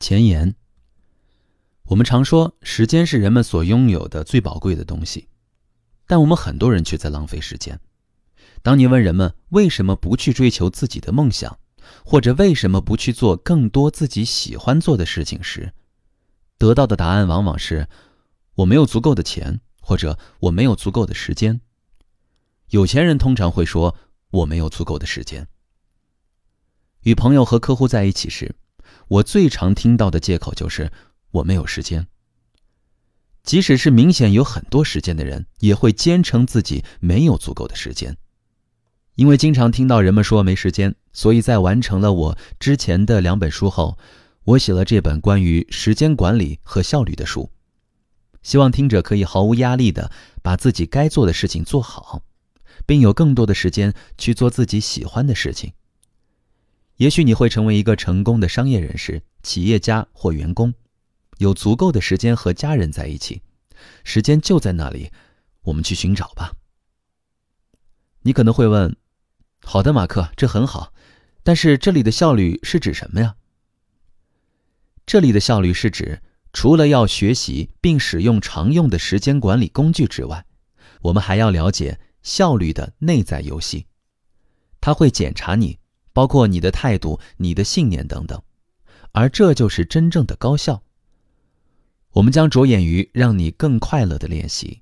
前言：我们常说，时间是人们所拥有的最宝贵的东西，但我们很多人却在浪费时间。当你问人们为什么不去追求自己的梦想，或者为什么不去做更多自己喜欢做的事情时，得到的答案往往是“我没有足够的钱”或者“我没有足够的时间”。有钱人通常会说：“我没有足够的时间。”与朋友和客户在一起时。我最常听到的借口就是我没有时间。即使是明显有很多时间的人，也会坚称自己没有足够的时间。因为经常听到人们说没时间，所以在完成了我之前的两本书后，我写了这本关于时间管理和效率的书，希望听者可以毫无压力的把自己该做的事情做好，并有更多的时间去做自己喜欢的事情。也许你会成为一个成功的商业人士、企业家或员工，有足够的时间和家人在一起。时间就在那里，我们去寻找吧。你可能会问：“好的，马克，这很好，但是这里的效率是指什么呀？”这里的效率是指，除了要学习并使用常用的时间管理工具之外，我们还要了解效率的内在游戏。它会检查你。包括你的态度、你的信念等等，而这就是真正的高效。我们将着眼于让你更快乐的练习。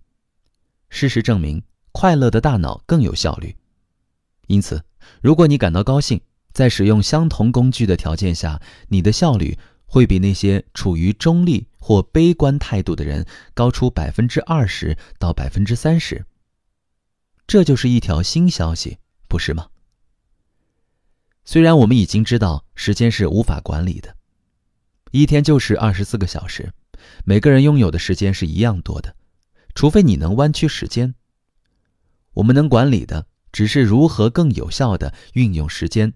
事实证明，快乐的大脑更有效率。因此，如果你感到高兴，在使用相同工具的条件下，你的效率会比那些处于中立或悲观态度的人高出百分之二十到百分之三十。这就是一条新消息，不是吗？虽然我们已经知道时间是无法管理的，一天就是二十四个小时，每个人拥有的时间是一样多的，除非你能弯曲时间。我们能管理的只是如何更有效地运用时间，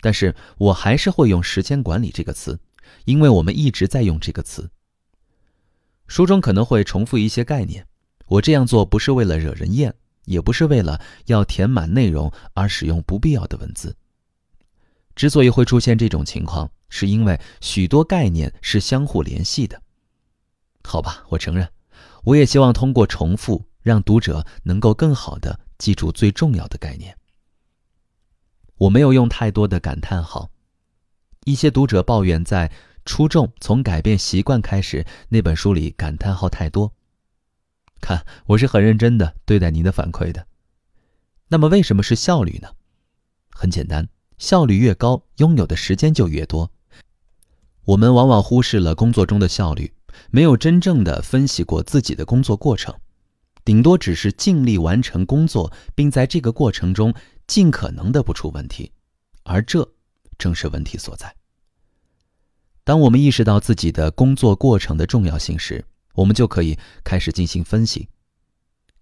但是我还是会用“时间管理”这个词，因为我们一直在用这个词。书中可能会重复一些概念，我这样做不是为了惹人厌，也不是为了要填满内容而使用不必要的文字。之所以会出现这种情况，是因为许多概念是相互联系的。好吧，我承认，我也希望通过重复让读者能够更好的记住最重要的概念。我没有用太多的感叹号。一些读者抱怨在《出众：从改变习惯开始》那本书里感叹号太多。看，我是很认真的对待您的反馈的。那么，为什么是效率呢？很简单。效率越高，拥有的时间就越多。我们往往忽视了工作中的效率，没有真正的分析过自己的工作过程，顶多只是尽力完成工作，并在这个过程中尽可能的不出问题。而这正是问题所在。当我们意识到自己的工作过程的重要性时，我们就可以开始进行分析，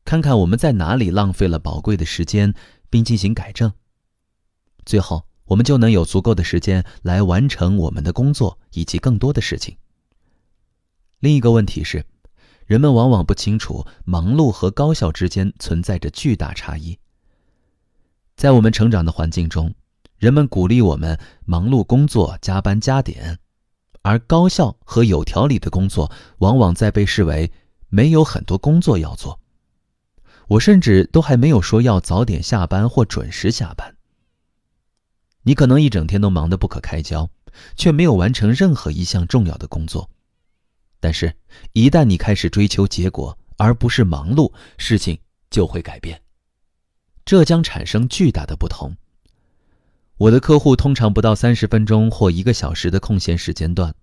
看看我们在哪里浪费了宝贵的时间，并进行改正。最后，我们就能有足够的时间来完成我们的工作以及更多的事情。另一个问题是，人们往往不清楚忙碌和高效之间存在着巨大差异。在我们成长的环境中，人们鼓励我们忙碌工作、加班加点，而高效和有条理的工作往往在被视为没有很多工作要做。我甚至都还没有说要早点下班或准时下班。你可能一整天都忙得不可开交，却没有完成任何一项重要的工作。但是，一旦你开始追求结果而不是忙碌，事情就会改变，这将产生巨大的不同。我的客户通常不到三十分钟或一个小时的空闲时间段，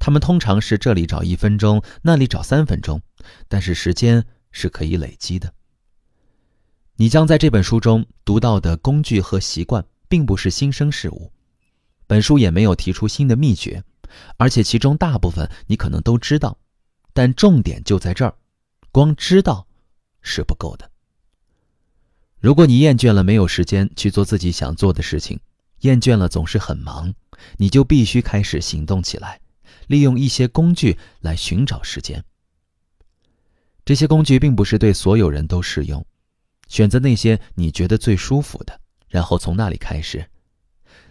他们通常是这里找一分钟，那里找三分钟，但是时间是可以累积的。你将在这本书中读到的工具和习惯。并不是新生事物，本书也没有提出新的秘诀，而且其中大部分你可能都知道，但重点就在这儿：光知道是不够的。如果你厌倦了没有时间去做自己想做的事情，厌倦了总是很忙，你就必须开始行动起来，利用一些工具来寻找时间。这些工具并不是对所有人都适用，选择那些你觉得最舒服的。然后从那里开始，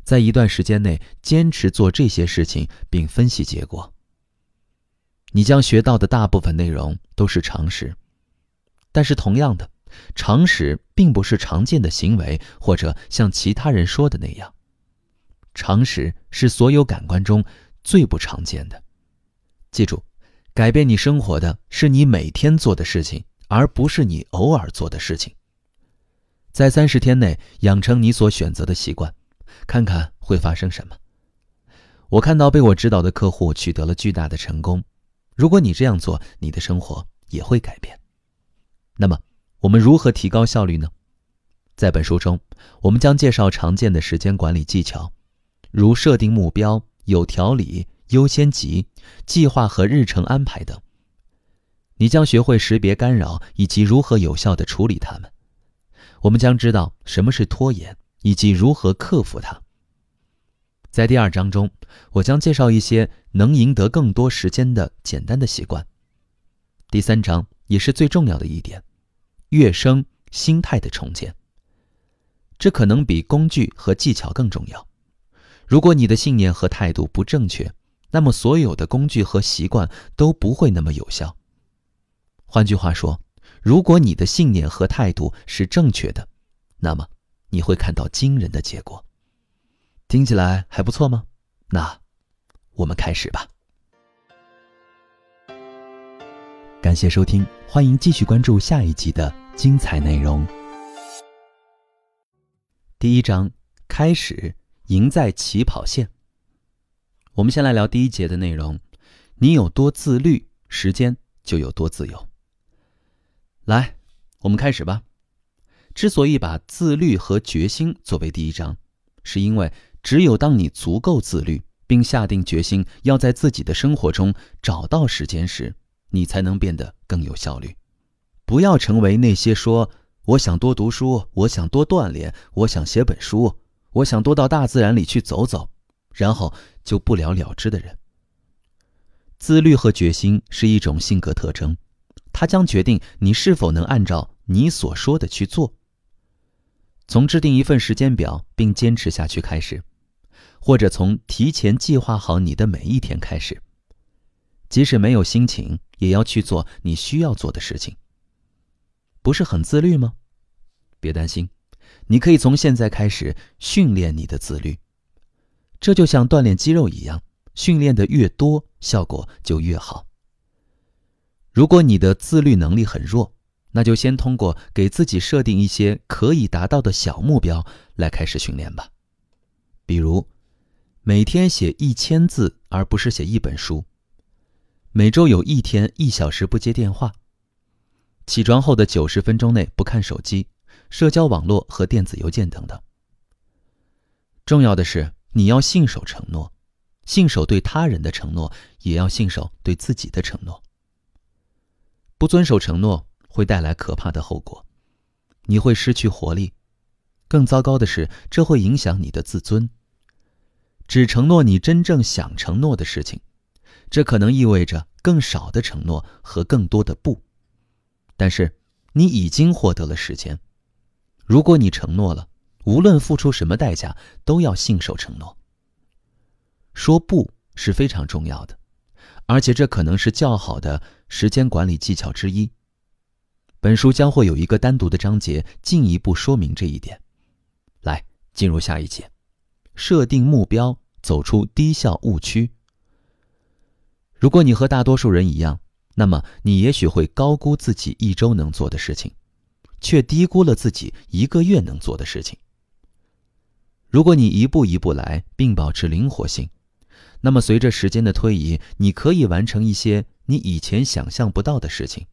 在一段时间内坚持做这些事情，并分析结果。你将学到的大部分内容都是常识，但是同样的，常识并不是常见的行为，或者像其他人说的那样，常识是所有感官中最不常见的。记住，改变你生活的是你每天做的事情，而不是你偶尔做的事情。在三十天内养成你所选择的习惯，看看会发生什么。我看到被我指导的客户取得了巨大的成功。如果你这样做，你的生活也会改变。那么，我们如何提高效率呢？在本书中，我们将介绍常见的时间管理技巧，如设定目标、有条理、优先级、计划和日程安排等。你将学会识别干扰以及如何有效地处理它们。我们将知道什么是拖延，以及如何克服它。在第二章中，我将介绍一些能赢得更多时间的简单的习惯。第三章也是最重要的一点：跃升心态的重建。这可能比工具和技巧更重要。如果你的信念和态度不正确，那么所有的工具和习惯都不会那么有效。换句话说。如果你的信念和态度是正确的，那么你会看到惊人的结果。听起来还不错吗？那我们开始吧。感谢收听，欢迎继续关注下一集的精彩内容。第一章：开始，赢在起跑线。我们先来聊第一节的内容：你有多自律，时间就有多自由。来，我们开始吧。之所以把自律和决心作为第一章，是因为只有当你足够自律，并下定决心要在自己的生活中找到时间时，你才能变得更有效率。不要成为那些说“我想多读书，我想多锻炼，我想写本书，我想多到大自然里去走走”，然后就不了了之的人。自律和决心是一种性格特征。它将决定你是否能按照你所说的去做。从制定一份时间表并坚持下去开始，或者从提前计划好你的每一天开始。即使没有心情，也要去做你需要做的事情。不是很自律吗？别担心，你可以从现在开始训练你的自律。这就像锻炼肌肉一样，训练的越多，效果就越好。如果你的自律能力很弱，那就先通过给自己设定一些可以达到的小目标来开始训练吧。比如，每天写一千字，而不是写一本书；每周有一天一小时不接电话；起床后的九十分钟内不看手机、社交网络和电子邮件等等。重要的是，你要信守承诺，信守对他人的承诺，也要信守对自己的承诺。不遵守承诺会带来可怕的后果，你会失去活力。更糟糕的是，这会影响你的自尊。只承诺你真正想承诺的事情，这可能意味着更少的承诺和更多的不。但是，你已经获得了时间。如果你承诺了，无论付出什么代价，都要信守承诺。说不是非常重要的。而且这可能是较好的时间管理技巧之一。本书将会有一个单独的章节进一步说明这一点。来，进入下一节：设定目标，走出低效误区。如果你和大多数人一样，那么你也许会高估自己一周能做的事情，却低估了自己一个月能做的事情。如果你一步一步来，并保持灵活性。那么，随着时间的推移，你可以完成一些你以前想象不到的事情。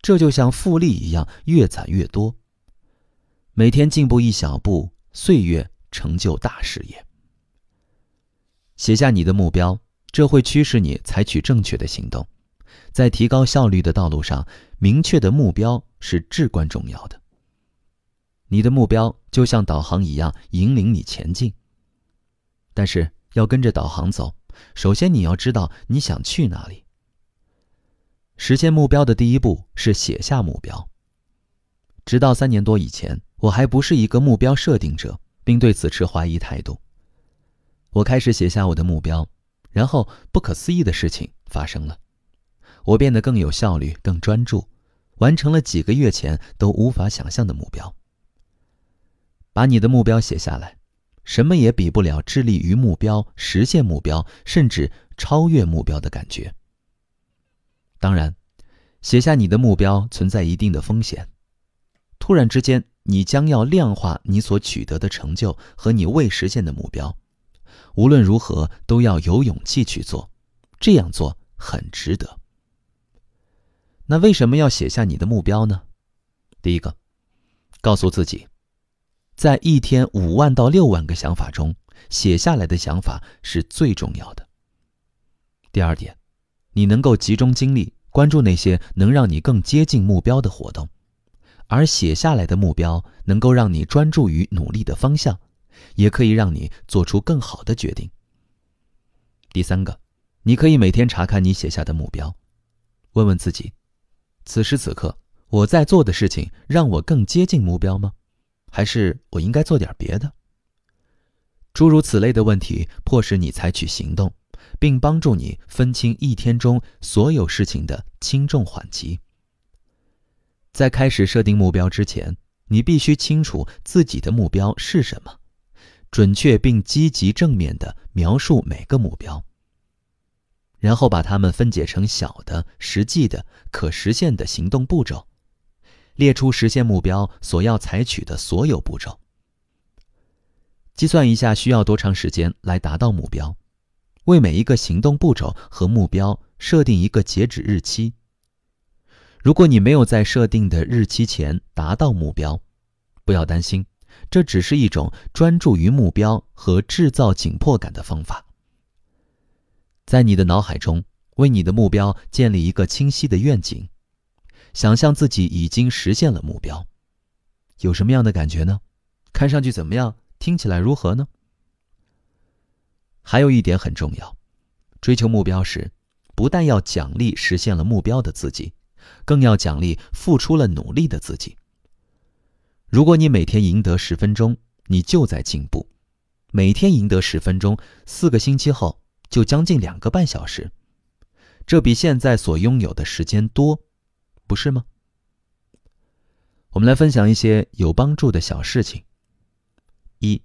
这就像复利一样，越攒越多。每天进步一小步，岁月成就大事业。写下你的目标，这会驱使你采取正确的行动。在提高效率的道路上，明确的目标是至关重要的。你的目标就像导航一样，引领你前进。但是，要跟着导航走，首先你要知道你想去哪里。实现目标的第一步是写下目标。直到三年多以前，我还不是一个目标设定者，并对此持怀疑态度。我开始写下我的目标，然后不可思议的事情发生了：我变得更有效率、更专注，完成了几个月前都无法想象的目标。把你的目标写下来。什么也比不了致力于目标、实现目标，甚至超越目标的感觉。当然，写下你的目标存在一定的风险。突然之间，你将要量化你所取得的成就和你未实现的目标。无论如何，都要有勇气去做，这样做很值得。那为什么要写下你的目标呢？第一个，告诉自己。在一天五万到六万个想法中，写下来的想法是最重要的。第二点，你能够集中精力关注那些能让你更接近目标的活动，而写下来的目标能够让你专注于努力的方向，也可以让你做出更好的决定。第三个，你可以每天查看你写下的目标，问问自己：此时此刻我在做的事情让我更接近目标吗？还是我应该做点别的？诸如此类的问题迫使你采取行动，并帮助你分清一天中所有事情的轻重缓急。在开始设定目标之前，你必须清楚自己的目标是什么，准确并积极正面的描述每个目标，然后把它们分解成小的、实际的、可实现的行动步骤。列出实现目标所要采取的所有步骤，计算一下需要多长时间来达到目标，为每一个行动步骤和目标设定一个截止日期。如果你没有在设定的日期前达到目标，不要担心，这只是一种专注于目标和制造紧迫感的方法。在你的脑海中，为你的目标建立一个清晰的愿景。想象自己已经实现了目标，有什么样的感觉呢？看上去怎么样？听起来如何呢？还有一点很重要：追求目标时，不但要奖励实现了目标的自己，更要奖励付出了努力的自己。如果你每天赢得十分钟，你就在进步；每天赢得十分钟，四个星期后就将近两个半小时，这比现在所拥有的时间多。不是吗？我们来分享一些有帮助的小事情：一，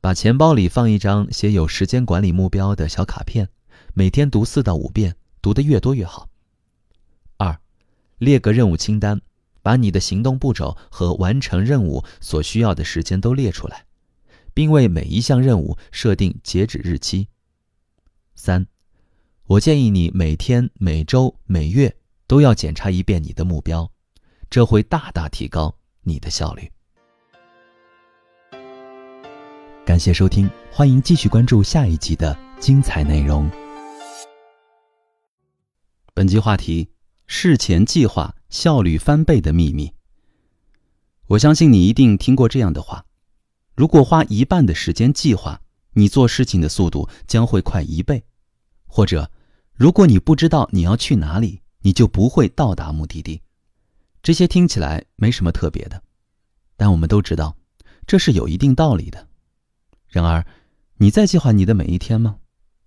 把钱包里放一张写有时间管理目标的小卡片，每天读四到五遍，读得越多越好；二，列个任务清单，把你的行动步骤和完成任务所需要的时间都列出来，并为每一项任务设定截止日期；三，我建议你每天、每周、每月。都要检查一遍你的目标，这会大大提高你的效率。感谢收听，欢迎继续关注下一集的精彩内容。本集话题：事前计划效率翻倍的秘密。我相信你一定听过这样的话：如果花一半的时间计划，你做事情的速度将会快一倍；或者，如果你不知道你要去哪里。你就不会到达目的地。这些听起来没什么特别的，但我们都知道，这是有一定道理的。然而，你在计划你的每一天吗？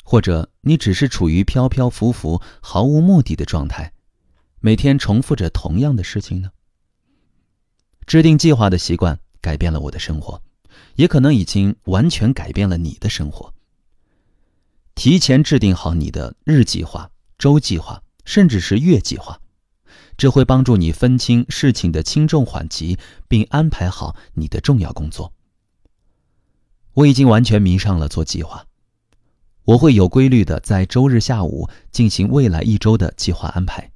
或者你只是处于飘飘浮浮、毫无目的的状态，每天重复着同样的事情呢？制定计划的习惯改变了我的生活，也可能已经完全改变了你的生活。提前制定好你的日计划、周计划。甚至是月计划，这会帮助你分清事情的轻重缓急，并安排好你的重要工作。我已经完全迷上了做计划，我会有规律的在周日下午进行未来一周的计划安排。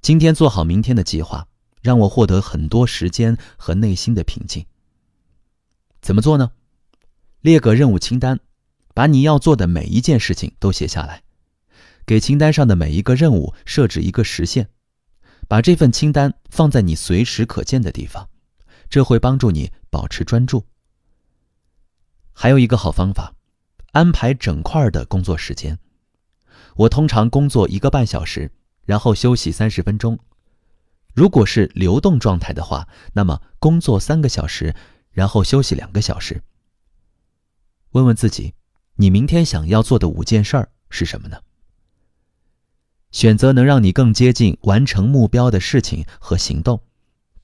今天做好明天的计划，让我获得很多时间和内心的平静。怎么做呢？列个任务清单，把你要做的每一件事情都写下来。给清单上的每一个任务设置一个时限，把这份清单放在你随时可见的地方，这会帮助你保持专注。还有一个好方法，安排整块儿的工作时间。我通常工作一个半小时，然后休息三十分钟。如果是流动状态的话，那么工作三个小时，然后休息两个小时。问问自己，你明天想要做的五件事是什么呢？选择能让你更接近完成目标的事情和行动，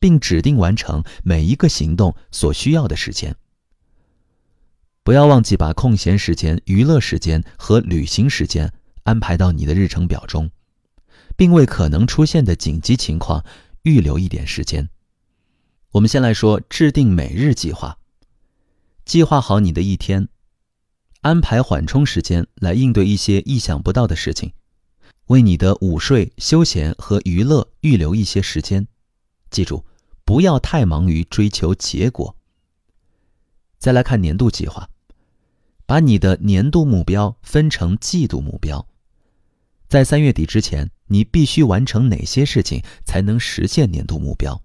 并指定完成每一个行动所需要的时间。不要忘记把空闲时间、娱乐时间和旅行时间安排到你的日程表中，并为可能出现的紧急情况预留一点时间。我们先来说制定每日计划，计划好你的一天，安排缓冲时间来应对一些意想不到的事情。为你的午睡、休闲和娱乐预留一些时间，记住不要太忙于追求结果。再来看年度计划，把你的年度目标分成季度目标，在三月底之前你必须完成哪些事情才能实现年度目标？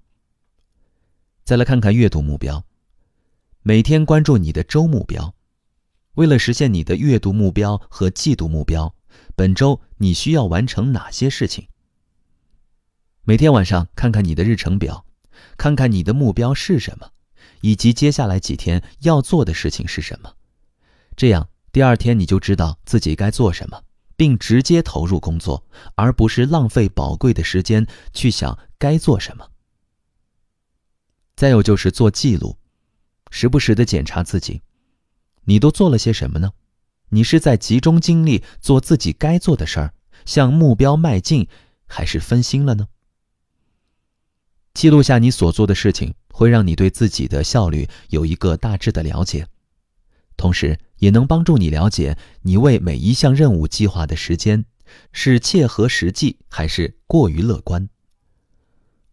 再来看看月度目标，每天关注你的周目标，为了实现你的月度目标和季度目标。本周你需要完成哪些事情？每天晚上看看你的日程表，看看你的目标是什么，以及接下来几天要做的事情是什么。这样第二天你就知道自己该做什么，并直接投入工作，而不是浪费宝贵的时间去想该做什么。再有就是做记录，时不时的检查自己，你都做了些什么呢？你是在集中精力做自己该做的事儿，向目标迈进，还是分心了呢？记录下你所做的事情，会让你对自己的效率有一个大致的了解，同时也能帮助你了解你为每一项任务计划的时间是切合实际，还是过于乐观。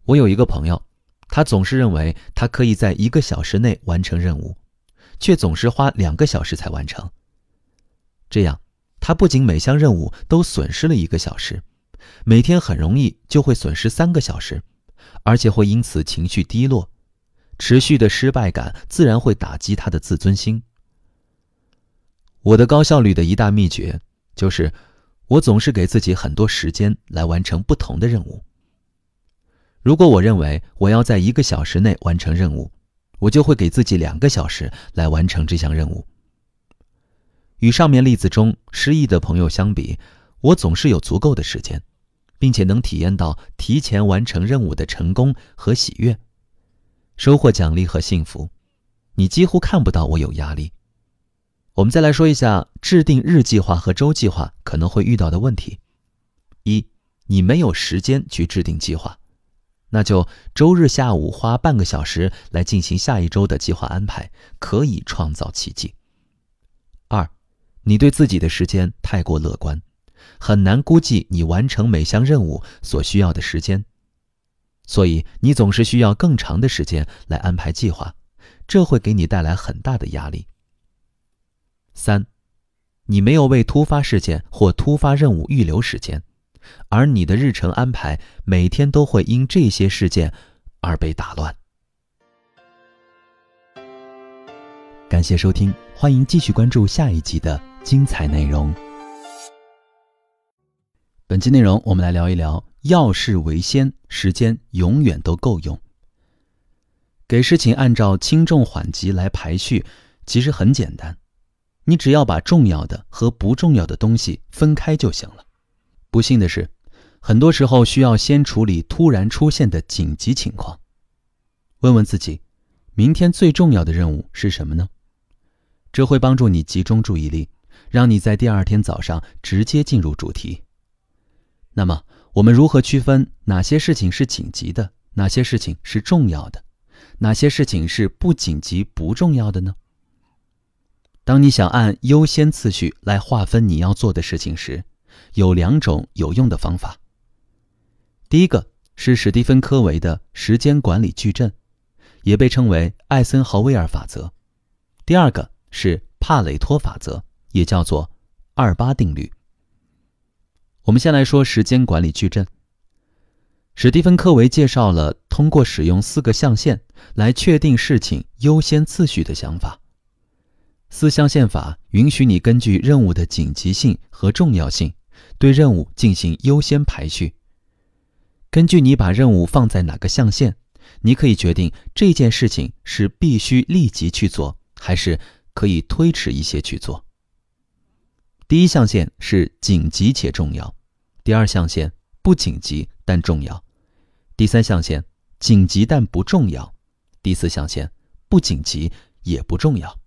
我有一个朋友，他总是认为他可以在一个小时内完成任务，却总是花两个小时才完成。这样，他不仅每项任务都损失了一个小时，每天很容易就会损失三个小时，而且会因此情绪低落，持续的失败感自然会打击他的自尊心。我的高效率的一大秘诀就是，我总是给自己很多时间来完成不同的任务。如果我认为我要在一个小时内完成任务，我就会给自己两个小时来完成这项任务。与上面例子中失意的朋友相比，我总是有足够的时间，并且能体验到提前完成任务的成功和喜悦，收获奖励和幸福。你几乎看不到我有压力。我们再来说一下制定日计划和周计划可能会遇到的问题：一，你没有时间去制定计划，那就周日下午花半个小时来进行下一周的计划安排，可以创造奇迹。二。你对自己的时间太过乐观，很难估计你完成每项任务所需要的时间，所以你总是需要更长的时间来安排计划，这会给你带来很大的压力。三，你没有为突发事件或突发任务预留时间，而你的日程安排每天都会因这些事件而被打乱。感谢收听，欢迎继续关注下一集的。精彩内容。本期内容，我们来聊一聊“要事为先”，时间永远都够用。给事情按照轻重缓急来排序，其实很简单，你只要把重要的和不重要的东西分开就行了。不幸的是，很多时候需要先处理突然出现的紧急情况。问问自己，明天最重要的任务是什么呢？这会帮助你集中注意力。让你在第二天早上直接进入主题。那么，我们如何区分哪些事情是紧急的，哪些事情是重要的，哪些事情是不紧急不重要的呢？当你想按优先次序来划分你要做的事情时，有两种有用的方法。第一个是史蒂芬·科维的时间管理矩阵，也被称为艾森豪威尔法则；第二个是帕累托法则。也叫做“二八定律”。我们先来说时间管理矩阵。史蒂芬·科维介绍了通过使用四个象限来确定事情优先次序的想法。四象限法允许你根据任务的紧急性和重要性对任务进行优先排序。根据你把任务放在哪个象限，你可以决定这件事情是必须立即去做，还是可以推迟一些去做。第一象限是紧急且重要，第二象限不紧急但重要，第三象限紧急但不重要，第四象限不紧急也不重要。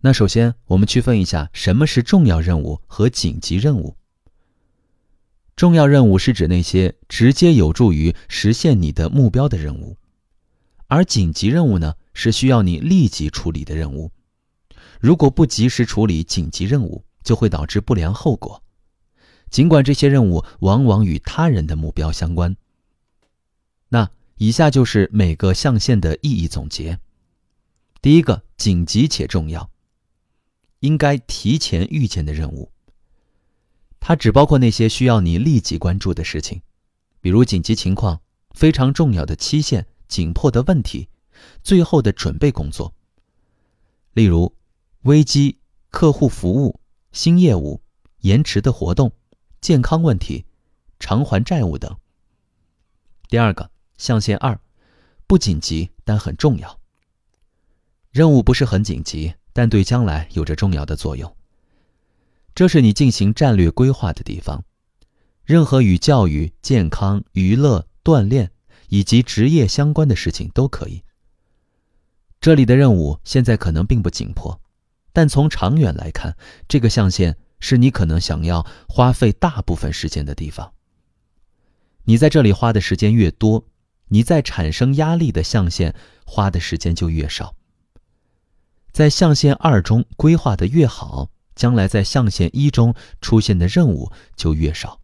那首先我们区分一下什么是重要任务和紧急任务。重要任务是指那些直接有助于实现你的目标的任务，而紧急任务呢是需要你立即处理的任务。如果不及时处理紧急任务，就会导致不良后果。尽管这些任务往往与他人的目标相关，那以下就是每个象限的意义总结：第一个，紧急且重要，应该提前预见的任务。它只包括那些需要你立即关注的事情，比如紧急情况、非常重要的期限、紧迫的问题、最后的准备工作，例如。危机、客户服务、新业务、延迟的活动、健康问题、偿还债务等。第二个象限二，不紧急但很重要。任务不是很紧急，但对将来有着重要的作用。这是你进行战略规划的地方。任何与教育、健康、娱乐、锻炼以及职业相关的事情都可以。这里的任务现在可能并不紧迫。但从长远来看，这个象限是你可能想要花费大部分时间的地方。你在这里花的时间越多，你在产生压力的象限花的时间就越少。在象限二中规划的越好，将来在象限一中出现的任务就越少。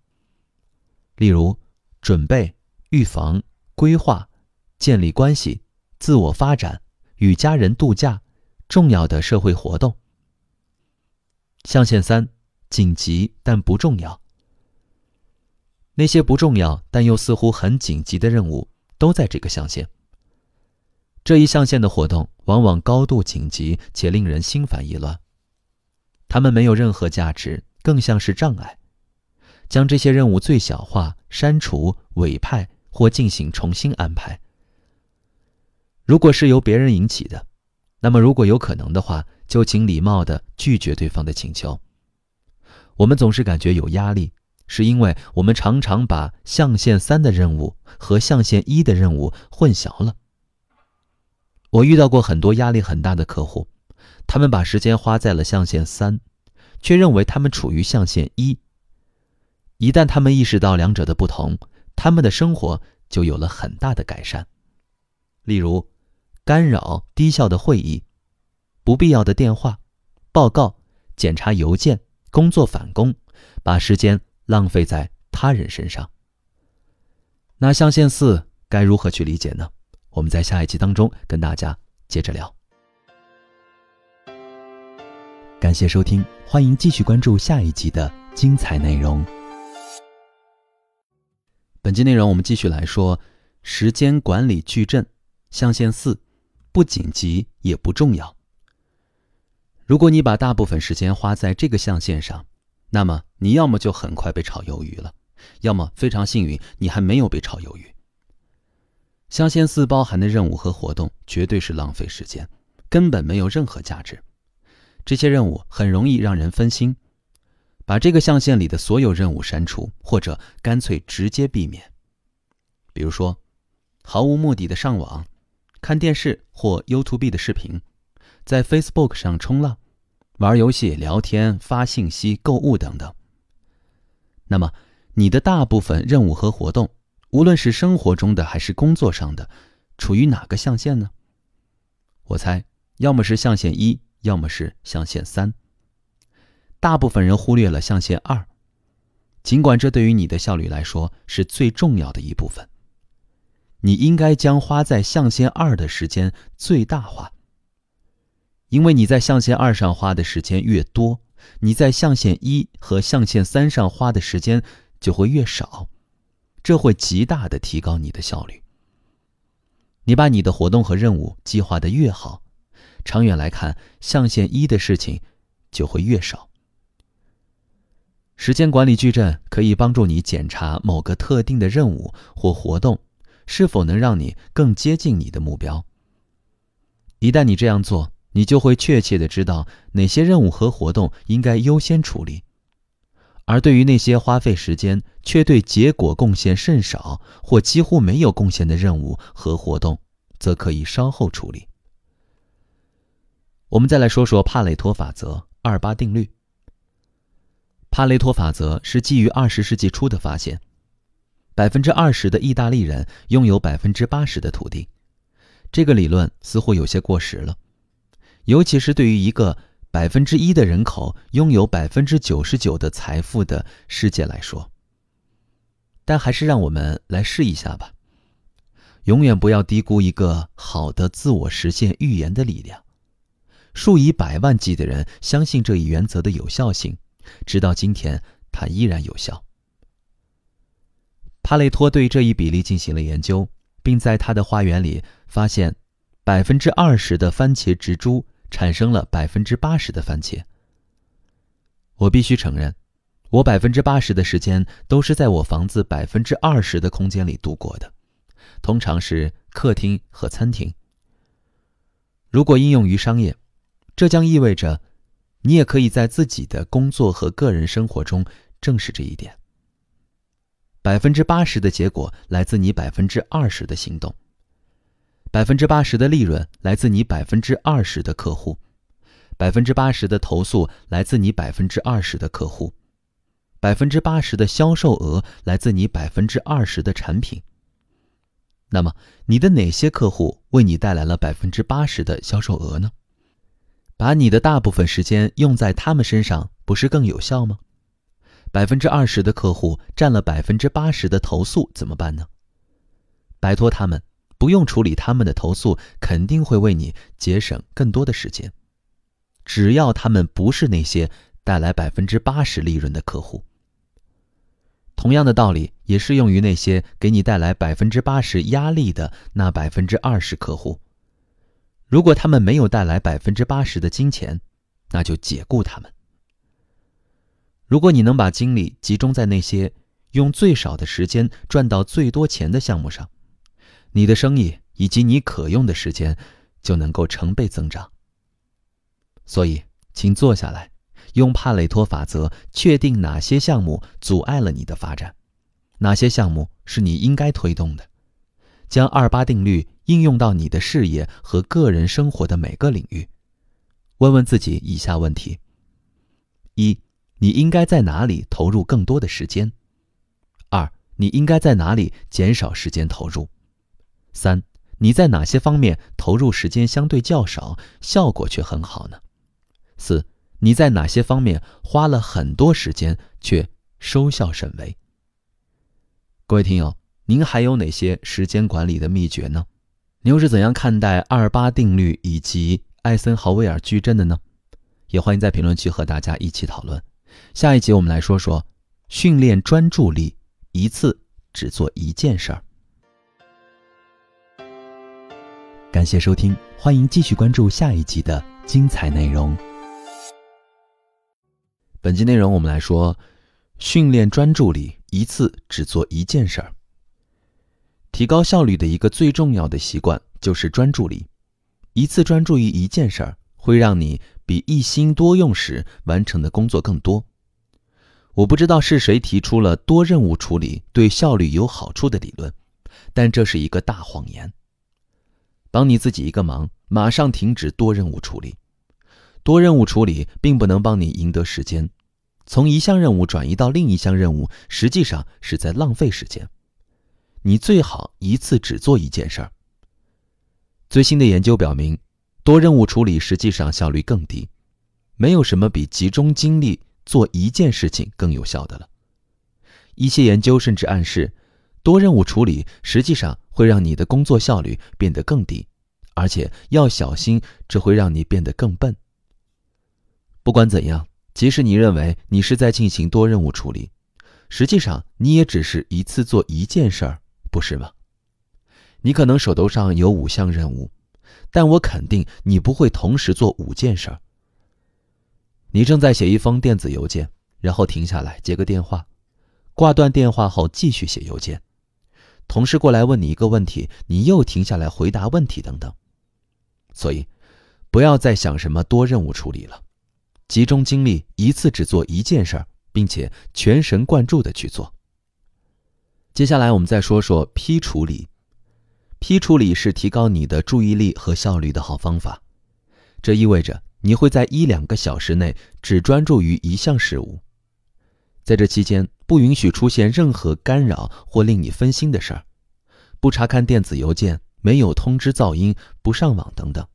例如，准备、预防、规划、建立关系、自我发展、与家人度假。重要的社会活动。象限三，紧急但不重要。那些不重要但又似乎很紧急的任务，都在这个象限。这一象限的活动往往高度紧急且令人心烦意乱，它们没有任何价值，更像是障碍。将这些任务最小化、删除、委派或进行重新安排。如果是由别人引起的。那么，如果有可能的话，就请礼貌地拒绝对方的请求。我们总是感觉有压力，是因为我们常常把象限三的任务和象限一的任务混淆了。我遇到过很多压力很大的客户，他们把时间花在了象限三，却认为他们处于象限一。一旦他们意识到两者的不同，他们的生活就有了很大的改善。例如。干扰低效的会议，不必要的电话、报告、检查邮件、工作返工，把时间浪费在他人身上。那象限四该如何去理解呢？我们在下一集当中跟大家接着聊。感谢收听，欢迎继续关注下一集的精彩内容。本期内容我们继续来说时间管理矩阵象限四。不紧急也不重要。如果你把大部分时间花在这个象限上，那么你要么就很快被炒鱿鱼了，要么非常幸运你还没有被炒鱿鱼。象限四包含的任务和活动绝对是浪费时间，根本没有任何价值。这些任务很容易让人分心，把这个象限里的所有任务删除，或者干脆直接避免。比如说，毫无目的的上网。看电视或 y o u t u b e 的视频，在 Facebook 上冲浪、玩游戏、聊天、发信息、购物等等。那么，你的大部分任务和活动，无论是生活中的还是工作上的，处于哪个象限呢？我猜，要么是象限一，要么是象限三。大部分人忽略了象限二，尽管这对于你的效率来说是最重要的一部分。你应该将花在象限二的时间最大化，因为你在象限二上花的时间越多，你在象限一和象限三上花的时间就会越少，这会极大的提高你的效率。你把你的活动和任务计划的越好，长远来看，象限一的事情就会越少。时间管理矩阵可以帮助你检查某个特定的任务或活动。是否能让你更接近你的目标？一旦你这样做，你就会确切的知道哪些任务和活动应该优先处理，而对于那些花费时间却对结果贡献甚少或几乎没有贡献的任务和活动，则可以稍后处理。我们再来说说帕累托法则二八定律。帕累托法则是基于二十世纪初的发现。百分之二十的意大利人拥有百分之八十的土地，这个理论似乎有些过时了，尤其是对于一个百分之一的人口拥有百分之九十九的财富的世界来说。但还是让我们来试一下吧。永远不要低估一个好的自我实现预言的力量。数以百万计的人相信这一原则的有效性，直到今天，它依然有效。帕累托对这一比例进行了研究，并在他的花园里发现，百分之二十的番茄植株产生了百分之八十的番茄。我必须承认，我百分之八十的时间都是在我房子百分之二十的空间里度过的，通常是客厅和餐厅。如果应用于商业，这将意味着，你也可以在自己的工作和个人生活中正视这一点。百分之八十的结果来自你百分之二十的行动，百分之八十的利润来自你百分之二十的客户，百分之八十的投诉来自你百分之二十的客户，百分之八十的销售额来自你百分之二十的产品。那么，你的哪些客户为你带来了百分之八十的销售额呢？把你的大部分时间用在他们身上，不是更有效吗？百分之二十的客户占了百分之八十的投诉，怎么办呢？摆脱他们，不用处理他们的投诉，肯定会为你节省更多的时间。只要他们不是那些带来百分之八十利润的客户。同样的道理也适用于那些给你带来百分之八十压力的那百分之二十客户。如果他们没有带来百分之八十的金钱，那就解雇他们。如果你能把精力集中在那些用最少的时间赚到最多钱的项目上，你的生意以及你可用的时间就能够成倍增长。所以，请坐下来，用帕累托法则确定哪些项目阻碍了你的发展，哪些项目是你应该推动的，将二八定律应用到你的事业和个人生活的每个领域。问问自己以下问题：一。你应该在哪里投入更多的时间？二，你应该在哪里减少时间投入？三，你在哪些方面投入时间相对较少，效果却很好呢？四，你在哪些方面花了很多时间却收效甚微？各位听友，您还有哪些时间管理的秘诀呢？你又是怎样看待二八定律以及艾森豪威尔矩阵的呢？也欢迎在评论区和大家一起讨论。下一节我们来说说训练专注力，一次只做一件事儿。感谢收听，欢迎继续关注下一集的精彩内容。本集内容我们来说训练专注力，一次只做一件事儿。提高效率的一个最重要的习惯就是专注力，一次专注于一件事儿。会让你比一心多用时完成的工作更多。我不知道是谁提出了多任务处理对效率有好处的理论，但这是一个大谎言。帮你自己一个忙，马上停止多任务处理。多任务处理并不能帮你赢得时间，从一项任务转移到另一项任务实际上是在浪费时间。你最好一次只做一件事儿。最新的研究表明。多任务处理实际上效率更低，没有什么比集中精力做一件事情更有效的了。一些研究甚至暗示，多任务处理实际上会让你的工作效率变得更低，而且要小心，这会让你变得更笨。不管怎样，即使你认为你是在进行多任务处理，实际上你也只是一次做一件事儿，不是吗？你可能手头上有五项任务。但我肯定你不会同时做五件事。你正在写一封电子邮件，然后停下来接个电话，挂断电话后继续写邮件，同事过来问你一个问题，你又停下来回答问题，等等。所以，不要再想什么多任务处理了，集中精力一次只做一件事儿，并且全神贯注的去做。接下来我们再说说批处理。批处理是提高你的注意力和效率的好方法。这意味着你会在一两个小时内只专注于一项事物，在这期间不允许出现任何干扰或令你分心的事儿，不查看电子邮件，没有通知噪音，不上网等等。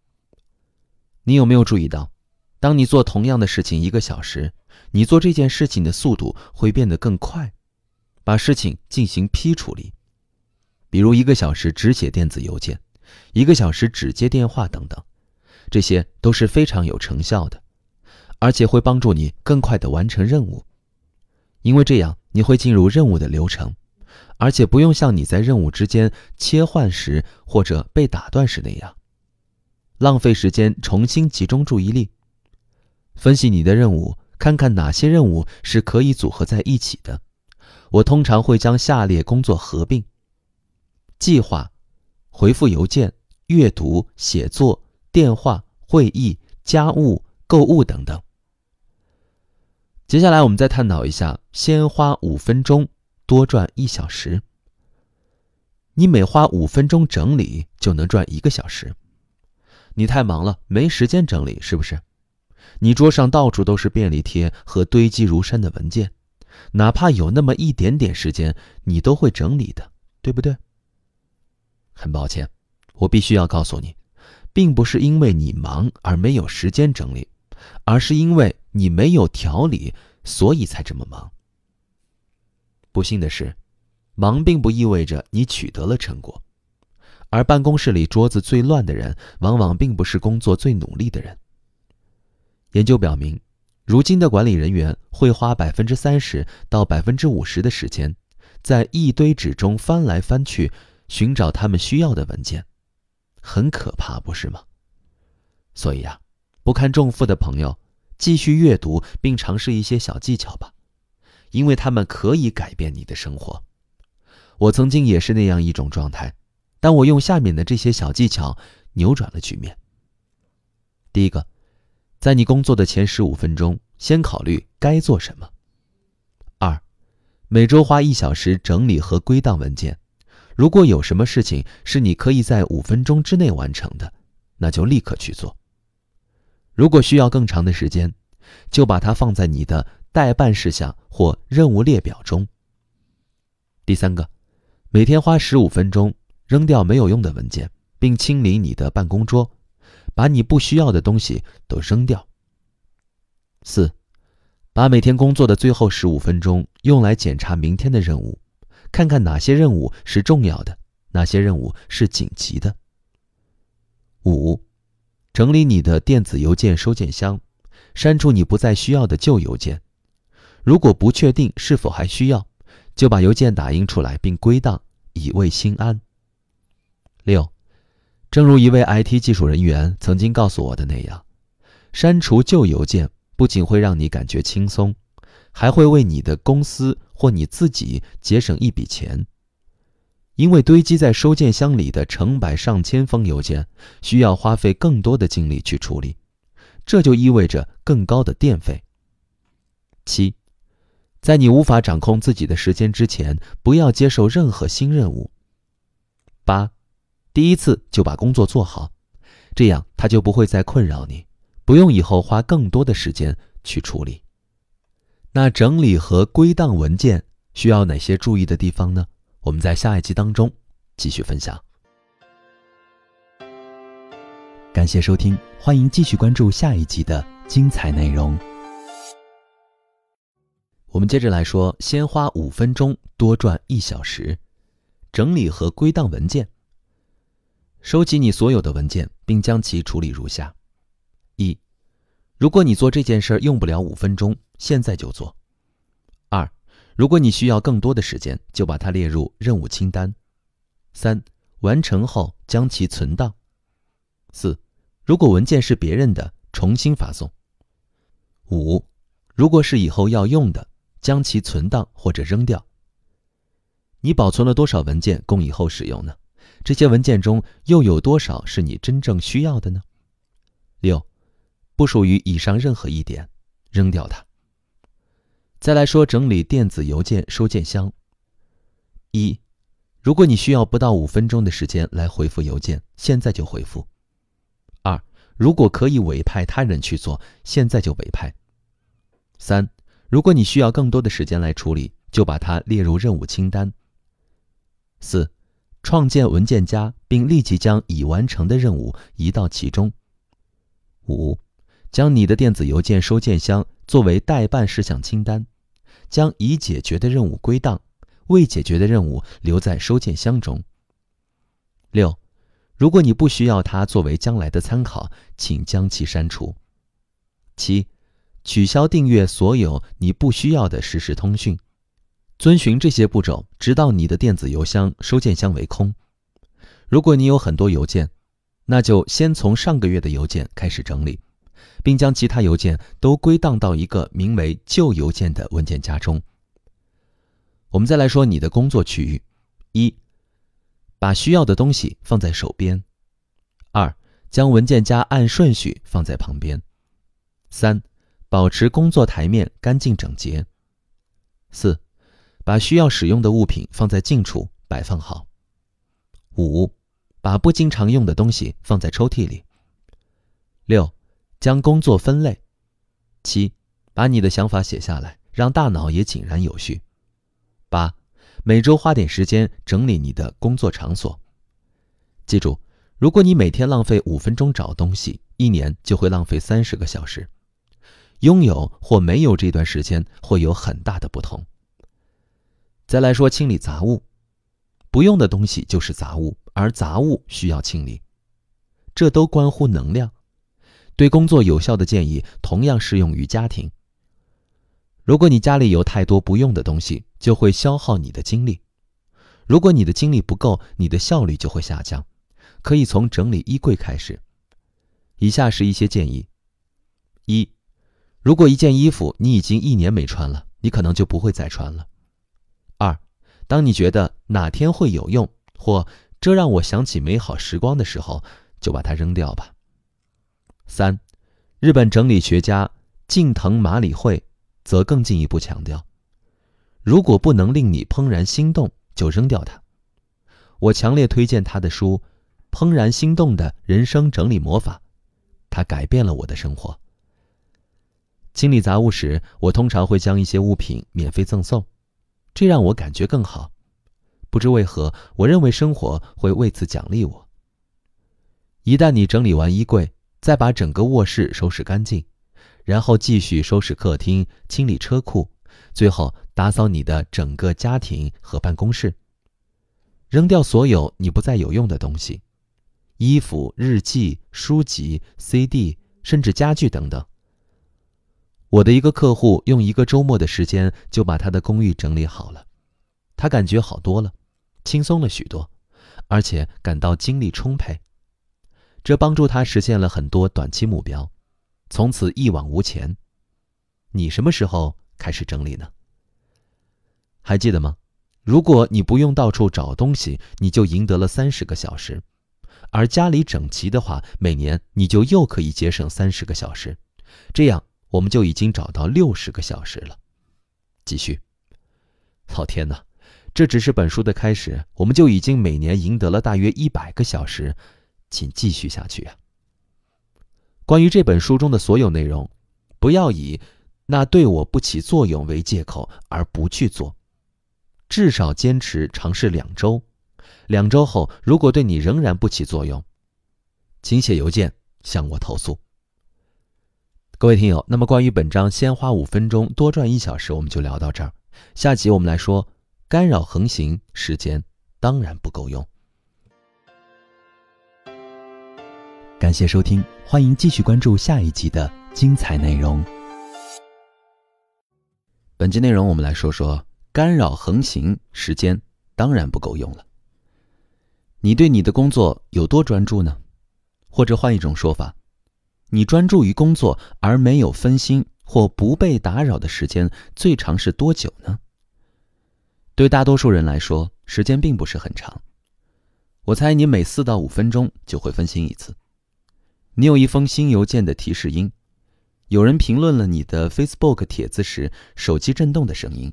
你有没有注意到，当你做同样的事情一个小时，你做这件事情的速度会变得更快？把事情进行批处理。比如，一个小时只写电子邮件，一个小时只接电话等等，这些都是非常有成效的，而且会帮助你更快的完成任务，因为这样你会进入任务的流程，而且不用像你在任务之间切换时或者被打断时那样浪费时间重新集中注意力。分析你的任务，看看哪些任务是可以组合在一起的。我通常会将下列工作合并。计划、回复邮件、阅读、写作、电话、会议、家务、购物等等。接下来我们再探讨一下：先花五分钟，多赚一小时。你每花五分钟整理，就能赚一个小时。你太忙了，没时间整理，是不是？你桌上到处都是便利贴和堆积如山的文件，哪怕有那么一点点时间，你都会整理的，对不对？很抱歉，我必须要告诉你，并不是因为你忙而没有时间整理，而是因为你没有条理，所以才这么忙。不幸的是，忙并不意味着你取得了成果，而办公室里桌子最乱的人，往往并不是工作最努力的人。研究表明，如今的管理人员会花百分之三十到百分之五十的时间，在一堆纸中翻来翻去。寻找他们需要的文件，很可怕，不是吗？所以啊，不堪重负的朋友，继续阅读并尝试一些小技巧吧，因为他们可以改变你的生活。我曾经也是那样一种状态，但我用下面的这些小技巧扭转了局面。第一个，在你工作的前十五分钟，先考虑该做什么；二，每周花一小时整理和归档文件。如果有什么事情是你可以在五分钟之内完成的，那就立刻去做。如果需要更长的时间，就把它放在你的待办事项或任务列表中。第三个，每天花十五分钟扔掉没有用的文件，并清理你的办公桌，把你不需要的东西都扔掉。四，把每天工作的最后十五分钟用来检查明天的任务。看看哪些任务是重要的，哪些任务是紧急的。五，整理你的电子邮件收件箱，删除你不再需要的旧邮件。如果不确定是否还需要，就把邮件打印出来并归档，以慰心安。六，正如一位 IT 技术人员曾经告诉我的那样，删除旧邮件不仅会让你感觉轻松。还会为你的公司或你自己节省一笔钱，因为堆积在收件箱里的成百上千封邮件需要花费更多的精力去处理，这就意味着更高的电费。七，在你无法掌控自己的时间之前，不要接受任何新任务。八，第一次就把工作做好，这样他就不会再困扰你，不用以后花更多的时间去处理。那整理和归档文件需要哪些注意的地方呢？我们在下一集当中继续分享。感谢收听，欢迎继续关注下一集的精彩内容。我们接着来说，先花五分钟多赚一小时，整理和归档文件。收集你所有的文件，并将其处理如下。如果你做这件事用不了五分钟，现在就做。二，如果你需要更多的时间，就把它列入任务清单。三，完成后将其存档。四，如果文件是别人的，重新发送。五，如果是以后要用的，将其存档或者扔掉。你保存了多少文件供以后使用呢？这些文件中又有多少是你真正需要的呢？六。不属于以上任何一点，扔掉它。再来说整理电子邮件收件箱。一，如果你需要不到五分钟的时间来回复邮件，现在就回复。二，如果可以委派他人去做，现在就委派。三，如果你需要更多的时间来处理，就把它列入任务清单。四，创建文件夹，并立即将已完成的任务移到其中。五。将你的电子邮件收件箱作为代办事项清单，将已解决的任务归档，未解决的任务留在收件箱中。六，如果你不需要它作为将来的参考，请将其删除。七，取消订阅所有你不需要的实时通讯。遵循这些步骤，直到你的电子邮箱收件箱为空。如果你有很多邮件，那就先从上个月的邮件开始整理。并将其他邮件都归档到一个名为“旧邮件”的文件夹中。我们再来说你的工作区域：一、把需要的东西放在手边；二、将文件夹按顺序放在旁边；三、保持工作台面干净整洁；四、把需要使用的物品放在近处摆放好；五、把不经常用的东西放在抽屉里；六、将工作分类，七，把你的想法写下来，让大脑也井然有序。八，每周花点时间整理你的工作场所。记住，如果你每天浪费五分钟找东西，一年就会浪费三十个小时。拥有或没有这段时间会有很大的不同。再来说清理杂物，不用的东西就是杂物，而杂物需要清理，这都关乎能量。对工作有效的建议同样适用于家庭。如果你家里有太多不用的东西，就会消耗你的精力。如果你的精力不够，你的效率就会下降。可以从整理衣柜开始。以下是一些建议：一，如果一件衣服你已经一年没穿了，你可能就不会再穿了。二，当你觉得哪天会有用，或这让我想起美好时光的时候，就把它扔掉吧。三，日本整理学家近藤麻里惠则更进一步强调：如果不能令你怦然心动，就扔掉它。我强烈推荐他的书《怦然心动的人生整理魔法》，它改变了我的生活。清理杂物时，我通常会将一些物品免费赠送，这让我感觉更好。不知为何，我认为生活会为此奖励我。一旦你整理完衣柜，再把整个卧室收拾干净，然后继续收拾客厅、清理车库，最后打扫你的整个家庭和办公室。扔掉所有你不再有用的东西，衣服、日记、书籍、CD，甚至家具等等。我的一个客户用一个周末的时间就把他的公寓整理好了，他感觉好多了，轻松了许多，而且感到精力充沛。这帮助他实现了很多短期目标，从此一往无前。你什么时候开始整理呢？还记得吗？如果你不用到处找东西，你就赢得了三十个小时；而家里整齐的话，每年你就又可以节省三十个小时。这样，我们就已经找到六十个小时了。继续，老天呐，这只是本书的开始，我们就已经每年赢得了大约一百个小时。请继续下去啊！关于这本书中的所有内容，不要以“那对我不起作用”为借口而不去做，至少坚持尝试两周。两周后，如果对你仍然不起作用，请写邮件向我投诉。各位听友，那么关于本章，先花五分钟多赚一小时，我们就聊到这儿。下集我们来说干扰横行，时间当然不够用。感谢收听，欢迎继续关注下一集的精彩内容。本期内容我们来说说干扰横行，时间当然不够用了。你对你的工作有多专注呢？或者换一种说法，你专注于工作而没有分心或不被打扰的时间最长是多久呢？对大多数人来说，时间并不是很长。我猜你每四到五分钟就会分心一次。你有一封新邮件的提示音，有人评论了你的 Facebook 帖子时手机震动的声音，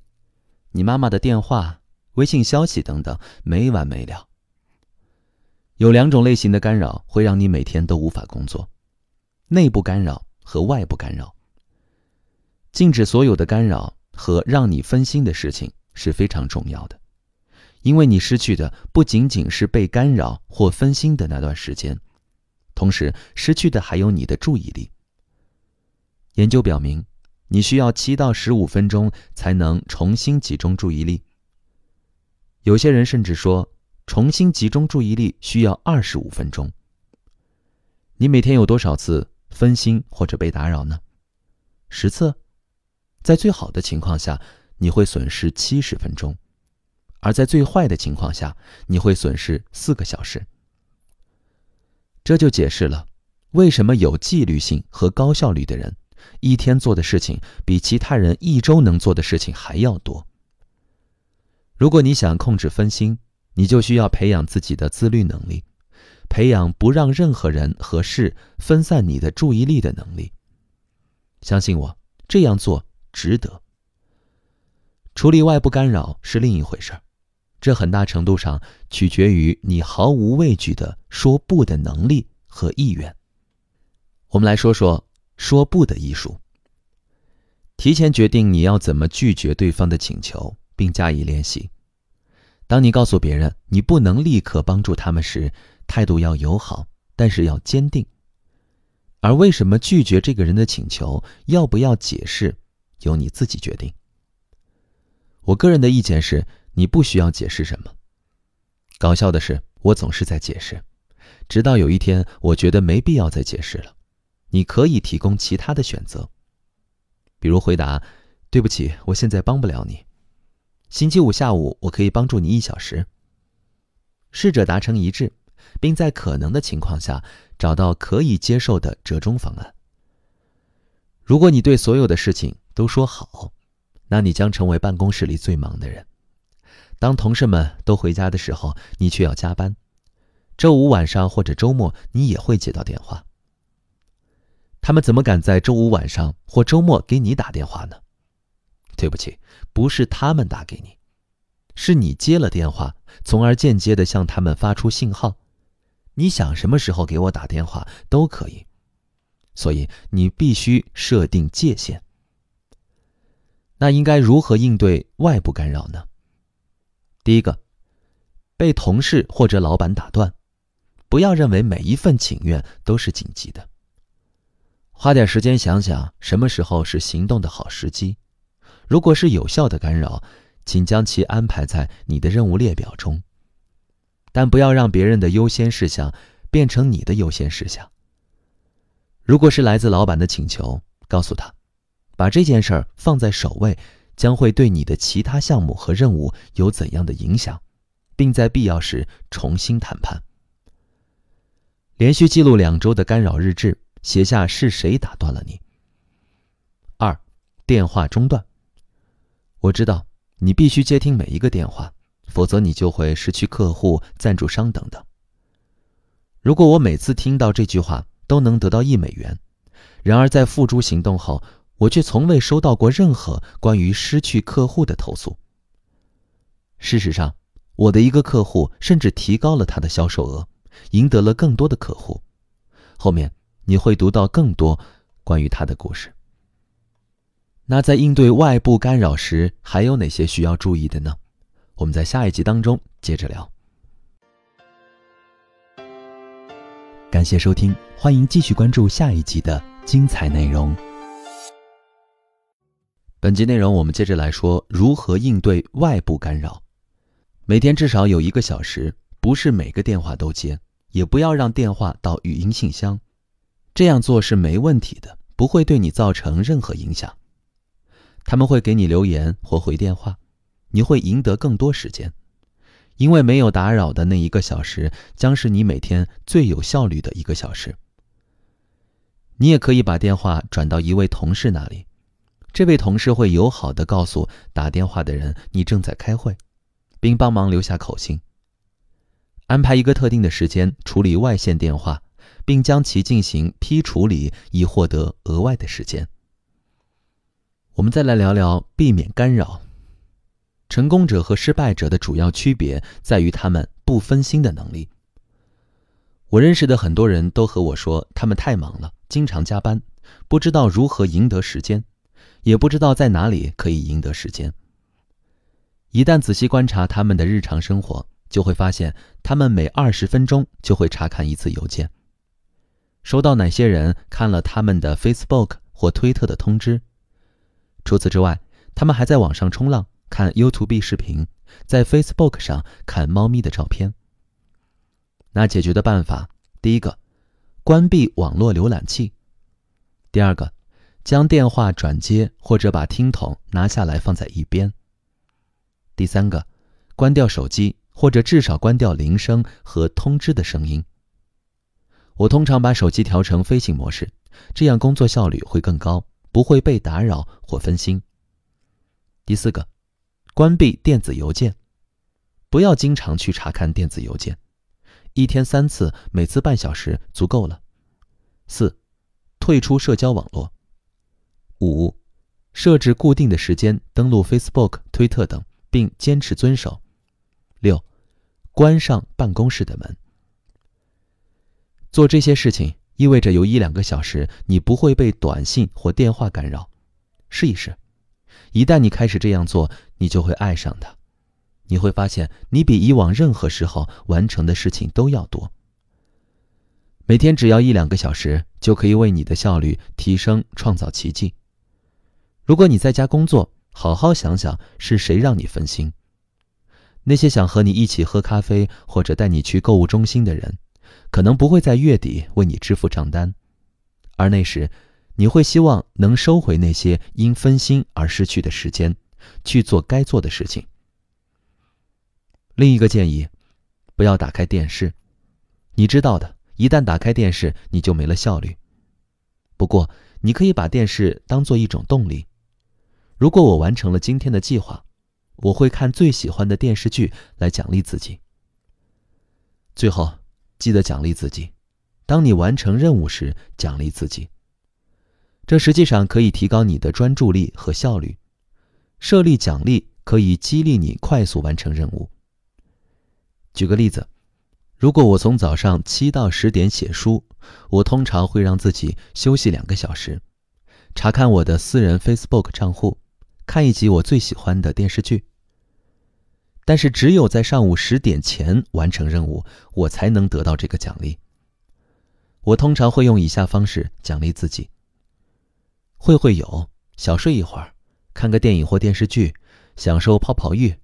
你妈妈的电话、微信消息等等，没完没了。有两种类型的干扰会让你每天都无法工作：内部干扰和外部干扰。禁止所有的干扰和让你分心的事情是非常重要的，因为你失去的不仅仅是被干扰或分心的那段时间。同时，失去的还有你的注意力。研究表明，你需要七到十五分钟才能重新集中注意力。有些人甚至说，重新集中注意力需要二十五分钟。你每天有多少次分心或者被打扰呢？十次，在最好的情况下，你会损失七十分钟；而在最坏的情况下，你会损失四个小时。这就解释了为什么有纪律性和高效率的人，一天做的事情比其他人一周能做的事情还要多。如果你想控制分心，你就需要培养自己的自律能力，培养不让任何人和事分散你的注意力的能力。相信我，这样做值得。处理外部干扰是另一回事儿。这很大程度上取决于你毫无畏惧的说不的能力和意愿。我们来说说说不的艺术。提前决定你要怎么拒绝对方的请求，并加以练习。当你告诉别人你不能立刻帮助他们时，态度要友好，但是要坚定。而为什么拒绝这个人的请求，要不要解释，由你自己决定。我个人的意见是。你不需要解释什么。搞笑的是，我总是在解释，直到有一天我觉得没必要再解释了。你可以提供其他的选择，比如回答：“对不起，我现在帮不了你。星期五下午我可以帮助你一小时。”试着达成一致，并在可能的情况下找到可以接受的折中方案。如果你对所有的事情都说好，那你将成为办公室里最忙的人。当同事们都回家的时候，你却要加班。周五晚上或者周末，你也会接到电话。他们怎么敢在周五晚上或周末给你打电话呢？对不起，不是他们打给你，是你接了电话，从而间接的向他们发出信号。你想什么时候给我打电话都可以，所以你必须设定界限。那应该如何应对外部干扰呢？第一个，被同事或者老板打断，不要认为每一份请愿都是紧急的。花点时间想想什么时候是行动的好时机。如果是有效的干扰，请将其安排在你的任务列表中，但不要让别人的优先事项变成你的优先事项。如果是来自老板的请求，告诉他，把这件事儿放在首位。将会对你的其他项目和任务有怎样的影响，并在必要时重新谈判。连续记录两周的干扰日志，写下是谁打断了你。二，电话中断。我知道你必须接听每一个电话，否则你就会失去客户、赞助商等等。如果我每次听到这句话都能得到一美元，然而在付诸行动后。我却从未收到过任何关于失去客户的投诉。事实上，我的一个客户甚至提高了他的销售额，赢得了更多的客户。后面你会读到更多关于他的故事。那在应对外部干扰时，还有哪些需要注意的呢？我们在下一集当中接着聊。感谢收听，欢迎继续关注下一集的精彩内容。本集内容我们接着来说如何应对外部干扰。每天至少有一个小时，不是每个电话都接，也不要让电话到语音信箱。这样做是没问题的，不会对你造成任何影响。他们会给你留言或回电话，你会赢得更多时间，因为没有打扰的那一个小时将是你每天最有效率的一个小时。你也可以把电话转到一位同事那里。这位同事会友好的告诉打电话的人：“你正在开会，并帮忙留下口信，安排一个特定的时间处理外线电话，并将其进行批处理，以获得额外的时间。”我们再来聊聊避免干扰。成功者和失败者的主要区别在于他们不分心的能力。我认识的很多人都和我说，他们太忙了，经常加班，不知道如何赢得时间。也不知道在哪里可以赢得时间。一旦仔细观察他们的日常生活，就会发现他们每二十分钟就会查看一次邮件，收到哪些人看了他们的 Facebook 或推特的通知。除此之外，他们还在网上冲浪，看 y o u t u b e 视频，在 Facebook 上看猫咪的照片。那解决的办法，第一个，关闭网络浏览器；第二个。将电话转接，或者把听筒拿下来放在一边。第三个，关掉手机，或者至少关掉铃声和通知的声音。我通常把手机调成飞行模式，这样工作效率会更高，不会被打扰或分心。第四个，关闭电子邮件，不要经常去查看电子邮件，一天三次，每次半小时足够了。四，退出社交网络。五、设置固定的时间登录 Facebook、推特等，并坚持遵守。六、关上办公室的门。做这些事情意味着有一两个小时你不会被短信或电话干扰。试一试，一旦你开始这样做，你就会爱上它。你会发现你比以往任何时候完成的事情都要多。每天只要一两个小时，就可以为你的效率提升创造奇迹。如果你在家工作，好好想想是谁让你分心。那些想和你一起喝咖啡或者带你去购物中心的人，可能不会在月底为你支付账单，而那时，你会希望能收回那些因分心而失去的时间，去做该做的事情。另一个建议，不要打开电视，你知道的，一旦打开电视，你就没了效率。不过，你可以把电视当做一种动力。如果我完成了今天的计划，我会看最喜欢的电视剧来奖励自己。最后，记得奖励自己，当你完成任务时奖励自己。这实际上可以提高你的专注力和效率。设立奖励可以激励你快速完成任务。举个例子，如果我从早上七到十点写书，我通常会让自己休息两个小时，查看我的私人 Facebook 账户。看一集我最喜欢的电视剧，但是只有在上午十点前完成任务，我才能得到这个奖励。我通常会用以下方式奖励自己：会会友、小睡一会儿、看个电影或电视剧、享受泡泡浴、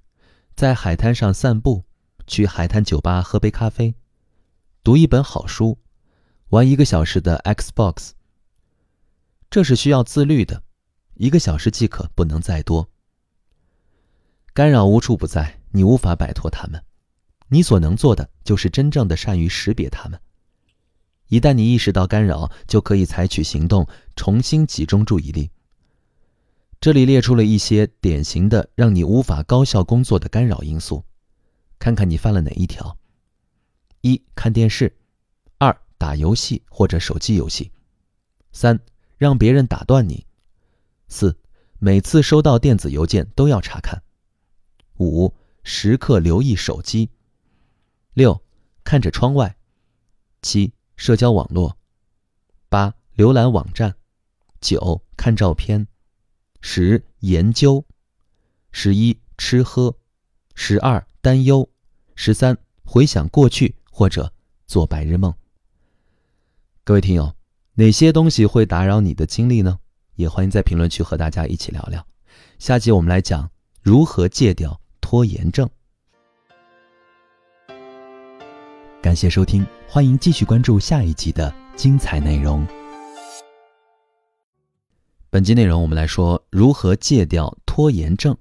在海滩上散步、去海滩酒吧喝杯咖啡、读一本好书、玩一个小时的 Xbox。这是需要自律的。一个小时即可，不能再多。干扰无处不在，你无法摆脱他们。你所能做的就是真正的善于识别他们。一旦你意识到干扰，就可以采取行动，重新集中注意力。这里列出了一些典型的让你无法高效工作的干扰因素，看看你犯了哪一条：一、看电视；二、打游戏或者手机游戏；三、让别人打断你。四，每次收到电子邮件都要查看；五，时刻留意手机；六，看着窗外；七，社交网络；八，浏览网站；九，看照片；十，研究；十一，吃喝；十二，担忧；十三，回想过去或者做白日梦。各位听友，哪些东西会打扰你的精力呢？也欢迎在评论区和大家一起聊聊。下集我们来讲如何戒掉拖延症。感谢收听，欢迎继续关注下一集的精彩内容。本集内容我们来说如何戒掉拖延症。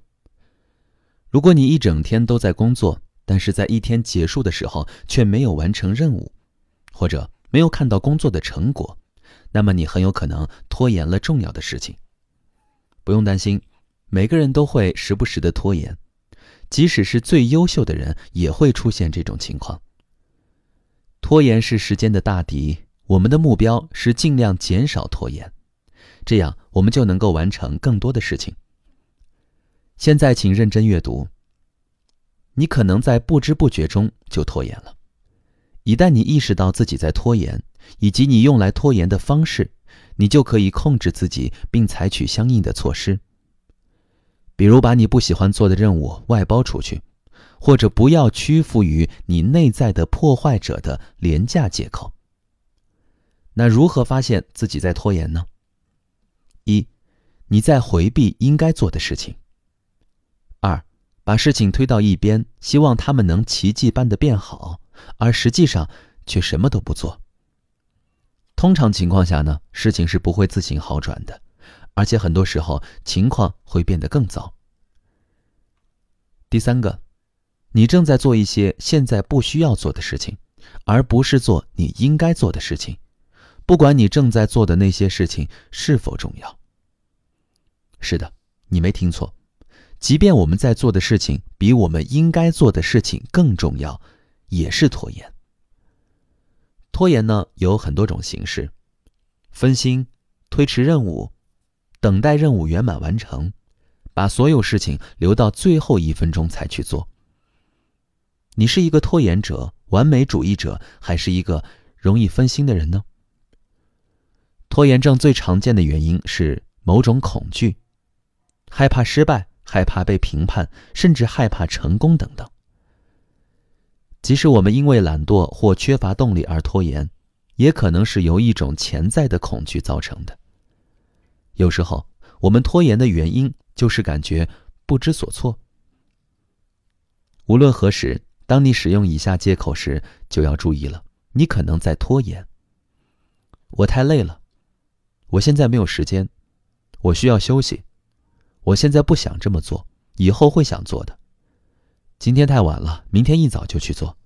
如果你一整天都在工作，但是在一天结束的时候却没有完成任务，或者没有看到工作的成果。那么你很有可能拖延了重要的事情。不用担心，每个人都会时不时的拖延，即使是最优秀的人也会出现这种情况。拖延是时间的大敌，我们的目标是尽量减少拖延，这样我们就能够完成更多的事情。现在请认真阅读，你可能在不知不觉中就拖延了。一旦你意识到自己在拖延，以及你用来拖延的方式，你就可以控制自己并采取相应的措施，比如把你不喜欢做的任务外包出去，或者不要屈服于你内在的破坏者的廉价借口。那如何发现自己在拖延呢？一，你在回避应该做的事情；二，把事情推到一边，希望他们能奇迹般的变好。而实际上却什么都不做。通常情况下呢，事情是不会自行好转的，而且很多时候情况会变得更糟。第三个，你正在做一些现在不需要做的事情，而不是做你应该做的事情，不管你正在做的那些事情是否重要。是的，你没听错，即便我们在做的事情比我们应该做的事情更重要。也是拖延。拖延呢有很多种形式：分心、推迟任务、等待任务圆满完成、把所有事情留到最后一分钟才去做。你是一个拖延者、完美主义者，还是一个容易分心的人呢？拖延症最常见的原因是某种恐惧，害怕失败、害怕被评判，甚至害怕成功等等。即使我们因为懒惰或缺乏动力而拖延，也可能是由一种潜在的恐惧造成的。有时候，我们拖延的原因就是感觉不知所措。无论何时，当你使用以下借口时，就要注意了：你可能在拖延。我太累了，我现在没有时间，我需要休息，我现在不想这么做，以后会想做的。今天太晚了，明天一早就去做。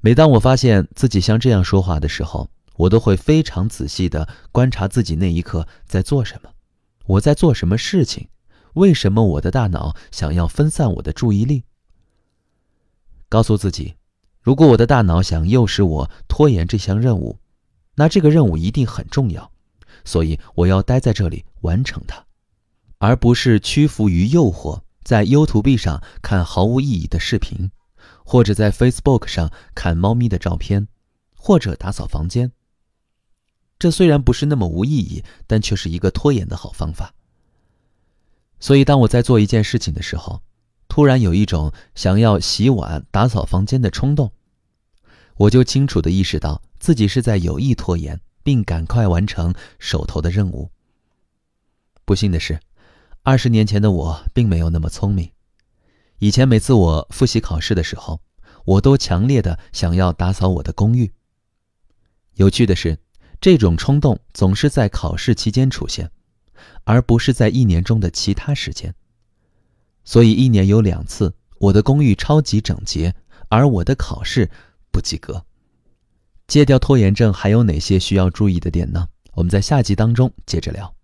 每当我发现自己像这样说话的时候，我都会非常仔细的观察自己那一刻在做什么，我在做什么事情，为什么我的大脑想要分散我的注意力？告诉自己，如果我的大脑想诱使我拖延这项任务，那这个任务一定很重要，所以我要待在这里完成它，而不是屈服于诱惑。在 y o u t u b e 上看毫无意义的视频，或者在 Facebook 上看猫咪的照片，或者打扫房间。这虽然不是那么无意义，但却是一个拖延的好方法。所以，当我在做一件事情的时候，突然有一种想要洗碗、打扫房间的冲动，我就清楚地意识到自己是在有意拖延，并赶快完成手头的任务。不幸的是。二十年前的我并没有那么聪明。以前每次我复习考试的时候，我都强烈的想要打扫我的公寓。有趣的是，这种冲动总是在考试期间出现，而不是在一年中的其他时间。所以一年有两次，我的公寓超级整洁，而我的考试不及格。戒掉拖延症还有哪些需要注意的点呢？我们在下集当中接着聊。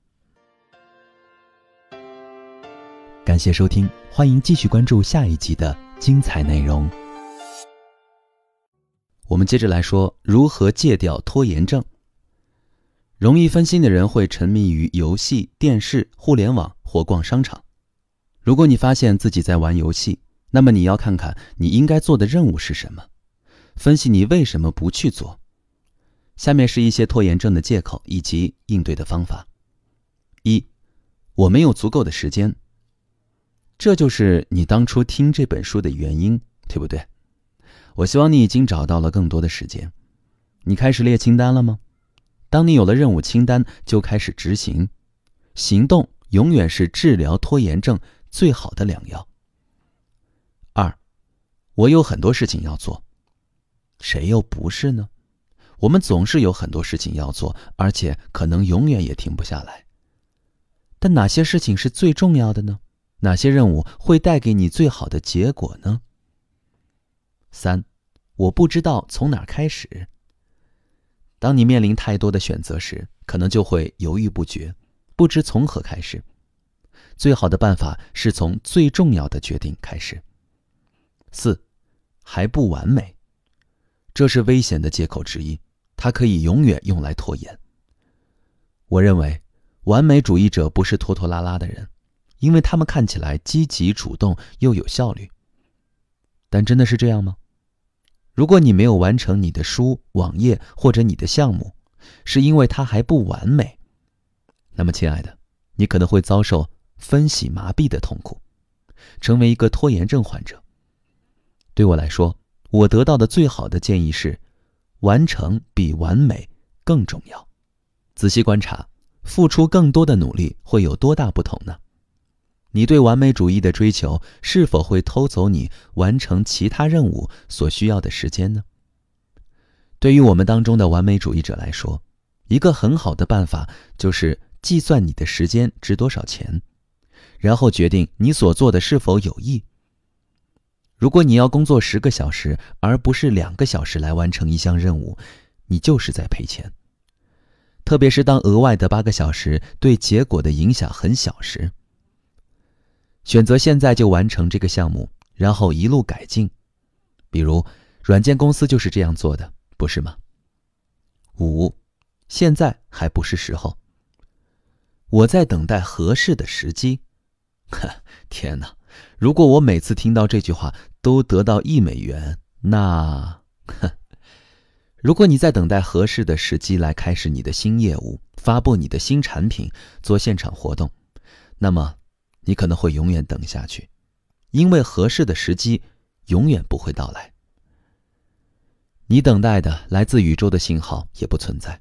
感谢收听，欢迎继续关注下一集的精彩内容。我们接着来说如何戒掉拖延症。容易分心的人会沉迷于游戏、电视、互联网或逛商场。如果你发现自己在玩游戏，那么你要看看你应该做的任务是什么，分析你为什么不去做。下面是一些拖延症的借口以及应对的方法：一，我没有足够的时间。这就是你当初听这本书的原因，对不对？我希望你已经找到了更多的时间。你开始列清单了吗？当你有了任务清单，就开始执行。行动永远是治疗拖延症最好的良药。二，我有很多事情要做，谁又不是呢？我们总是有很多事情要做，而且可能永远也停不下来。但哪些事情是最重要的呢？哪些任务会带给你最好的结果呢？三，我不知道从哪开始。当你面临太多的选择时，可能就会犹豫不决，不知从何开始。最好的办法是从最重要的决定开始。四，还不完美，这是危险的借口之一，它可以永远用来拖延。我认为，完美主义者不是拖拖拉拉的人。因为他们看起来积极主动又有效率，但真的是这样吗？如果你没有完成你的书、网页或者你的项目，是因为它还不完美，那么亲爱的，你可能会遭受分析麻痹的痛苦，成为一个拖延症患者。对我来说，我得到的最好的建议是：完成比完美更重要。仔细观察，付出更多的努力会有多大不同呢？你对完美主义的追求是否会偷走你完成其他任务所需要的时间呢？对于我们当中的完美主义者来说，一个很好的办法就是计算你的时间值多少钱，然后决定你所做的是否有益。如果你要工作十个小时而不是两个小时来完成一项任务，你就是在赔钱。特别是当额外的八个小时对结果的影响很小时。选择现在就完成这个项目，然后一路改进，比如软件公司就是这样做的，不是吗？五，现在还不是时候。我在等待合适的时机。呵，天哪！如果我每次听到这句话都得到一美元，那，呵，如果你在等待合适的时机来开始你的新业务、发布你的新产品、做现场活动，那么。你可能会永远等下去，因为合适的时机永远不会到来。你等待的来自宇宙的信号也不存在。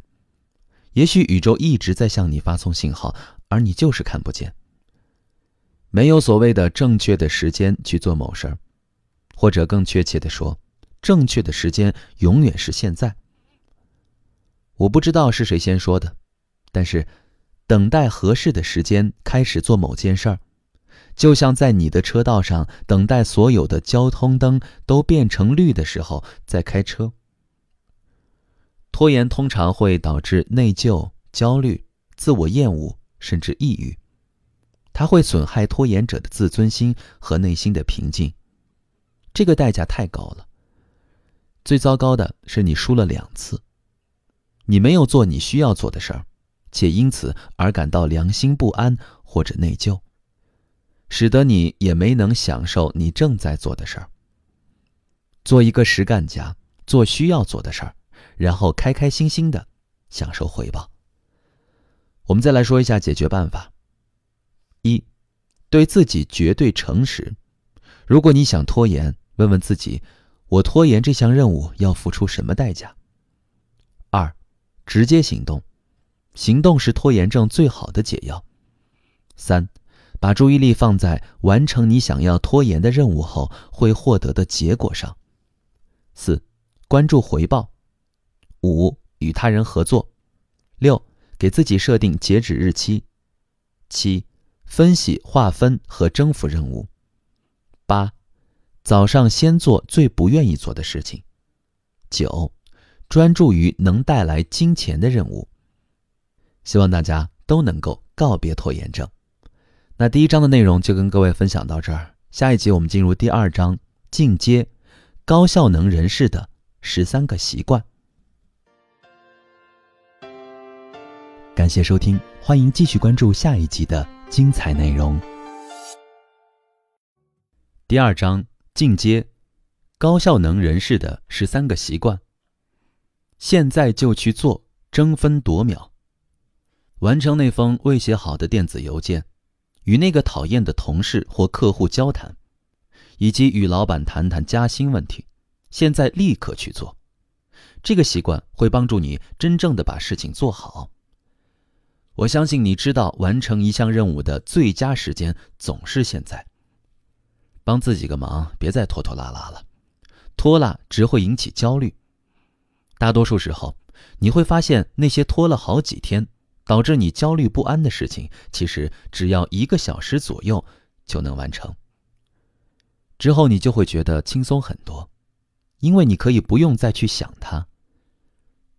也许宇宙一直在向你发送信号，而你就是看不见。没有所谓的正确的时间去做某事儿，或者更确切的说，正确的时间永远是现在。我不知道是谁先说的，但是等待合适的时间开始做某件事儿。就像在你的车道上等待，所有的交通灯都变成绿的时候再开车。拖延通常会导致内疚、焦虑、自我厌恶甚至抑郁，它会损害拖延者的自尊心和内心的平静。这个代价太高了。最糟糕的是，你输了两次，你没有做你需要做的事儿，且因此而感到良心不安或者内疚。使得你也没能享受你正在做的事儿。做一个实干家，做需要做的事儿，然后开开心心的享受回报。我们再来说一下解决办法：一，对自己绝对诚实。如果你想拖延，问问自己：我拖延这项任务要付出什么代价？二，直接行动，行动是拖延症最好的解药。三。把注意力放在完成你想要拖延的任务后会获得的结果上。四、关注回报。五、与他人合作。六、给自己设定截止日期。七、分析、划分和征服任务。八、早上先做最不愿意做的事情。九、专注于能带来金钱的任务。希望大家都能够告别拖延症。那第一章的内容就跟各位分享到这儿，下一集我们进入第二章，进阶高效能人士的十三个习惯。感谢收听，欢迎继续关注下一集的精彩内容。第二章，进阶高效能人士的十三个习惯。现在就去做，争分夺秒，完成那封未写好的电子邮件。与那个讨厌的同事或客户交谈，以及与老板谈谈加薪问题。现在立刻去做，这个习惯会帮助你真正的把事情做好。我相信你知道完成一项任务的最佳时间总是现在。帮自己个忙，别再拖拖拉拉了，拖拉只会引起焦虑。大多数时候，你会发现那些拖了好几天。导致你焦虑不安的事情，其实只要一个小时左右就能完成。之后你就会觉得轻松很多，因为你可以不用再去想它。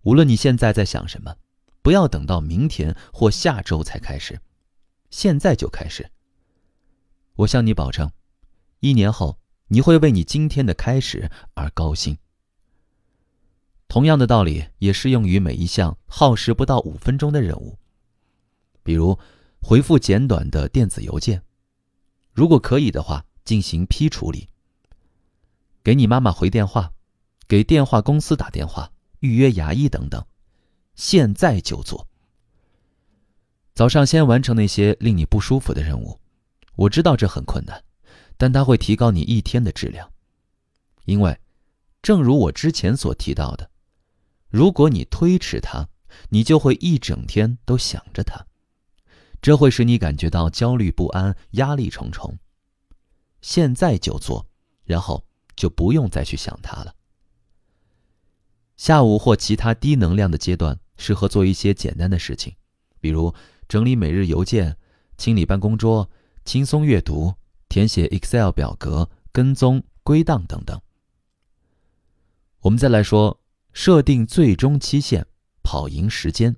无论你现在在想什么，不要等到明天或下周才开始，现在就开始。我向你保证，一年后你会为你今天的开始而高兴。同样的道理也适用于每一项耗时不到五分钟的任务，比如回复简短的电子邮件，如果可以的话进行批处理。给你妈妈回电话，给电话公司打电话预约牙医等等，现在就做。早上先完成那些令你不舒服的任务，我知道这很困难，但它会提高你一天的质量，因为，正如我之前所提到的。如果你推迟它，你就会一整天都想着它，这会使你感觉到焦虑不安、压力重重。现在就做，然后就不用再去想它了。下午或其他低能量的阶段，适合做一些简单的事情，比如整理每日邮件、清理办公桌、轻松阅读、填写 Excel 表格、跟踪归档等等。我们再来说。设定最终期限，跑赢时间。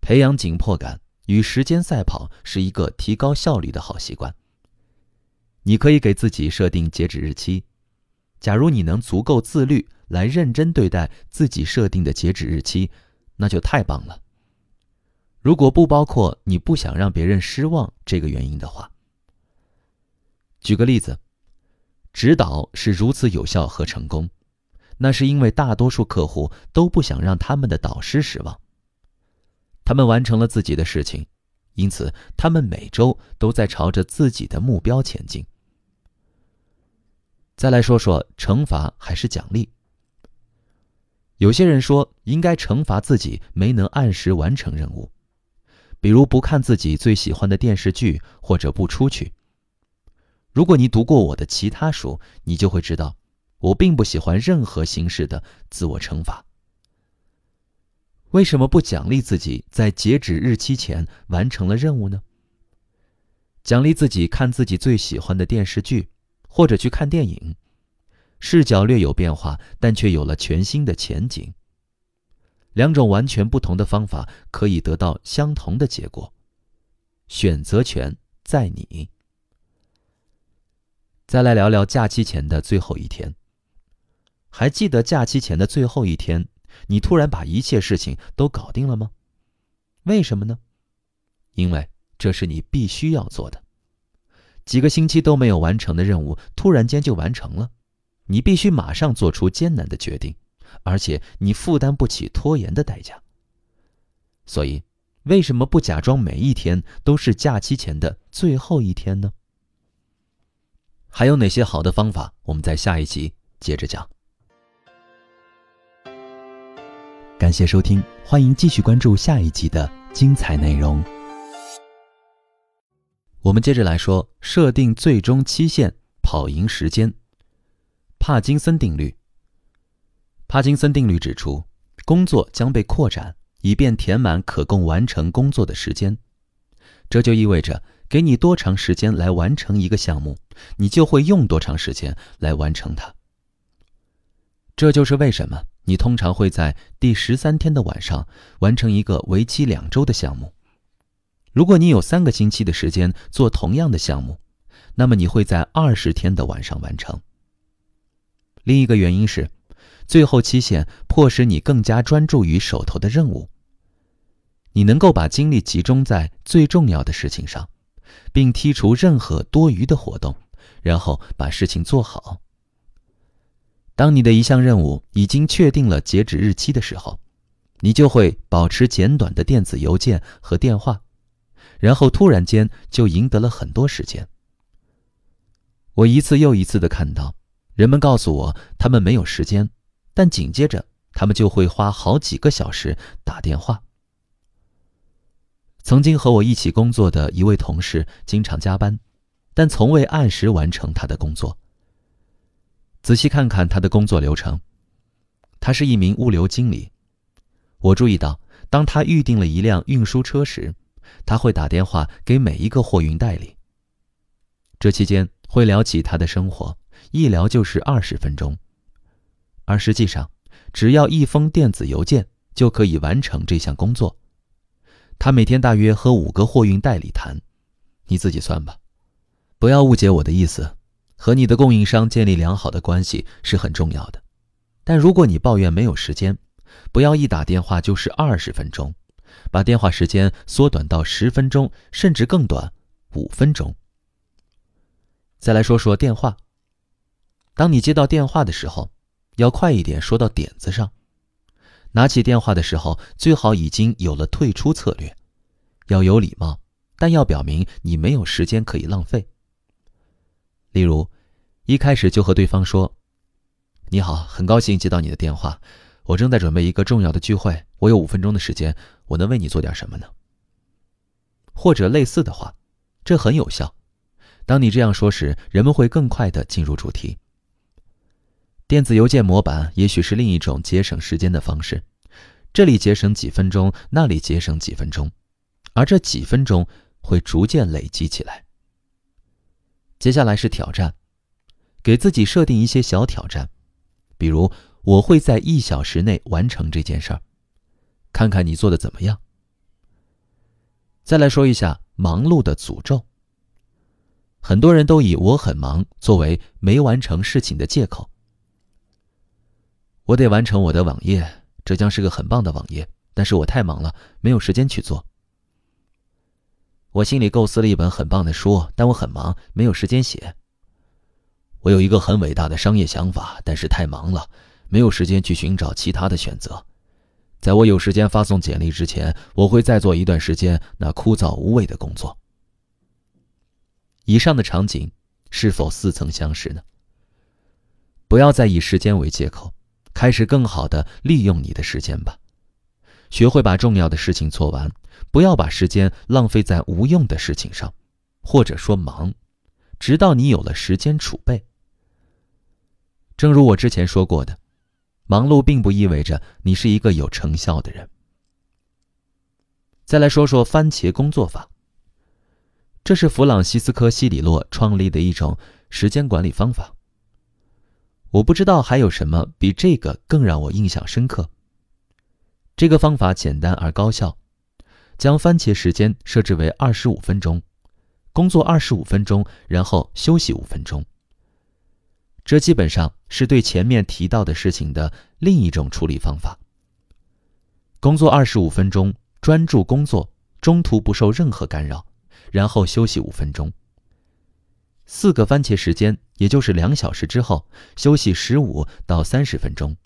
培养紧迫感，与时间赛跑是一个提高效率的好习惯。你可以给自己设定截止日期。假如你能足够自律，来认真对待自己设定的截止日期，那就太棒了。如果不包括你不想让别人失望这个原因的话，举个例子，指导是如此有效和成功。那是因为大多数客户都不想让他们的导师失望。他们完成了自己的事情，因此他们每周都在朝着自己的目标前进。再来说说惩罚还是奖励。有些人说应该惩罚自己没能按时完成任务，比如不看自己最喜欢的电视剧或者不出去。如果你读过我的其他书，你就会知道。我并不喜欢任何形式的自我惩罚。为什么不奖励自己在截止日期前完成了任务呢？奖励自己看自己最喜欢的电视剧，或者去看电影，视角略有变化，但却有了全新的前景。两种完全不同的方法可以得到相同的结果，选择权在你。再来聊聊假期前的最后一天。还记得假期前的最后一天，你突然把一切事情都搞定了吗？为什么呢？因为这是你必须要做的。几个星期都没有完成的任务，突然间就完成了，你必须马上做出艰难的决定，而且你负担不起拖延的代价。所以，为什么不假装每一天都是假期前的最后一天呢？还有哪些好的方法？我们在下一集接着讲。感谢收听，欢迎继续关注下一集的精彩内容。我们接着来说设定最终期限、跑赢时间。帕金森定律。帕金森定律指出，工作将被扩展，以便填满可供完成工作的时间。这就意味着，给你多长时间来完成一个项目，你就会用多长时间来完成它。这就是为什么。你通常会在第十三天的晚上完成一个为期两周的项目。如果你有三个星期的时间做同样的项目，那么你会在二十天的晚上完成。另一个原因是，最后期限迫使你更加专注于手头的任务。你能够把精力集中在最重要的事情上，并剔除任何多余的活动，然后把事情做好。当你的一项任务已经确定了截止日期的时候，你就会保持简短的电子邮件和电话，然后突然间就赢得了很多时间。我一次又一次的看到，人们告诉我他们没有时间，但紧接着他们就会花好几个小时打电话。曾经和我一起工作的一位同事经常加班，但从未按时完成他的工作。仔细看看他的工作流程。他是一名物流经理。我注意到，当他预定了一辆运输车时，他会打电话给每一个货运代理。这期间会聊起他的生活，一聊就是二十分钟。而实际上，只要一封电子邮件就可以完成这项工作。他每天大约和五个货运代理谈，你自己算吧。不要误解我的意思。和你的供应商建立良好的关系是很重要的，但如果你抱怨没有时间，不要一打电话就是二十分钟，把电话时间缩短到十分钟，甚至更短，五分钟。再来说说电话，当你接到电话的时候，要快一点说到点子上。拿起电话的时候，最好已经有了退出策略，要有礼貌，但要表明你没有时间可以浪费。例如，一开始就和对方说：“你好，很高兴接到你的电话。我正在准备一个重要的聚会，我有五分钟的时间，我能为你做点什么呢？”或者类似的话，这很有效。当你这样说时，人们会更快的进入主题。电子邮件模板也许是另一种节省时间的方式。这里节省几分钟，那里节省几分钟，而这几分钟会逐渐累积起来。接下来是挑战，给自己设定一些小挑战，比如我会在一小时内完成这件事儿，看看你做的怎么样。再来说一下忙碌的诅咒。很多人都以我很忙作为没完成事情的借口。我得完成我的网页，这将是个很棒的网页，但是我太忙了，没有时间去做。我心里构思了一本很棒的书，但我很忙，没有时间写。我有一个很伟大的商业想法，但是太忙了，没有时间去寻找其他的选择。在我有时间发送简历之前，我会再做一段时间那枯燥无味的工作。以上的场景是否似曾相识呢？不要再以时间为借口，开始更好的利用你的时间吧，学会把重要的事情做完。不要把时间浪费在无用的事情上，或者说忙，直到你有了时间储备。正如我之前说过的，忙碌并不意味着你是一个有成效的人。再来说说番茄工作法。这是弗朗西斯科·西里洛创立的一种时间管理方法。我不知道还有什么比这个更让我印象深刻。这个方法简单而高效。将番茄时间设置为二十五分钟，工作二十五分钟，然后休息五分钟。这基本上是对前面提到的事情的另一种处理方法。工作二十五分钟，专注工作，中途不受任何干扰，然后休息五分钟。四个番茄时间，也就是两小时之后，休息十五到三十分钟。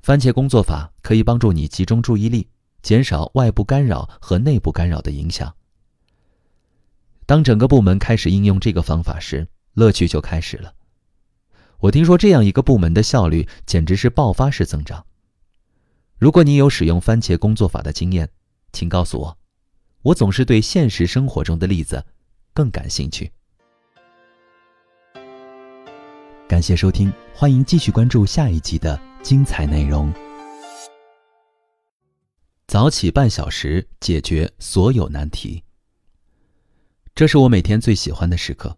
番茄工作法可以帮助你集中注意力。减少外部干扰和内部干扰的影响。当整个部门开始应用这个方法时，乐趣就开始了。我听说这样一个部门的效率简直是爆发式增长。如果你有使用番茄工作法的经验，请告诉我，我总是对现实生活中的例子更感兴趣。感谢收听，欢迎继续关注下一集的精彩内容。早起半小时解决所有难题。这是我每天最喜欢的时刻。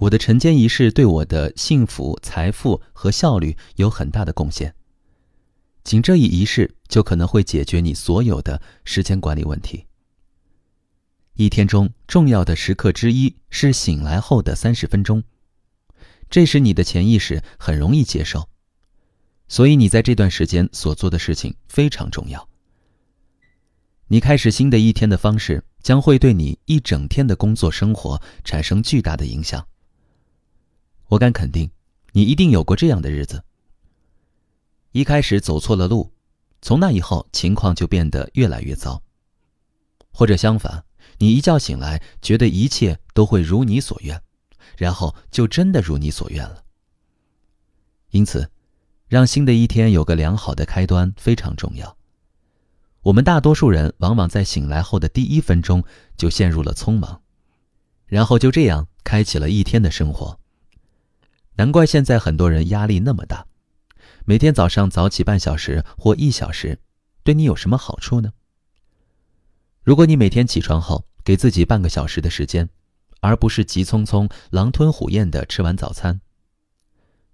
我的晨间仪式对我的幸福、财富和效率有很大的贡献。仅这一仪式就可能会解决你所有的时间管理问题。一天中重要的时刻之一是醒来后的三十分钟，这时你的潜意识很容易接受，所以你在这段时间所做的事情非常重要。你开始新的一天的方式，将会对你一整天的工作生活产生巨大的影响。我敢肯定，你一定有过这样的日子：一开始走错了路，从那以后情况就变得越来越糟；或者相反，你一觉醒来觉得一切都会如你所愿，然后就真的如你所愿了。因此，让新的一天有个良好的开端非常重要。我们大多数人往往在醒来后的第一分钟就陷入了匆忙，然后就这样开启了一天的生活。难怪现在很多人压力那么大。每天早上早起半小时或一小时，对你有什么好处呢？如果你每天起床后给自己半个小时的时间，而不是急匆匆狼吞虎咽地吃完早餐，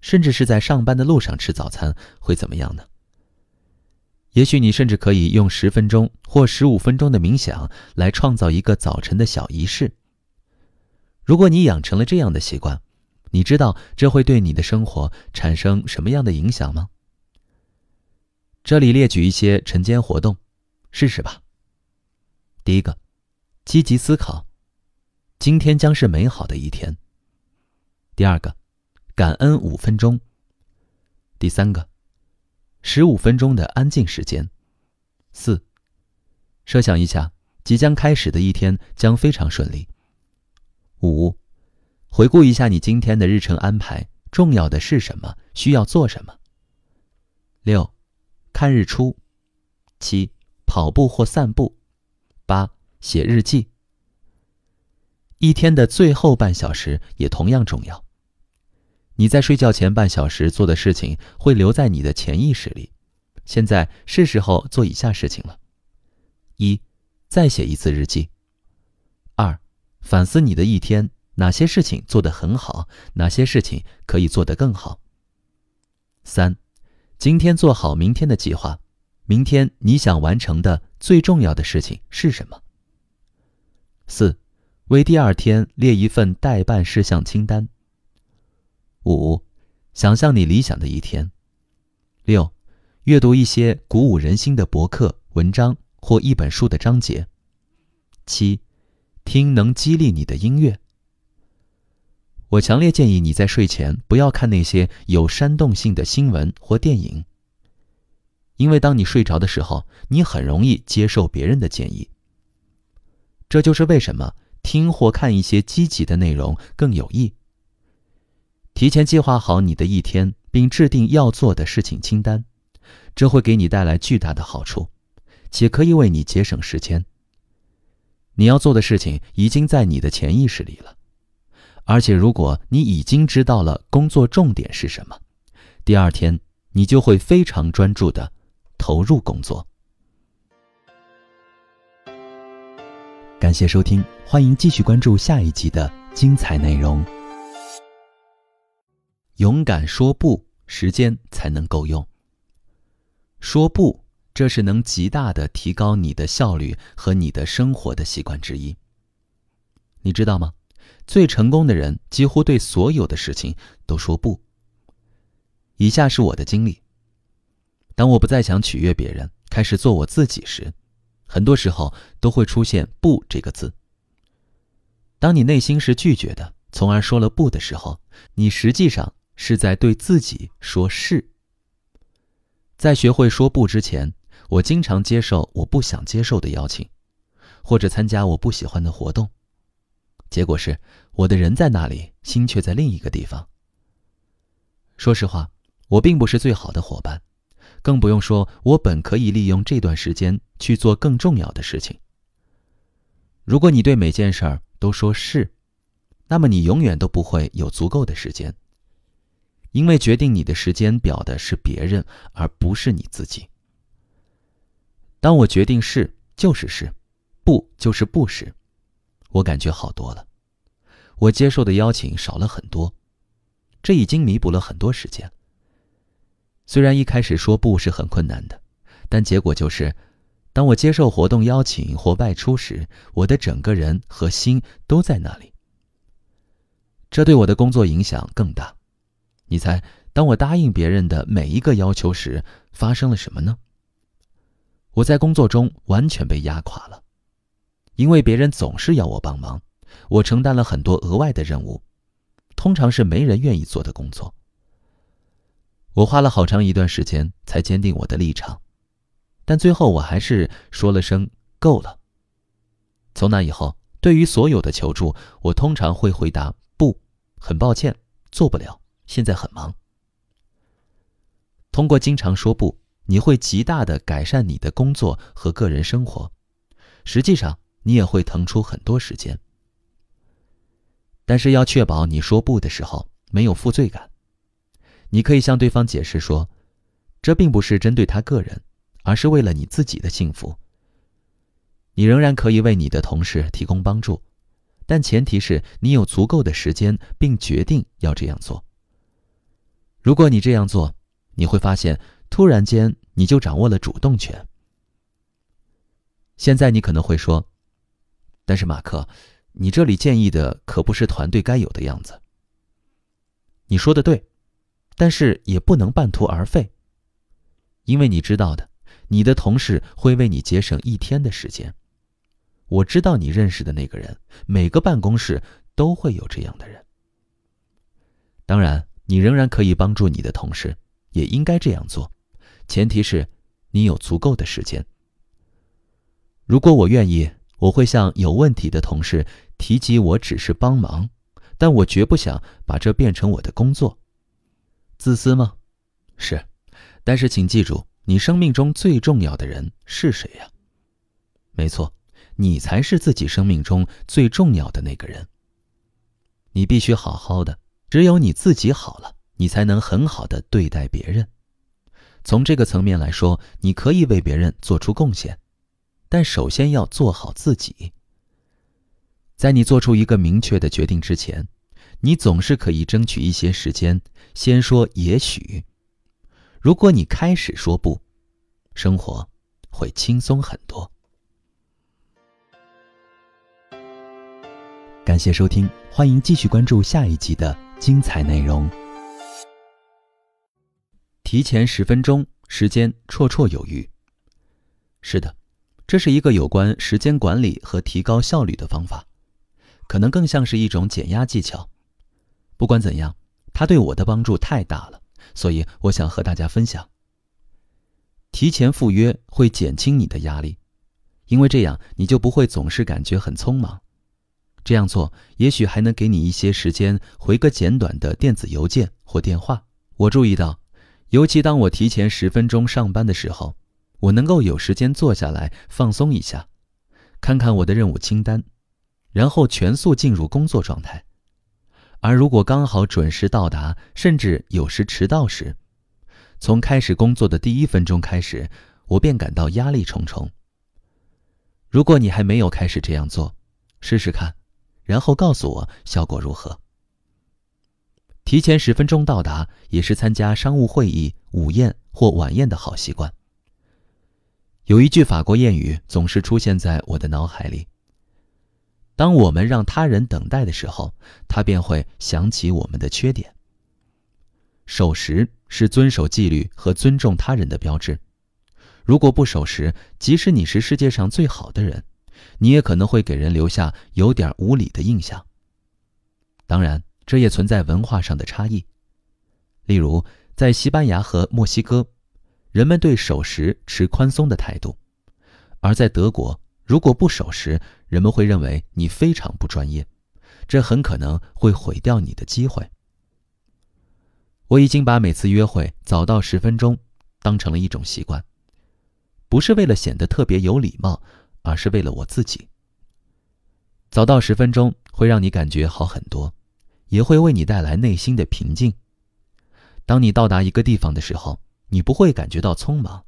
甚至是在上班的路上吃早餐，会怎么样呢？也许你甚至可以用十分钟或十五分钟的冥想来创造一个早晨的小仪式。如果你养成了这样的习惯，你知道这会对你的生活产生什么样的影响吗？这里列举一些晨间活动，试试吧。第一个，积极思考，今天将是美好的一天。第二个，感恩五分钟。第三个。十五分钟的安静时间。四，设想一下，即将开始的一天将非常顺利。五，回顾一下你今天的日程安排，重要的是什么？需要做什么？六，看日出。七，跑步或散步。八，写日记。一天的最后半小时也同样重要。你在睡觉前半小时做的事情会留在你的潜意识里。现在是时候做以下事情了：一、再写一次日记；二、反思你的一天，哪些事情做得很好，哪些事情可以做得更好；三、今天做好明天的计划，明天你想完成的最重要的事情是什么；四、为第二天列一份待办事项清单。五，想象你理想的一天。六，阅读一些鼓舞人心的博客文章或一本书的章节。七，听能激励你的音乐。我强烈建议你在睡前不要看那些有煽动性的新闻或电影，因为当你睡着的时候，你很容易接受别人的建议。这就是为什么听或看一些积极的内容更有益。提前计划好你的一天，并制定要做的事情清单，这会给你带来巨大的好处，且可以为你节省时间。你要做的事情已经在你的潜意识里了，而且如果你已经知道了工作重点是什么，第二天你就会非常专注地投入工作。感谢收听，欢迎继续关注下一集的精彩内容。勇敢说不，时间才能够用。说不，这是能极大的提高你的效率和你的生活的习惯之一。你知道吗？最成功的人几乎对所有的事情都说不。以下是我的经历：当我不再想取悦别人，开始做我自己时，很多时候都会出现“不”这个字。当你内心是拒绝的，从而说了不的时候，你实际上。是在对自己说“是”。在学会说“不”之前，我经常接受我不想接受的邀请，或者参加我不喜欢的活动，结果是我的人在那里，心却在另一个地方。说实话，我并不是最好的伙伴，更不用说我本可以利用这段时间去做更重要的事情。如果你对每件事儿都说是，那么你永远都不会有足够的时间。因为决定你的时间表的是别人，而不是你自己。当我决定是，就是是；不，就是不时，我感觉好多了。我接受的邀请少了很多，这已经弥补了很多时间。虽然一开始说不是很困难的，但结果就是，当我接受活动邀请或外出时，我的整个人和心都在那里。这对我的工作影响更大。你猜，当我答应别人的每一个要求时，发生了什么呢？我在工作中完全被压垮了，因为别人总是要我帮忙，我承担了很多额外的任务，通常是没人愿意做的工作。我花了好长一段时间才坚定我的立场，但最后我还是说了声“够了”。从那以后，对于所有的求助，我通常会回答“不”，很抱歉，做不了。现在很忙。通过经常说不，你会极大的改善你的工作和个人生活。实际上，你也会腾出很多时间。但是要确保你说不的时候没有负罪感。你可以向对方解释说，这并不是针对他个人，而是为了你自己的幸福。你仍然可以为你的同事提供帮助，但前提是你有足够的时间，并决定要这样做。如果你这样做，你会发现突然间你就掌握了主动权。现在你可能会说：“但是马克，你这里建议的可不是团队该有的样子。”你说的对，但是也不能半途而废，因为你知道的，你的同事会为你节省一天的时间。我知道你认识的那个人，每个办公室都会有这样的人。当然。你仍然可以帮助你的同事，也应该这样做，前提是你有足够的时间。如果我愿意，我会向有问题的同事提及我只是帮忙，但我绝不想把这变成我的工作。自私吗？是，但是请记住，你生命中最重要的人是谁呀？没错，你才是自己生命中最重要的那个人。你必须好好的。只有你自己好了，你才能很好的对待别人。从这个层面来说，你可以为别人做出贡献，但首先要做好自己。在你做出一个明确的决定之前，你总是可以争取一些时间，先说也许。如果你开始说不，生活会轻松很多。感谢收听，欢迎继续关注下一集的。精彩内容，提前十分钟，时间绰绰有余。是的，这是一个有关时间管理和提高效率的方法，可能更像是一种减压技巧。不管怎样，它对我的帮助太大了，所以我想和大家分享。提前赴约会减轻你的压力，因为这样你就不会总是感觉很匆忙。这样做也许还能给你一些时间回个简短的电子邮件或电话。我注意到，尤其当我提前十分钟上班的时候，我能够有时间坐下来放松一下，看看我的任务清单，然后全速进入工作状态。而如果刚好准时到达，甚至有时迟到时，从开始工作的第一分钟开始，我便感到压力重重。如果你还没有开始这样做，试试看。然后告诉我效果如何。提前十分钟到达也是参加商务会议、午宴或晚宴的好习惯。有一句法国谚语总是出现在我的脑海里：当我们让他人等待的时候，他便会想起我们的缺点。守时是遵守纪律和尊重他人的标志。如果不守时，即使你是世界上最好的人。你也可能会给人留下有点无理的印象。当然，这也存在文化上的差异。例如，在西班牙和墨西哥，人们对守时持宽松的态度；而在德国，如果不守时，人们会认为你非常不专业，这很可能会毁掉你的机会。我已经把每次约会早到十分钟当成了一种习惯，不是为了显得特别有礼貌。而是为了我自己。早到十分钟会让你感觉好很多，也会为你带来内心的平静。当你到达一个地方的时候，你不会感觉到匆忙。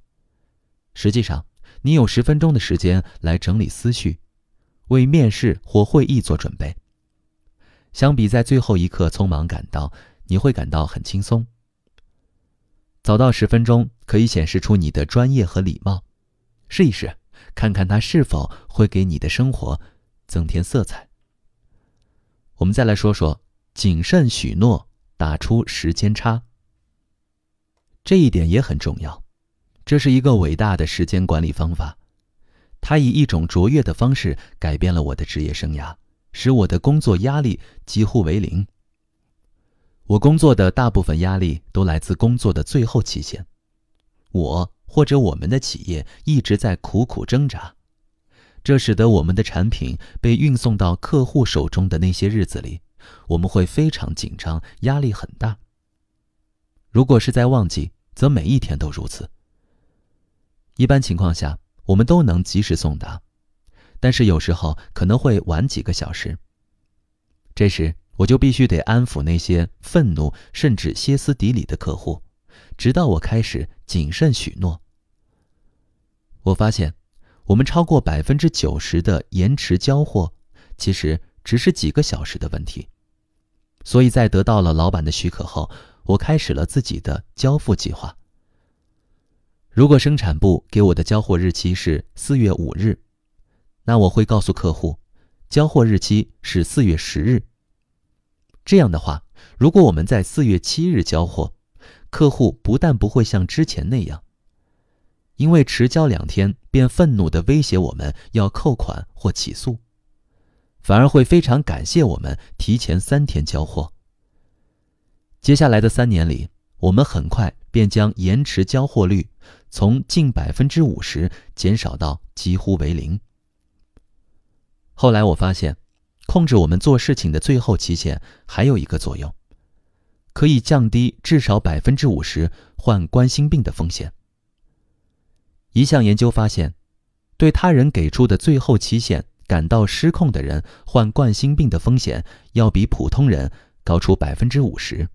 实际上，你有十分钟的时间来整理思绪，为面试或会议做准备。相比在最后一刻匆忙赶到，你会感到很轻松。早到十分钟可以显示出你的专业和礼貌，试一试。看看它是否会给你的生活增添色彩。我们再来说说谨慎许诺、打出时间差这一点也很重要。这是一个伟大的时间管理方法，它以一种卓越的方式改变了我的职业生涯，使我的工作压力几乎为零。我工作的大部分压力都来自工作的最后期限。我。或者我们的企业一直在苦苦挣扎，这使得我们的产品被运送到客户手中的那些日子里，我们会非常紧张，压力很大。如果是在旺季，则每一天都如此。一般情况下，我们都能及时送达，但是有时候可能会晚几个小时。这时，我就必须得安抚那些愤怒甚至歇斯底里的客户，直到我开始谨慎许诺。我发现，我们超过百分之九十的延迟交货，其实只是几个小时的问题。所以在得到了老板的许可后，我开始了自己的交付计划。如果生产部给我的交货日期是四月五日，那我会告诉客户，交货日期是四月十日。这样的话，如果我们在四月七日交货，客户不但不会像之前那样。因为迟交两天，便愤怒的威胁我们要扣款或起诉，反而会非常感谢我们提前三天交货。接下来的三年里，我们很快便将延迟交货率从近百分之五十减少到几乎为零。后来我发现，控制我们做事情的最后期限还有一个作用，可以降低至少百分之五十患冠心病的风险。一项研究发现，对他人给出的最后期限感到失控的人，患冠心病的风险要比普通人高出百分之五十。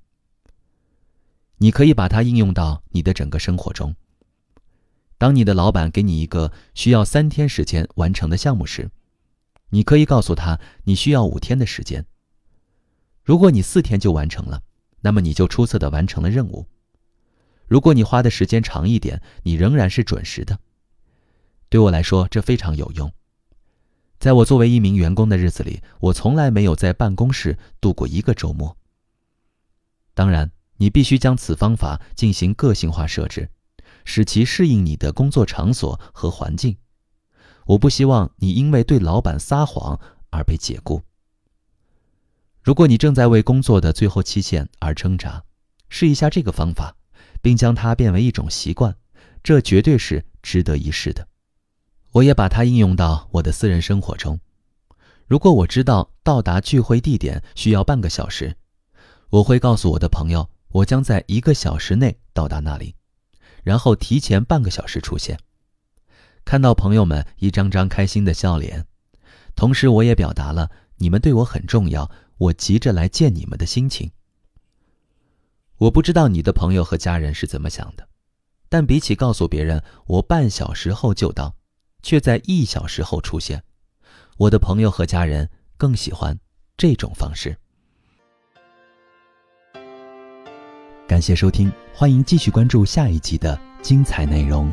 你可以把它应用到你的整个生活中。当你的老板给你一个需要三天时间完成的项目时，你可以告诉他你需要五天的时间。如果你四天就完成了，那么你就出色的完成了任务。如果你花的时间长一点，你仍然是准时的。对我来说，这非常有用。在我作为一名员工的日子里，我从来没有在办公室度过一个周末。当然，你必须将此方法进行个性化设置，使其适应你的工作场所和环境。我不希望你因为对老板撒谎而被解雇。如果你正在为工作的最后期限而挣扎，试一下这个方法。并将它变为一种习惯，这绝对是值得一试的。我也把它应用到我的私人生活中。如果我知道到达聚会地点需要半个小时，我会告诉我的朋友，我将在一个小时内到达那里，然后提前半个小时出现。看到朋友们一张张开心的笑脸，同时我也表达了你们对我很重要，我急着来见你们的心情。我不知道你的朋友和家人是怎么想的，但比起告诉别人我半小时后就到，却在一小时后出现，我的朋友和家人更喜欢这种方式。感谢收听，欢迎继续关注下一集的精彩内容。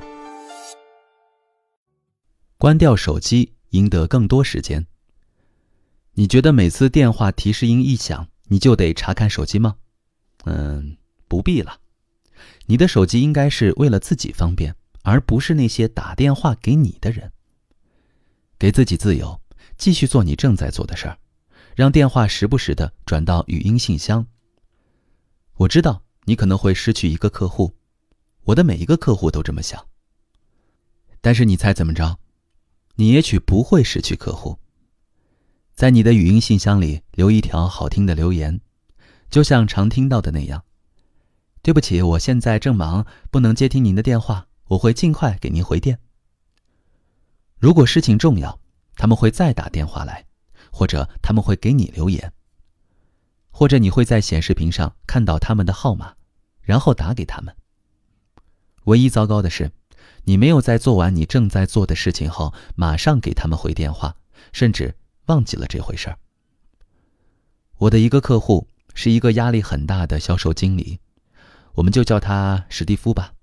关掉手机，赢得更多时间。你觉得每次电话提示音一响，你就得查看手机吗？嗯，不必了。你的手机应该是为了自己方便，而不是那些打电话给你的人。给自己自由，继续做你正在做的事儿，让电话时不时的转到语音信箱。我知道你可能会失去一个客户，我的每一个客户都这么想。但是你猜怎么着？你也许不会失去客户。在你的语音信箱里留一条好听的留言。就像常听到的那样，对不起，我现在正忙，不能接听您的电话，我会尽快给您回电。如果事情重要，他们会再打电话来，或者他们会给你留言，或者你会在显示屏上看到他们的号码，然后打给他们。唯一糟糕的是，你没有在做完你正在做的事情后马上给他们回电话，甚至忘记了这回事儿。我的一个客户。是一个压力很大的销售经理，我们就叫他史蒂夫吧。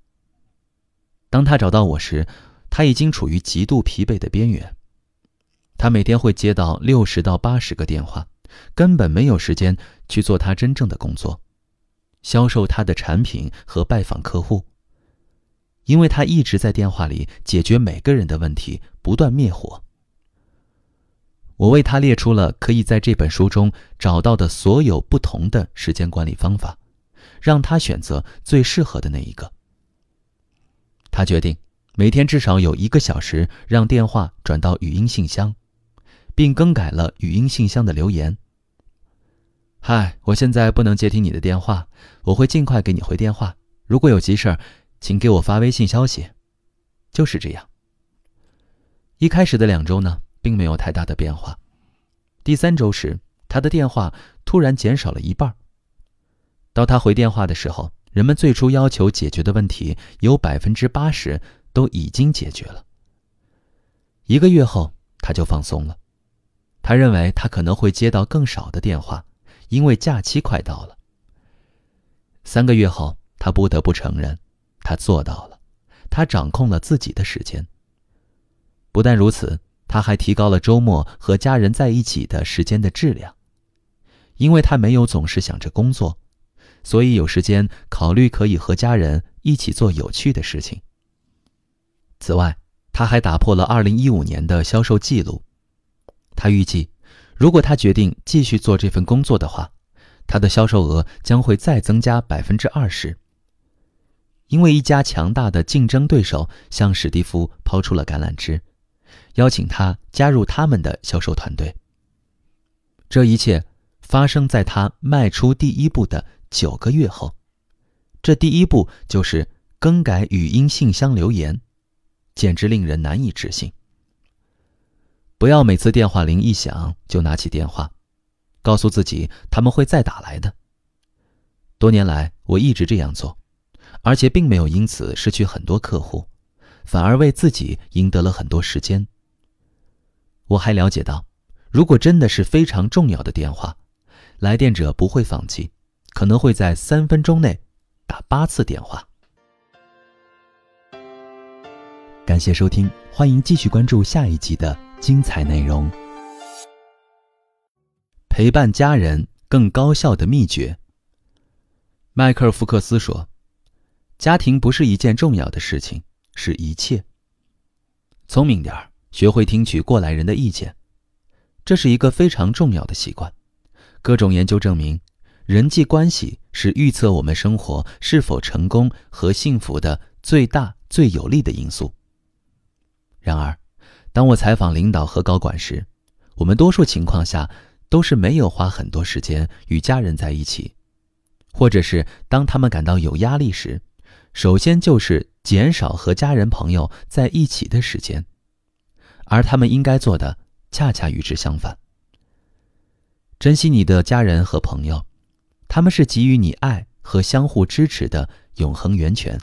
当他找到我时，他已经处于极度疲惫的边缘。他每天会接到六十到八十个电话，根本没有时间去做他真正的工作——销售他的产品和拜访客户。因为他一直在电话里解决每个人的问题，不断灭火。我为他列出了可以在这本书中找到的所有不同的时间管理方法，让他选择最适合的那一个。他决定每天至少有一个小时让电话转到语音信箱，并更改了语音信箱的留言：“嗨，我现在不能接听你的电话，我会尽快给你回电话。如果有急事儿，请给我发微信消息。”就是这样。一开始的两周呢？并没有太大的变化。第三周时，他的电话突然减少了一半。到他回电话的时候，人们最初要求解决的问题有百分之八十都已经解决了。一个月后，他就放松了。他认为他可能会接到更少的电话，因为假期快到了。三个月后，他不得不承认，他做到了，他掌控了自己的时间。不但如此。他还提高了周末和家人在一起的时间的质量，因为他没有总是想着工作，所以有时间考虑可以和家人一起做有趣的事情。此外，他还打破了二零一五年的销售记录。他预计，如果他决定继续做这份工作的话，他的销售额将会再增加百分之二十，因为一家强大的竞争对手向史蒂夫抛出了橄榄枝。邀请他加入他们的销售团队。这一切发生在他迈出第一步的九个月后，这第一步就是更改语音信箱留言，简直令人难以置信。不要每次电话铃一响就拿起电话，告诉自己他们会再打来的。多年来我一直这样做，而且并没有因此失去很多客户，反而为自己赢得了很多时间。我还了解到，如果真的是非常重要的电话，来电者不会放弃，可能会在三分钟内打八次电话。感谢收听，欢迎继续关注下一集的精彩内容。陪伴家人更高效的秘诀。迈克尔·福克斯说：“家庭不是一件重要的事情，是一切。聪明点儿。”学会听取过来人的意见，这是一个非常重要的习惯。各种研究证明，人际关系是预测我们生活是否成功和幸福的最大、最有利的因素。然而，当我采访领导和高管时，我们多数情况下都是没有花很多时间与家人在一起，或者是当他们感到有压力时，首先就是减少和家人、朋友在一起的时间。而他们应该做的恰恰与之相反。珍惜你的家人和朋友，他们是给予你爱和相互支持的永恒源泉，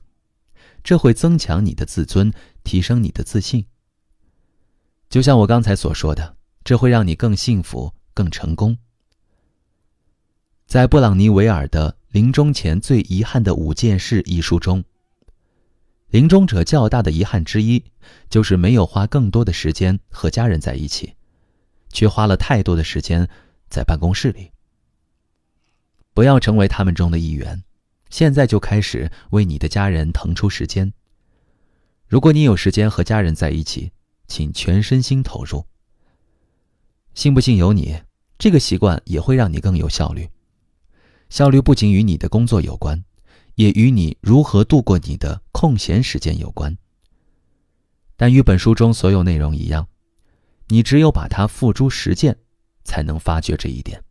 这会增强你的自尊，提升你的自信。就像我刚才所说的，这会让你更幸福、更成功。在《布朗尼维尔的临终前最遗憾的五件事》一书中。临终者较大的遗憾之一，就是没有花更多的时间和家人在一起，却花了太多的时间在办公室里。不要成为他们中的一员，现在就开始为你的家人腾出时间。如果你有时间和家人在一起，请全身心投入。信不信由你，这个习惯也会让你更有效率。效率不仅与你的工作有关。也与你如何度过你的空闲时间有关，但与本书中所有内容一样，你只有把它付诸实践，才能发掘这一点。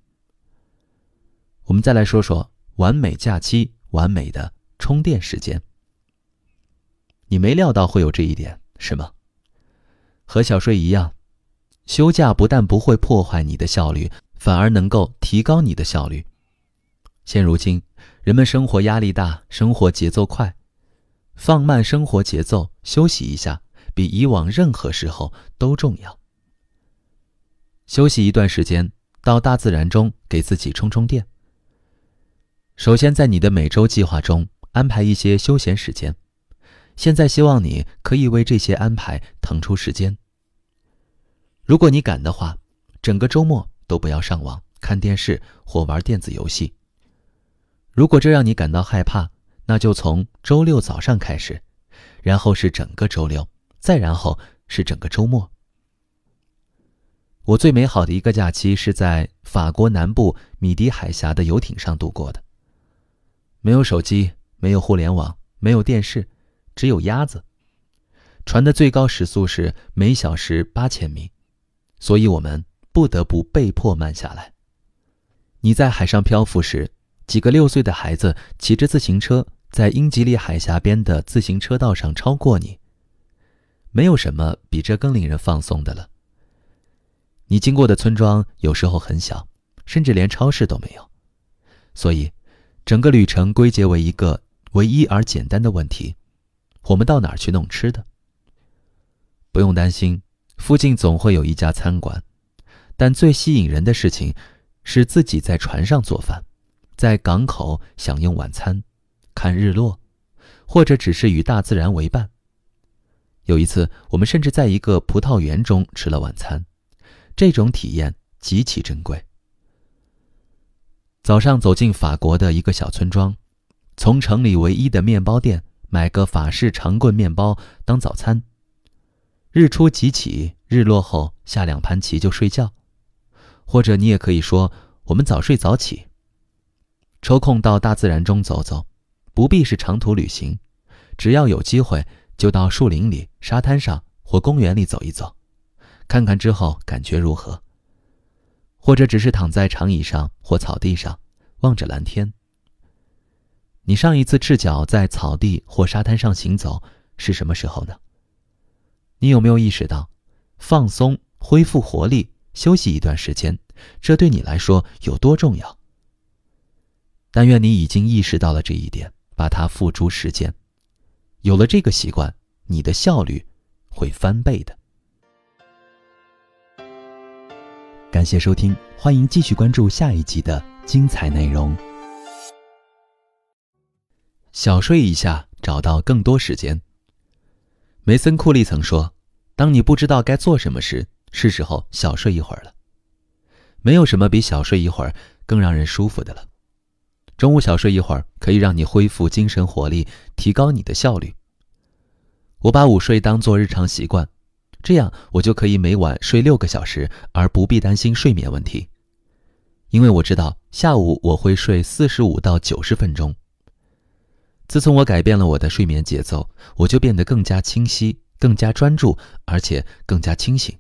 我们再来说说完美假期、完美的充电时间。你没料到会有这一点，是吗？和小睡一样，休假不但不会破坏你的效率，反而能够提高你的效率。现如今。人们生活压力大，生活节奏快，放慢生活节奏，休息一下，比以往任何时候都重要。休息一段时间，到大自然中给自己充充电。首先，在你的每周计划中安排一些休闲时间。现在希望你可以为这些安排腾出时间。如果你敢的话，整个周末都不要上网、看电视或玩电子游戏。如果这让你感到害怕，那就从周六早上开始，然后是整个周六，再然后是整个周末。我最美好的一个假期是在法国南部米迪海峡的游艇上度过的。没有手机，没有互联网，没有电视，只有鸭子。船的最高时速是每小时八千米，所以我们不得不被迫慢下来。你在海上漂浮时。几个六岁的孩子骑着自行车，在英吉利海峡边的自行车道上超过你。没有什么比这更令人放松的了。你经过的村庄有时候很小，甚至连超市都没有，所以，整个旅程归结为一个唯一而简单的问题：我们到哪儿去弄吃的？不用担心，附近总会有一家餐馆。但最吸引人的事情，是自己在船上做饭。在港口享用晚餐，看日落，或者只是与大自然为伴。有一次，我们甚至在一个葡萄园中吃了晚餐，这种体验极其珍贵。早上走进法国的一个小村庄，从城里唯一的面包店买个法式长棍面包当早餐。日出即起，日落后下两盘棋就睡觉，或者你也可以说我们早睡早起。抽空到大自然中走走，不必是长途旅行，只要有机会就到树林里、沙滩上或公园里走一走，看看之后感觉如何。或者只是躺在长椅上或草地上，望着蓝天。你上一次赤脚在草地或沙滩上行走是什么时候呢？你有没有意识到，放松、恢复活力、休息一段时间，这对你来说有多重要？但愿你已经意识到了这一点，把它付诸实践。有了这个习惯，你的效率会翻倍的。感谢收听，欢迎继续关注下一集的精彩内容。小睡一下，找到更多时间。梅森·库利曾说：“当你不知道该做什么时，是时候小睡一会儿了。没有什么比小睡一会儿更让人舒服的了。”中午小睡一会儿，可以让你恢复精神活力，提高你的效率。我把午睡当作日常习惯，这样我就可以每晚睡六个小时，而不必担心睡眠问题。因为我知道下午我会睡四十五到九十分钟。自从我改变了我的睡眠节奏，我就变得更加清晰、更加专注，而且更加清醒。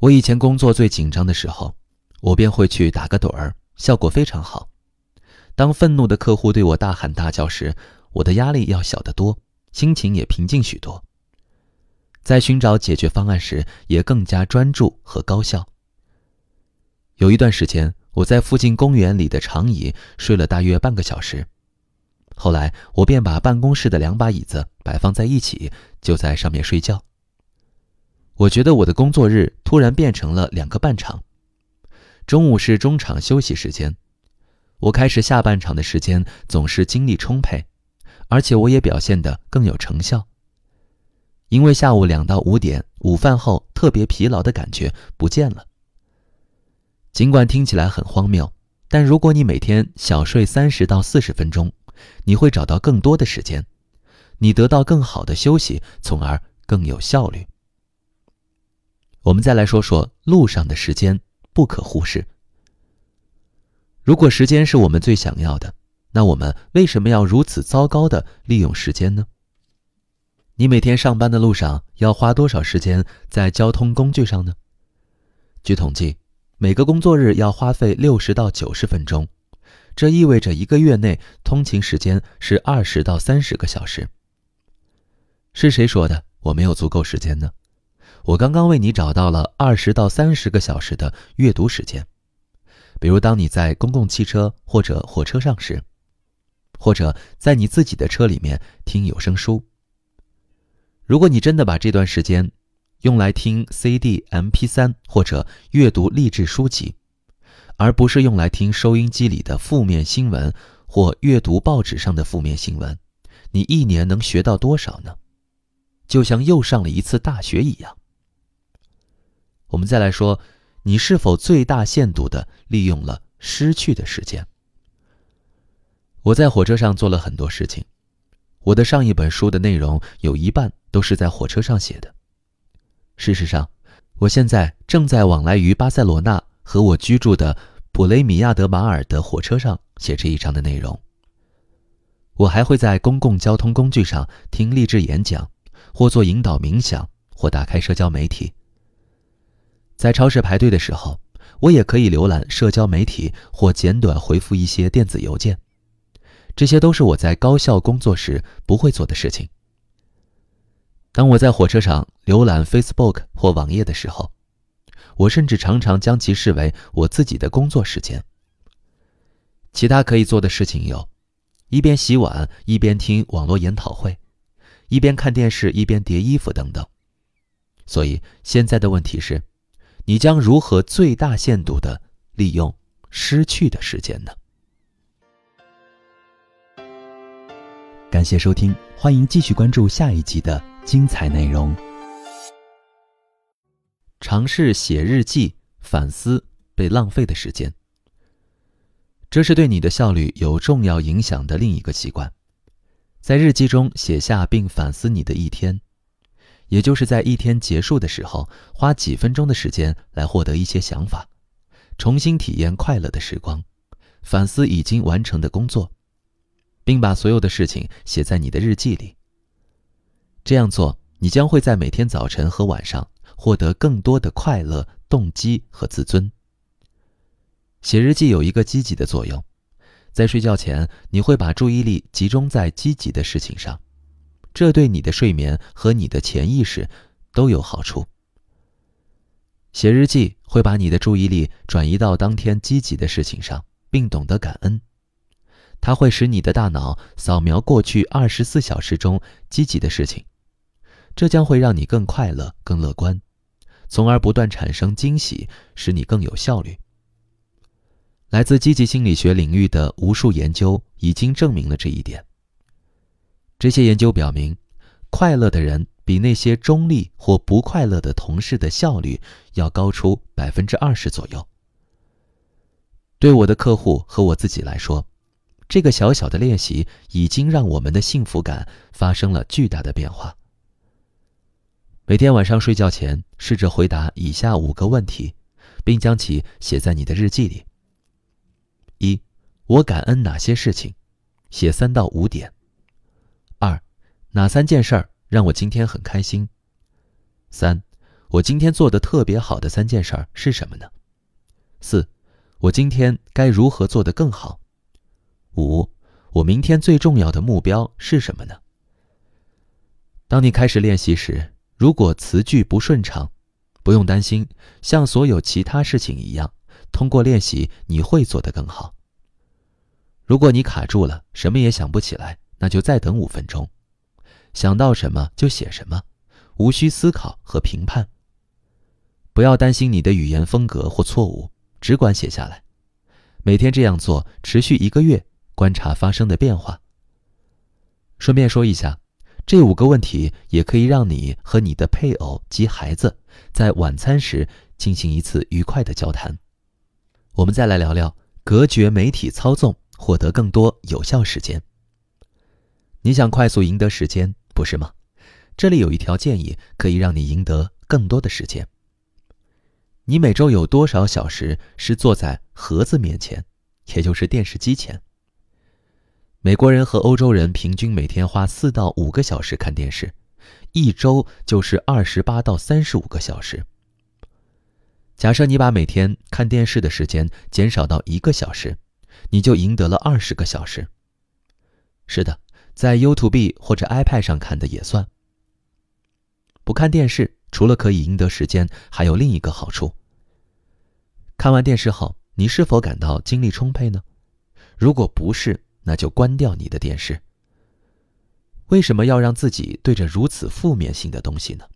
我以前工作最紧张的时候，我便会去打个盹儿，效果非常好。当愤怒的客户对我大喊大叫时，我的压力要小得多，心情也平静许多。在寻找解决方案时，也更加专注和高效。有一段时间，我在附近公园里的长椅睡了大约半个小时。后来，我便把办公室的两把椅子摆放在一起，就在上面睡觉。我觉得我的工作日突然变成了两个半场，中午是中场休息时间。我开始下半场的时间总是精力充沛，而且我也表现得更有成效。因为下午两到五点午饭后特别疲劳的感觉不见了。尽管听起来很荒谬，但如果你每天小睡三十到四十分钟，你会找到更多的时间，你得到更好的休息，从而更有效率。我们再来说说路上的时间不可忽视。如果时间是我们最想要的，那我们为什么要如此糟糕的利用时间呢？你每天上班的路上要花多少时间在交通工具上呢？据统计，每个工作日要花费六十到九十分钟，这意味着一个月内通勤时间是二十到三十个小时。是谁说的？我没有足够时间呢？我刚刚为你找到了二十到三十个小时的阅读时间。比如，当你在公共汽车或者火车上时，或者在你自己的车里面听有声书。如果你真的把这段时间用来听 CD、MP3 或者阅读励志书籍，而不是用来听收音机里的负面新闻或阅读报纸上的负面新闻，你一年能学到多少呢？就像又上了一次大学一样。我们再来说。你是否最大限度的利用了失去的时间？我在火车上做了很多事情，我的上一本书的内容有一半都是在火车上写的。事实上，我现在正在往来于巴塞罗那和我居住的普雷米亚德马尔的火车上写这一章的内容。我还会在公共交通工具上听励志演讲，或做引导冥想，或打开社交媒体。在超市排队的时候，我也可以浏览社交媒体或简短回复一些电子邮件。这些都是我在高校工作时不会做的事情。当我在火车上浏览 Facebook 或网页的时候，我甚至常常将其视为我自己的工作时间。其他可以做的事情有：一边洗碗一边听网络研讨会，一边看电视一边叠衣服等等。所以现在的问题是。你将如何最大限度的利用失去的时间呢？感谢收听，欢迎继续关注下一集的精彩内容。尝试写日记，反思被浪费的时间，这是对你的效率有重要影响的另一个习惯。在日记中写下并反思你的一天。也就是在一天结束的时候，花几分钟的时间来获得一些想法，重新体验快乐的时光，反思已经完成的工作，并把所有的事情写在你的日记里。这样做，你将会在每天早晨和晚上获得更多的快乐、动机和自尊。写日记有一个积极的作用，在睡觉前你会把注意力集中在积极的事情上。这对你的睡眠和你的潜意识都有好处。写日记会把你的注意力转移到当天积极的事情上，并懂得感恩。它会使你的大脑扫描过去二十四小时中积极的事情，这将会让你更快乐、更乐观，从而不断产生惊喜，使你更有效率。来自积极心理学领域的无数研究已经证明了这一点。这些研究表明，快乐的人比那些中立或不快乐的同事的效率要高出百分之二十左右。对我的客户和我自己来说，这个小小的练习已经让我们的幸福感发生了巨大的变化。每天晚上睡觉前，试着回答以下五个问题，并将其写在你的日记里：一、我感恩哪些事情？写三到五点。哪三件事儿让我今天很开心？三，我今天做的特别好的三件事儿是什么呢？四，我今天该如何做得更好？五，我明天最重要的目标是什么呢？当你开始练习时，如果词句不顺畅，不用担心，像所有其他事情一样，通过练习你会做得更好。如果你卡住了，什么也想不起来，那就再等五分钟。想到什么就写什么，无需思考和评判。不要担心你的语言风格或错误，只管写下来。每天这样做，持续一个月，观察发生的变化。顺便说一下，这五个问题也可以让你和你的配偶及孩子在晚餐时进行一次愉快的交谈。我们再来聊聊隔绝媒体操纵，获得更多有效时间。你想快速赢得时间？不是吗？这里有一条建议可以让你赢得更多的时间。你每周有多少小时是坐在盒子面前，也就是电视机前？美国人和欧洲人平均每天花四到五个小时看电视，一周就是二十八到三十五个小时。假设你把每天看电视的时间减少到一个小时，你就赢得了二十个小时。是的。在 y o U t u B e 或者 iPad 上看的也算。不看电视，除了可以赢得时间，还有另一个好处。看完电视后，你是否感到精力充沛呢？如果不是，那就关掉你的电视。为什么要让自己对着如此负面性的东西呢？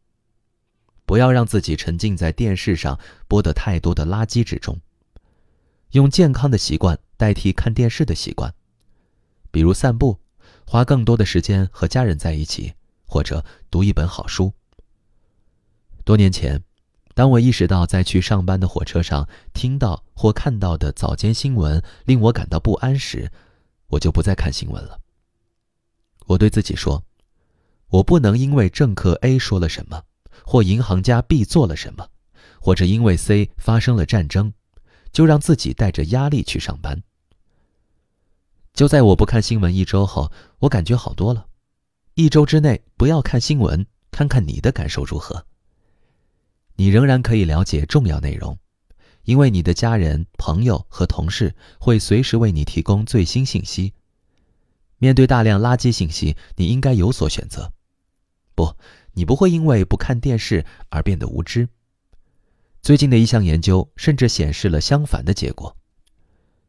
不要让自己沉浸在电视上播的太多的垃圾之中，用健康的习惯代替看电视的习惯，比如散步。花更多的时间和家人在一起，或者读一本好书。多年前，当我意识到在去上班的火车上听到或看到的早间新闻令我感到不安时，我就不再看新闻了。我对自己说：“我不能因为政客 A 说了什么，或银行家 B 做了什么，或者因为 C 发生了战争，就让自己带着压力去上班。”就在我不看新闻一周后，我感觉好多了。一周之内不要看新闻，看看你的感受如何。你仍然可以了解重要内容，因为你的家人、朋友和同事会随时为你提供最新信息。面对大量垃圾信息，你应该有所选择。不，你不会因为不看电视而变得无知。最近的一项研究甚至显示了相反的结果。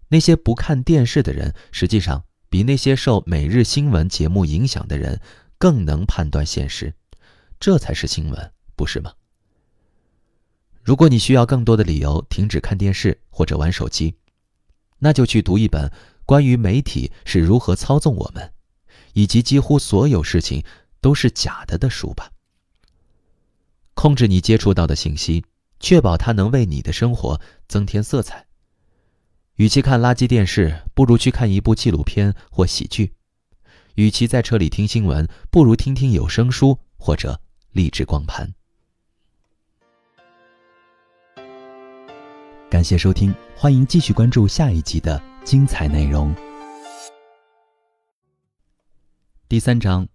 那些不看电视的人，实际上比那些受每日新闻节目影响的人更能判断现实，这才是新闻，不是吗？如果你需要更多的理由停止看电视或者玩手机，那就去读一本关于媒体是如何操纵我们，以及几乎所有事情都是假的的书吧。控制你接触到的信息，确保它能为你的生活增添色彩。与其看垃圾电视，不如去看一部纪录片或喜剧；与其在车里听新闻，不如听听有声书或者励志光盘。感谢收听，欢迎继续关注下一集的精彩内容。第三章：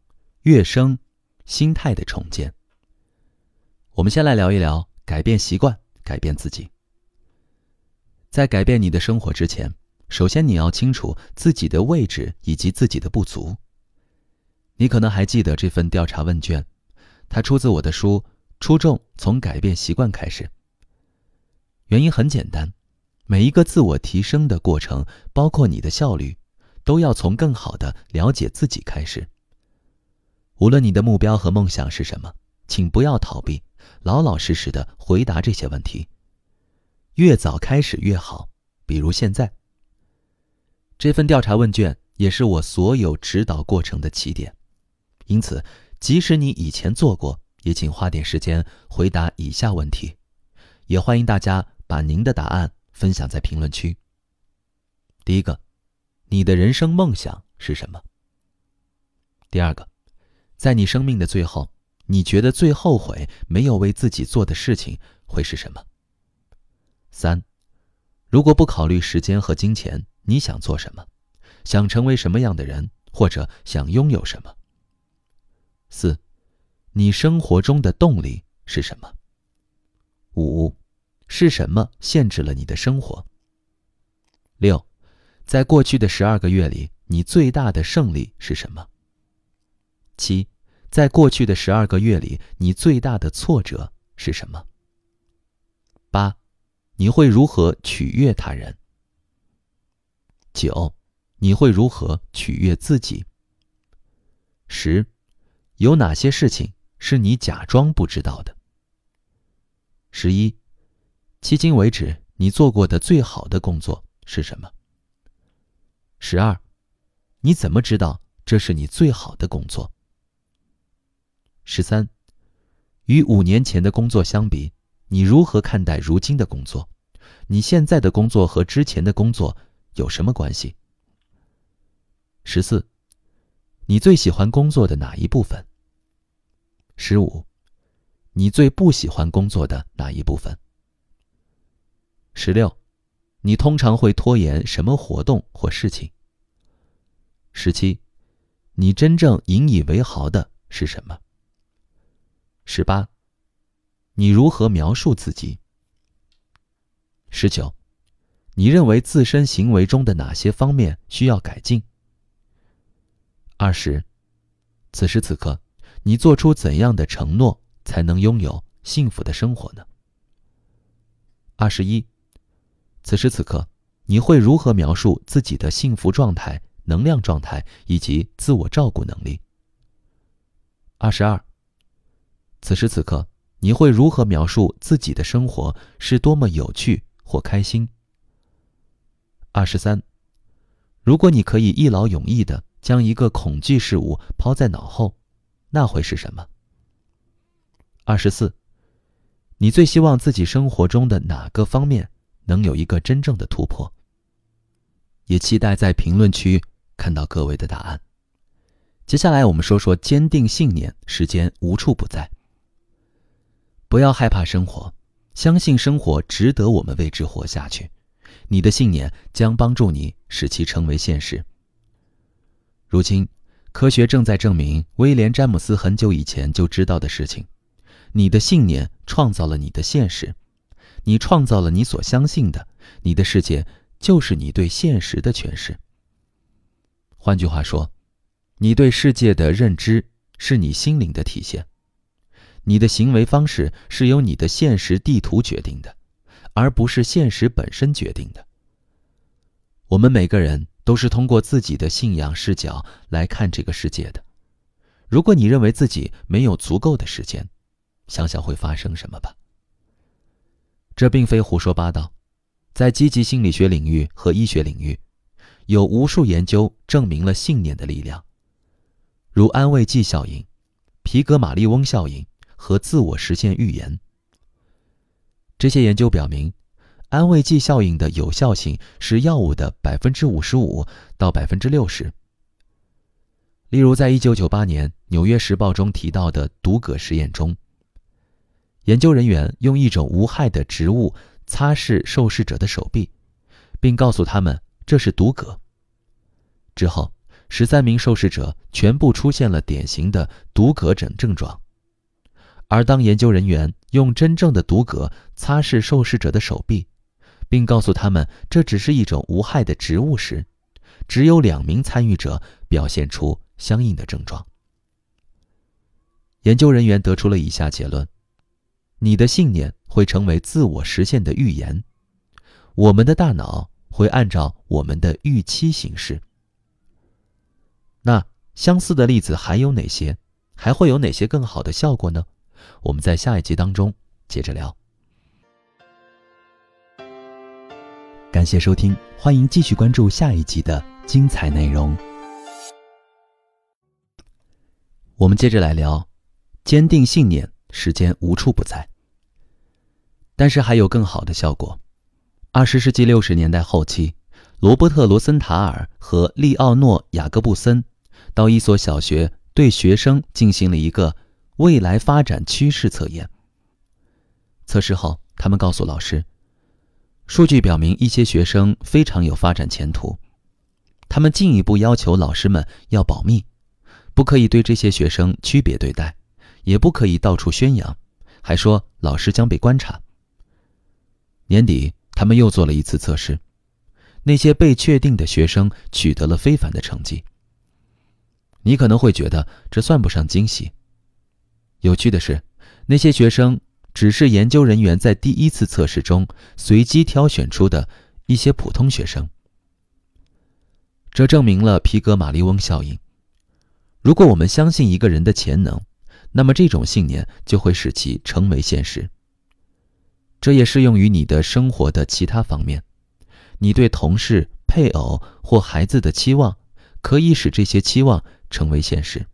乐生心态的重建。我们先来聊一聊改变习惯，改变自己。在改变你的生活之前，首先你要清楚自己的位置以及自己的不足。你可能还记得这份调查问卷，它出自我的书《出众：从改变习惯开始》。原因很简单，每一个自我提升的过程，包括你的效率，都要从更好的了解自己开始。无论你的目标和梦想是什么，请不要逃避，老老实实的回答这些问题。越早开始越好，比如现在。这份调查问卷也是我所有指导过程的起点，因此，即使你以前做过，也请花点时间回答以下问题。也欢迎大家把您的答案分享在评论区。第一个，你的人生梦想是什么？第二个，在你生命的最后，你觉得最后悔没有为自己做的事情会是什么？三，如果不考虑时间和金钱，你想做什么？想成为什么样的人，或者想拥有什么？四，你生活中的动力是什么？五，是什么限制了你的生活？六，在过去的十二个月里，你最大的胜利是什么？七，在过去的十二个月里，你最大的挫折是什么？八。你会如何取悦他人？九，你会如何取悦自己？十，有哪些事情是你假装不知道的？十一，迄今为止你做过的最好的工作是什么？十二，你怎么知道这是你最好的工作？十三，与五年前的工作相比。你如何看待如今的工作？你现在的工作和之前的工作有什么关系？十四，你最喜欢工作的哪一部分？十五，你最不喜欢工作的哪一部分？十六，你通常会拖延什么活动或事情？十七，你真正引以为豪的是什么？十八。你如何描述自己？十九，你认为自身行为中的哪些方面需要改进？二十，此时此刻，你做出怎样的承诺才能拥有幸福的生活呢？二十一，此时此刻，你会如何描述自己的幸福状态、能量状态以及自我照顾能力？二十二，此时此刻。你会如何描述自己的生活是多么有趣或开心？二十三，如果你可以一劳永逸的将一个恐惧事物抛在脑后，那会是什么？二十四，你最希望自己生活中的哪个方面能有一个真正的突破？也期待在评论区看到各位的答案。接下来我们说说坚定信念，时间无处不在。不要害怕生活，相信生活值得我们为之活下去。你的信念将帮助你使其成为现实。如今，科学正在证明威廉·詹姆斯很久以前就知道的事情：你的信念创造了你的现实，你创造了你所相信的。你的世界就是你对现实的诠释。换句话说，你对世界的认知是你心灵的体现。你的行为方式是由你的现实地图决定的，而不是现实本身决定的。我们每个人都是通过自己的信仰视角来看这个世界的。如果你认为自己没有足够的时间，想想会发生什么吧。这并非胡说八道，在积极心理学领域和医学领域，有无数研究证明了信念的力量，如安慰剂效应、皮格马利翁效应。和自我实现预言。这些研究表明，安慰剂效应的有效性是药物的百分之五十五到百分之六十。例如，在一九九八年《纽约时报》中提到的毒葛实验中，研究人员用一种无害的植物擦拭受试者的手臂，并告诉他们这是毒葛。之后，十三名受试者全部出现了典型的毒葛疹症状。而当研究人员用真正的毒葛擦拭受试者的手臂，并告诉他们这只是一种无害的植物时，只有两名参与者表现出相应的症状。研究人员得出了以下结论：你的信念会成为自我实现的预言，我们的大脑会按照我们的预期行事。那相似的例子还有哪些？还会有哪些更好的效果呢？我们在下一集当中接着聊。感谢收听，欢迎继续关注下一集的精彩内容。我们接着来聊，坚定信念，时间无处不在。但是还有更好的效果。二十世纪六十年代后期，罗伯特·罗森塔尔和利奥诺·雅各布森到一所小学，对学生进行了一个。未来发展趋势测验。测试后，他们告诉老师，数据表明一些学生非常有发展前途。他们进一步要求老师们要保密，不可以对这些学生区别对待，也不可以到处宣扬。还说老师将被观察。年底，他们又做了一次测试，那些被确定的学生取得了非凡的成绩。你可能会觉得这算不上惊喜。有趣的是，那些学生只是研究人员在第一次测试中随机挑选出的一些普通学生。这证明了皮格马利翁效应。如果我们相信一个人的潜能，那么这种信念就会使其成为现实。这也适用于你的生活的其他方面。你对同事、配偶或孩子的期望，可以使这些期望成为现实。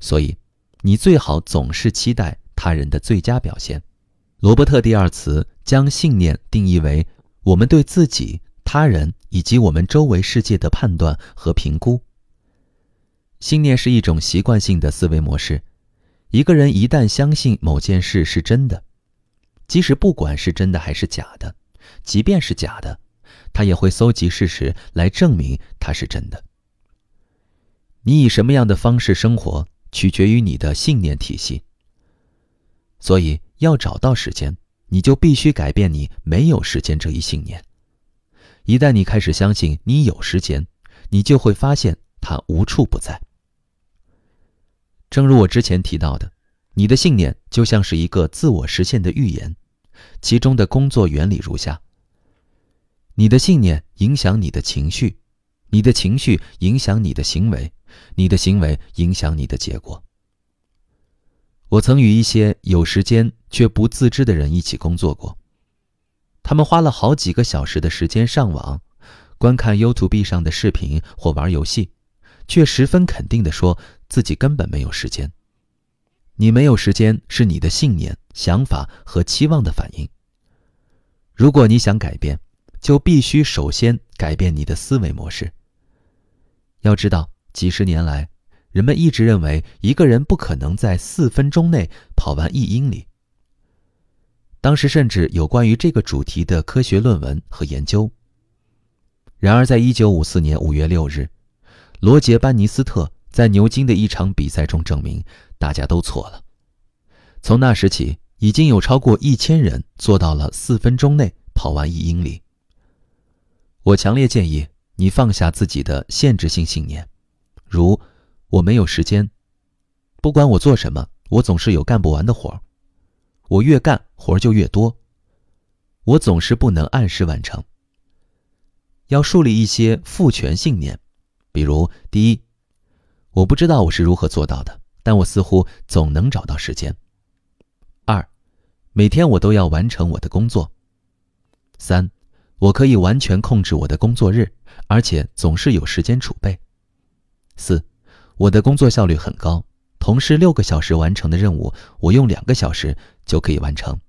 所以。你最好总是期待他人的最佳表现。罗伯特第二词将信念定义为我们对自己、他人以及我们周围世界的判断和评估。信念是一种习惯性的思维模式。一个人一旦相信某件事是真的，即使不管是真的还是假的，即便是假的，他也会搜集事实来证明它是真的。你以什么样的方式生活？取决于你的信念体系，所以要找到时间，你就必须改变你没有时间这一信念。一旦你开始相信你有时间，你就会发现它无处不在。正如我之前提到的，你的信念就像是一个自我实现的预言，其中的工作原理如下：你的信念影响你的情绪，你的情绪影响你的行为。你的行为影响你的结果。我曾与一些有时间却不自知的人一起工作过，他们花了好几个小时的时间上网、观看 YouTube 上的视频或玩游戏，却十分肯定地说自己根本没有时间。你没有时间是你的信念、想法和期望的反应。如果你想改变，就必须首先改变你的思维模式。要知道。几十年来，人们一直认为一个人不可能在四分钟内跑完一英里。当时甚至有关于这个主题的科学论文和研究。然而，在1954年5月6日，罗杰·班尼斯特在牛津的一场比赛中证明，大家都错了。从那时起，已经有超过一千人做到了四分钟内跑完一英里。我强烈建议你放下自己的限制性信念。如我没有时间，不管我做什么，我总是有干不完的活儿。我越干活儿就越多，我总是不能按时完成。要树立一些父权信念，比如：第一，我不知道我是如何做到的，但我似乎总能找到时间；二，每天我都要完成我的工作；三，我可以完全控制我的工作日，而且总是有时间储备。四，我的工作效率很高，同事六个小时完成的任务，我用两个小时就可以完成。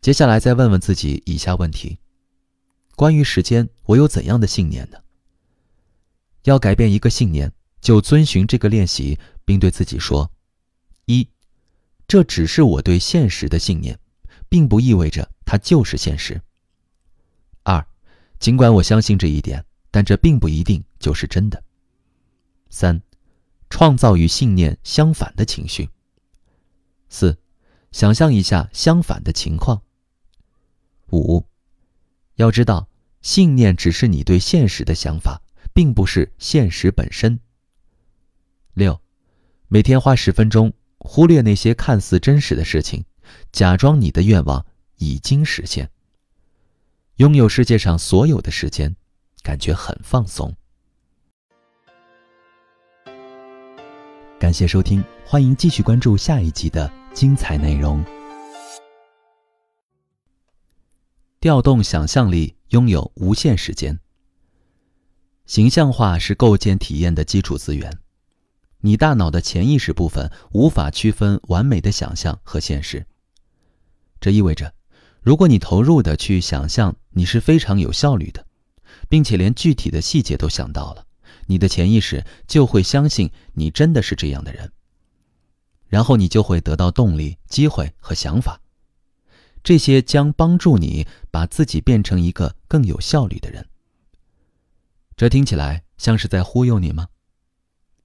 接下来再问问自己以下问题：关于时间，我有怎样的信念呢？要改变一个信念，就遵循这个练习，并对自己说：一，这只是我对现实的信念，并不意味着它就是现实；二，尽管我相信这一点。但这并不一定就是真的。三、创造与信念相反的情绪。四、想象一下相反的情况。五、要知道，信念只是你对现实的想法，并不是现实本身。六、每天花十分钟，忽略那些看似真实的事情，假装你的愿望已经实现。拥有世界上所有的时间。感觉很放松。感谢收听，欢迎继续关注下一集的精彩内容。调动想象力，拥有无限时间。形象化是构建体验的基础资源。你大脑的潜意识部分无法区分完美的想象和现实。这意味着，如果你投入的去想象，你是非常有效率的。并且连具体的细节都想到了，你的潜意识就会相信你真的是这样的人，然后你就会得到动力、机会和想法，这些将帮助你把自己变成一个更有效率的人。这听起来像是在忽悠你吗？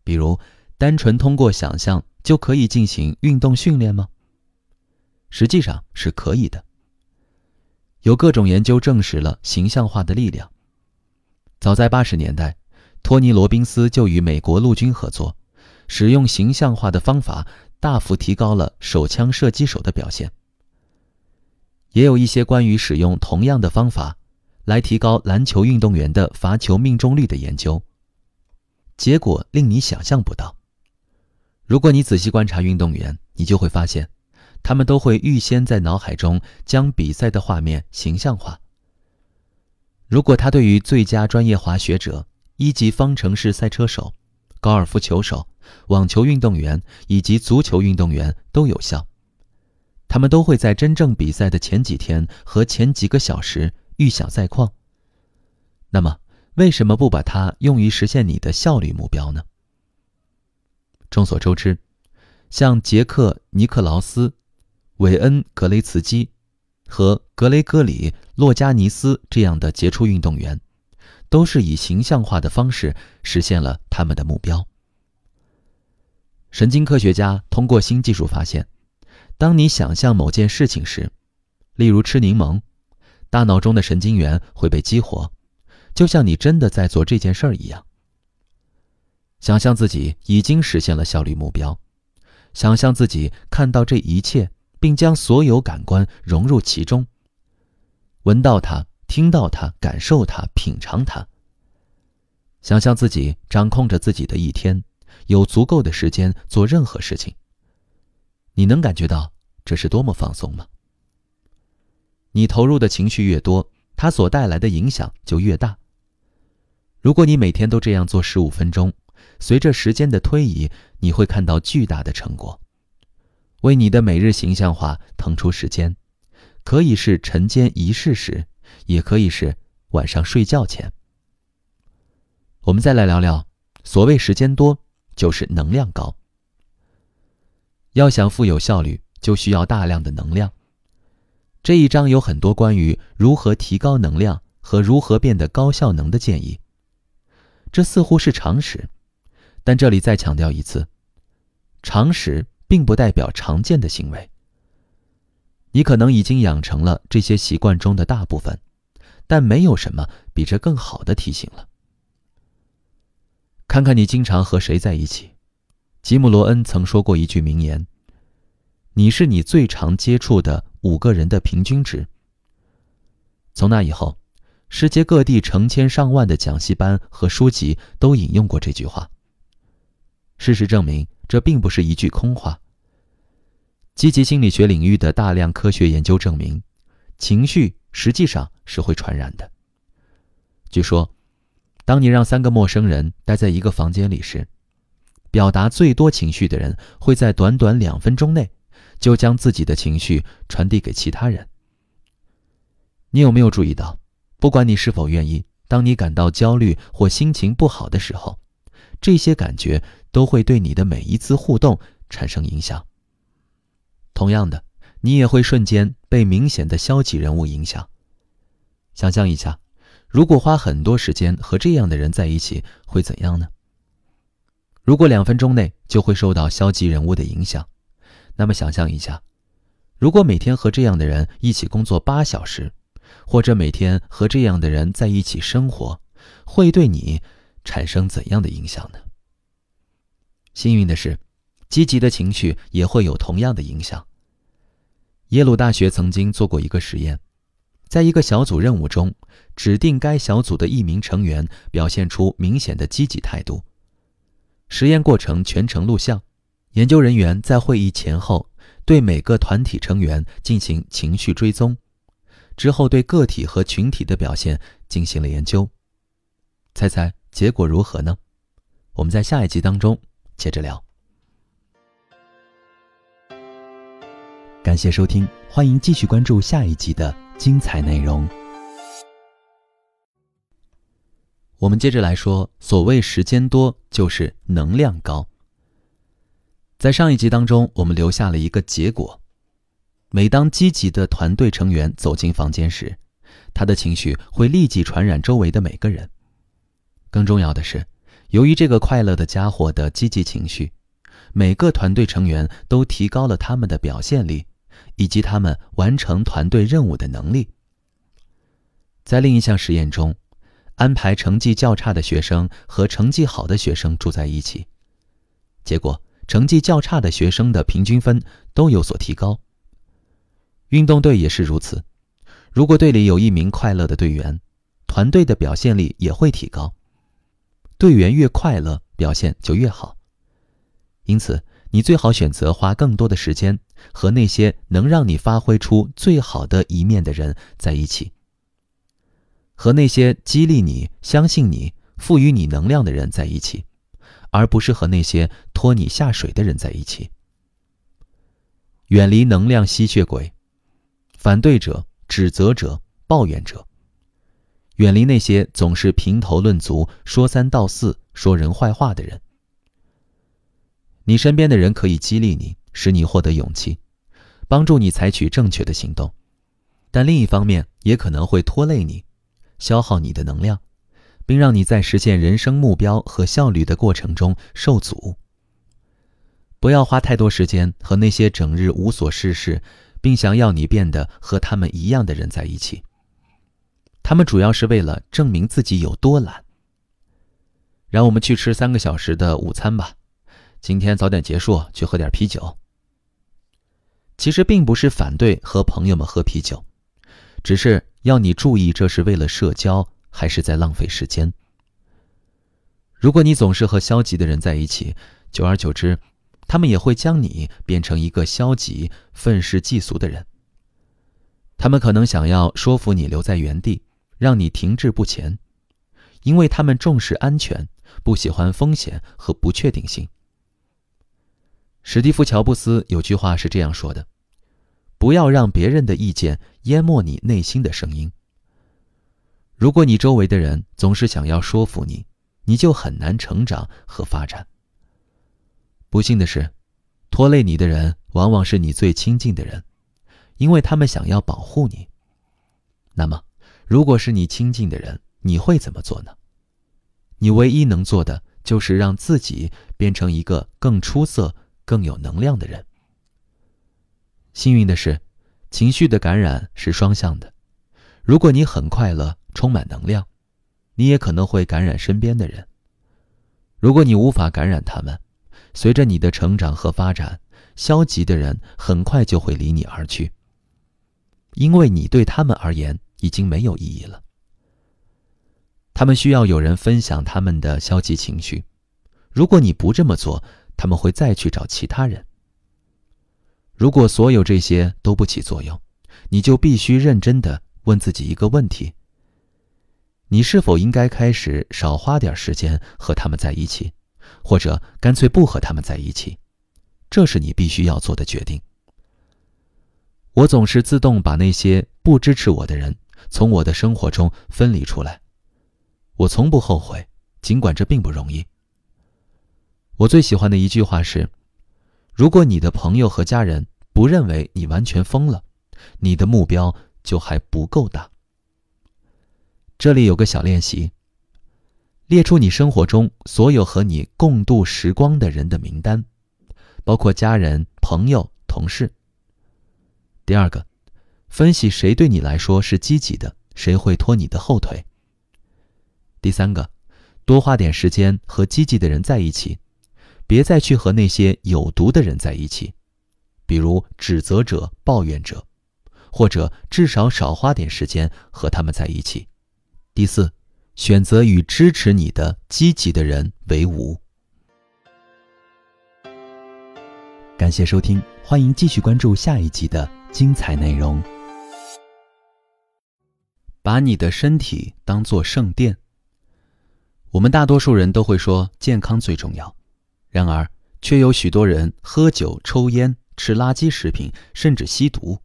比如，单纯通过想象就可以进行运动训练吗？实际上是可以的。有各种研究证实了形象化的力量。早在八十年代，托尼·罗宾斯就与美国陆军合作，使用形象化的方法，大幅提高了手枪射击手的表现。也有一些关于使用同样的方法，来提高篮球运动员的罚球命中率的研究。结果令你想象不到，如果你仔细观察运动员，你就会发现，他们都会预先在脑海中将比赛的画面形象化。如果他对于最佳专业滑雪者、一级方程式赛车手、高尔夫球手、网球运动员以及足球运动员都有效，他们都会在真正比赛的前几天和前几个小时预想赛况。那么，为什么不把它用于实现你的效率目标呢？众所周知，像杰克·尼克劳斯、韦恩·格雷茨基。和格雷戈里·洛加尼斯这样的杰出运动员，都是以形象化的方式实现了他们的目标。神经科学家通过新技术发现，当你想象某件事情时，例如吃柠檬，大脑中的神经元会被激活，就像你真的在做这件事儿一样。想象自己已经实现了效率目标，想象自己看到这一切。并将所有感官融入其中，闻到它，听到它，感受它，品尝它。想象自己掌控着自己的一天，有足够的时间做任何事情。你能感觉到这是多么放松吗？你投入的情绪越多，它所带来的影响就越大。如果你每天都这样做十五分钟，随着时间的推移，你会看到巨大的成果。为你的每日形象化腾出时间，可以是晨间仪式时，也可以是晚上睡觉前。我们再来聊聊，所谓时间多就是能量高。要想富有效率，就需要大量的能量。这一章有很多关于如何提高能量和如何变得高效能的建议。这似乎是常识，但这里再强调一次，常识。并不代表常见的行为。你可能已经养成了这些习惯中的大部分，但没有什么比这更好的提醒了。看看你经常和谁在一起。吉姆·罗恩曾说过一句名言：“你是你最常接触的五个人的平均值。”从那以后，世界各地成千上万的讲习班和书籍都引用过这句话。事实证明，这并不是一句空话。积极心理学领域的大量科学研究证明，情绪实际上是会传染的。据说，当你让三个陌生人待在一个房间里时，表达最多情绪的人会在短短两分钟内，就将自己的情绪传递给其他人。你有没有注意到，不管你是否愿意，当你感到焦虑或心情不好的时候，这些感觉都会对你的每一次互动产生影响。同样的，你也会瞬间被明显的消极人物影响。想象一下，如果花很多时间和这样的人在一起会怎样呢？如果两分钟内就会受到消极人物的影响，那么想象一下，如果每天和这样的人一起工作八小时，或者每天和这样的人在一起生活，会对你产生怎样的影响呢？幸运的是。积极的情绪也会有同样的影响。耶鲁大学曾经做过一个实验，在一个小组任务中，指定该小组的一名成员表现出明显的积极态度。实验过程全程录像，研究人员在会议前后对每个团体成员进行情绪追踪，之后对个体和群体的表现进行了研究。猜猜结果如何呢？我们在下一集当中接着聊。感谢收听，欢迎继续关注下一集的精彩内容。我们接着来说，所谓时间多就是能量高。在上一集当中，我们留下了一个结果：每当积极的团队成员走进房间时，他的情绪会立即传染周围的每个人。更重要的是，由于这个快乐的家伙的积极情绪，每个团队成员都提高了他们的表现力。以及他们完成团队任务的能力。在另一项实验中，安排成绩较差的学生和成绩好的学生住在一起，结果成绩较差的学生的平均分都有所提高。运动队也是如此，如果队里有一名快乐的队员，团队的表现力也会提高。队员越快乐，表现就越好。因此，你最好选择花更多的时间。和那些能让你发挥出最好的一面的人在一起，和那些激励你、相信你、赋予你能量的人在一起，而不是和那些拖你下水的人在一起。远离能量吸血鬼、反对者、指责者、抱怨者。远离那些总是评头论足、说三道四、说人坏话的人。你身边的人可以激励你。使你获得勇气，帮助你采取正确的行动，但另一方面也可能会拖累你，消耗你的能量，并让你在实现人生目标和效率的过程中受阻。不要花太多时间和那些整日无所事事，并想要你变得和他们一样的人在一起。他们主要是为了证明自己有多懒。让我们去吃三个小时的午餐吧，今天早点结束，去喝点啤酒。其实并不是反对和朋友们喝啤酒，只是要你注意，这是为了社交还是在浪费时间。如果你总是和消极的人在一起，久而久之，他们也会将你变成一个消极、愤世嫉俗的人。他们可能想要说服你留在原地，让你停滞不前，因为他们重视安全，不喜欢风险和不确定性。史蒂夫·乔布斯有句话是这样说的：“不要让别人的意见淹没你内心的声音。如果你周围的人总是想要说服你，你就很难成长和发展。不幸的是，拖累你的人往往是你最亲近的人，因为他们想要保护你。那么，如果是你亲近的人，你会怎么做呢？你唯一能做的就是让自己变成一个更出色。”更有能量的人。幸运的是，情绪的感染是双向的。如果你很快乐、充满能量，你也可能会感染身边的人。如果你无法感染他们，随着你的成长和发展，消极的人很快就会离你而去，因为你对他们而言已经没有意义了。他们需要有人分享他们的消极情绪，如果你不这么做，他们会再去找其他人。如果所有这些都不起作用，你就必须认真的问自己一个问题：你是否应该开始少花点时间和他们在一起，或者干脆不和他们在一起？这是你必须要做的决定。我总是自动把那些不支持我的人从我的生活中分离出来，我从不后悔，尽管这并不容易。我最喜欢的一句话是：“如果你的朋友和家人不认为你完全疯了，你的目标就还不够大。”这里有个小练习：列出你生活中所有和你共度时光的人的名单，包括家人、朋友、同事。第二个，分析谁对你来说是积极的，谁会拖你的后腿。第三个，多花点时间和积极的人在一起。别再去和那些有毒的人在一起，比如指责者、抱怨者，或者至少少花点时间和他们在一起。第四，选择与支持你的积极的人为伍。感谢收听，欢迎继续关注下一集的精彩内容。把你的身体当做圣殿。我们大多数人都会说，健康最重要。然而，却有许多人喝酒、抽烟、吃垃圾食品，甚至吸毒。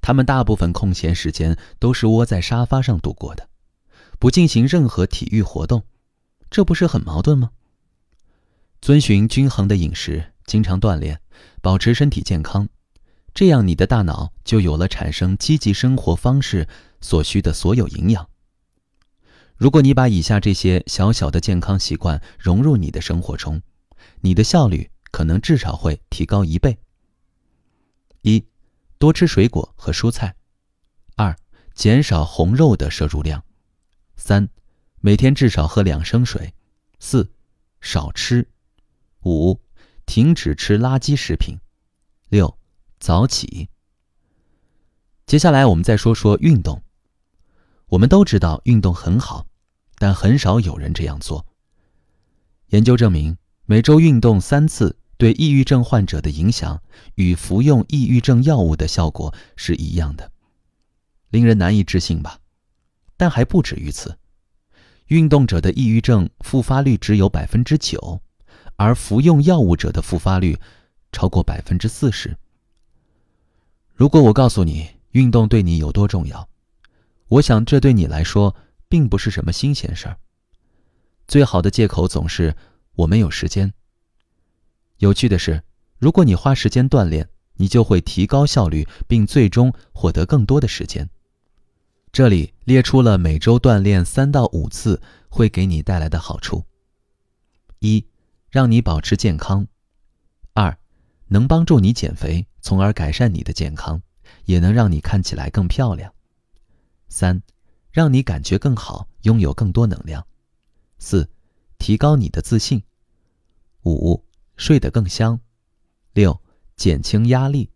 他们大部分空闲时间都是窝在沙发上度过的，不进行任何体育活动，这不是很矛盾吗？遵循均衡的饮食，经常锻炼，保持身体健康，这样你的大脑就有了产生积极生活方式所需的所有营养。如果你把以下这些小小的健康习惯融入你的生活中，你的效率可能至少会提高一倍。一、多吃水果和蔬菜；二、减少红肉的摄入量；三、每天至少喝两升水；四、少吃；五、停止吃垃圾食品；六、早起。接下来我们再说说运动。我们都知道运动很好，但很少有人这样做。研究证明。每周运动三次对抑郁症患者的影响与服用抑郁症药物的效果是一样的，令人难以置信吧？但还不止于此，运动者的抑郁症复发率只有百分之九，而服用药物者的复发率超过百分之四十。如果我告诉你运动对你有多重要，我想这对你来说并不是什么新鲜事儿。最好的借口总是。我们有时间。有趣的是，如果你花时间锻炼，你就会提高效率，并最终获得更多的时间。这里列出了每周锻炼三到五次会给你带来的好处：一、让你保持健康；二、能帮助你减肥，从而改善你的健康，也能让你看起来更漂亮；三、让你感觉更好，拥有更多能量；四。提高你的自信，五睡得更香，六减轻压力。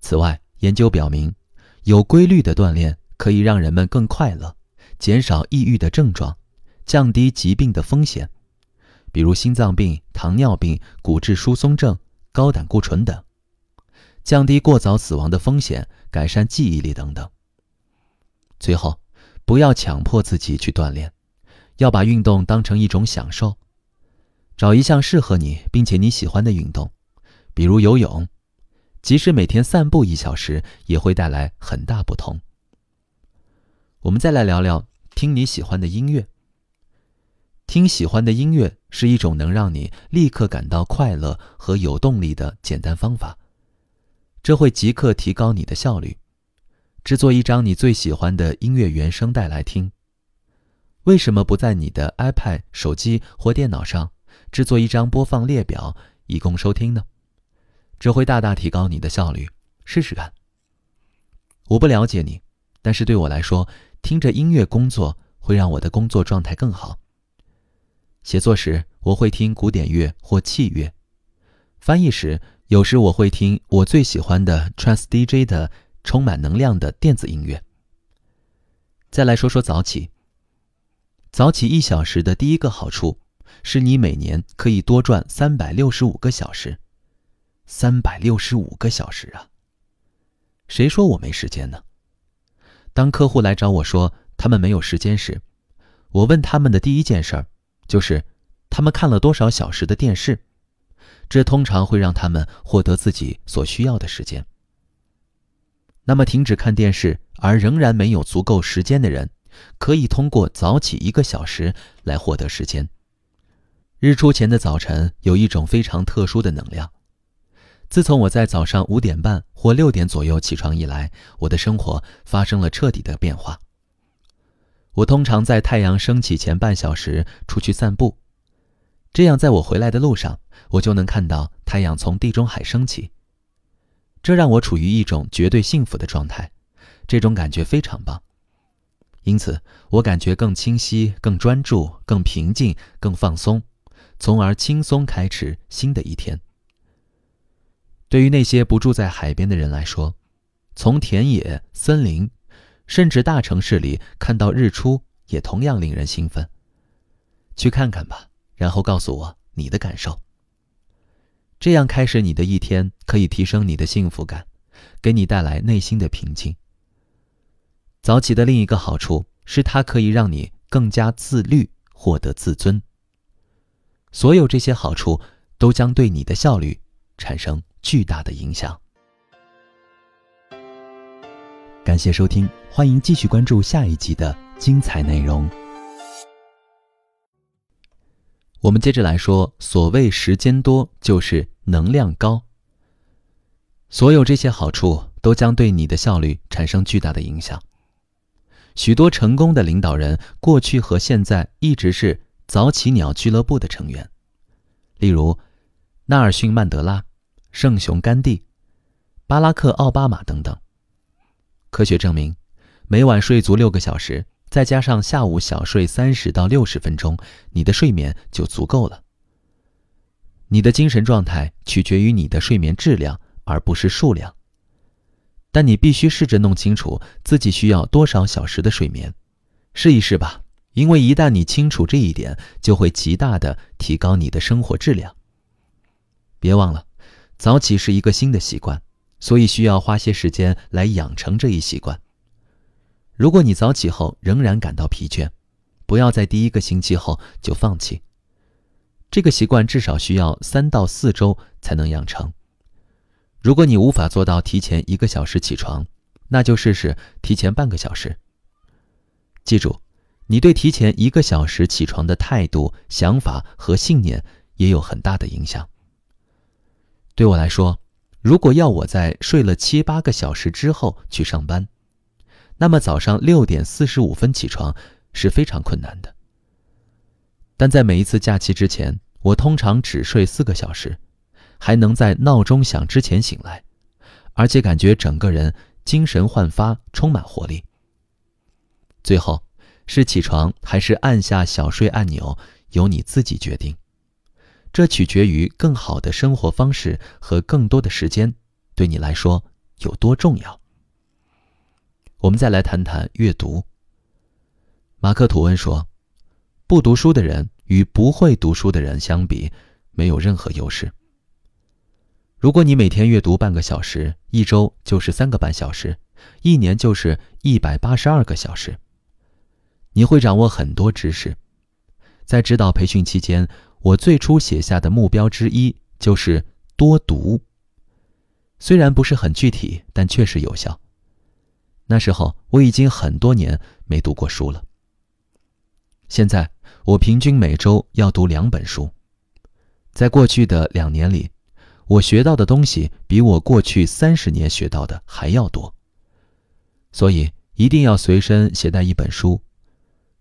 此外，研究表明，有规律的锻炼可以让人们更快乐，减少抑郁的症状，降低疾病的风险，比如心脏病、糖尿病、骨质疏松症、高胆固醇等，降低过早死亡的风险，改善记忆力等等。最后，不要强迫自己去锻炼。要把运动当成一种享受，找一项适合你并且你喜欢的运动，比如游泳。即使每天散步一小时，也会带来很大不同。我们再来聊聊听你喜欢的音乐。听喜欢的音乐是一种能让你立刻感到快乐和有动力的简单方法，这会即刻提高你的效率。制作一张你最喜欢的音乐原声带来听。为什么不在你的 iPad、手机或电脑上制作一张播放列表以供收听呢？这会大大提高你的效率。试试看。我不了解你，但是对我来说，听着音乐工作会让我的工作状态更好。写作时，我会听古典乐或器乐；翻译时，有时我会听我最喜欢的 Trans DJ 的充满能量的电子音乐。再来说说早起。早起一小时的第一个好处是你每年可以多赚三百六十五个小时。三百六十五个小时啊！谁说我没时间呢？当客户来找我说他们没有时间时，我问他们的第一件事儿就是他们看了多少小时的电视。这通常会让他们获得自己所需要的时间。那么停止看电视而仍然没有足够时间的人。可以通过早起一个小时来获得时间。日出前的早晨有一种非常特殊的能量。自从我在早上五点半或六点左右起床以来，我的生活发生了彻底的变化。我通常在太阳升起前半小时出去散步，这样在我回来的路上，我就能看到太阳从地中海升起。这让我处于一种绝对幸福的状态，这种感觉非常棒。因此，我感觉更清晰、更专注、更平静、更放松，从而轻松开始新的一天。对于那些不住在海边的人来说，从田野、森林，甚至大城市里看到日出，也同样令人兴奋。去看看吧，然后告诉我你的感受。这样开始你的一天，可以提升你的幸福感，给你带来内心的平静。早起的另一个好处是，它可以让你更加自律，获得自尊。所有这些好处都将对你的效率产生巨大的影响。感谢收听，欢迎继续关注下一集的精彩内容。我们接着来说，所谓时间多就是能量高。所有这些好处都将对你的效率产生巨大的影响。许多成功的领导人过去和现在一直是早起鸟俱乐部的成员，例如纳尔逊·曼德拉、圣雄甘地、巴拉克·奥巴马等等。科学证明，每晚睡足六个小时，再加上下午小睡三十到六十分钟，你的睡眠就足够了。你的精神状态取决于你的睡眠质量，而不是数量。但你必须试着弄清楚自己需要多少小时的睡眠，试一试吧，因为一旦你清楚这一点，就会极大的提高你的生活质量。别忘了，早起是一个新的习惯，所以需要花些时间来养成这一习惯。如果你早起后仍然感到疲倦，不要在第一个星期后就放弃，这个习惯至少需要三到四周才能养成。如果你无法做到提前一个小时起床，那就试试提前半个小时。记住，你对提前一个小时起床的态度、想法和信念也有很大的影响。对我来说，如果要我在睡了七八个小时之后去上班，那么早上六点四十五分起床是非常困难的。但在每一次假期之前，我通常只睡四个小时。还能在闹钟响之前醒来，而且感觉整个人精神焕发，充满活力。最后，是起床还是按下小睡按钮，由你自己决定。这取决于更好的生活方式和更多的时间对你来说有多重要。我们再来谈谈阅读。马克·吐温说：“不读书的人与不会读书的人相比，没有任何优势。”如果你每天阅读半个小时，一周就是三个半小时，一年就是一百八十二个小时。你会掌握很多知识。在指导培训期间，我最初写下的目标之一就是多读。虽然不是很具体，但确实有效。那时候我已经很多年没读过书了。现在我平均每周要读两本书，在过去的两年里。我学到的东西比我过去三十年学到的还要多，所以一定要随身携带一本书。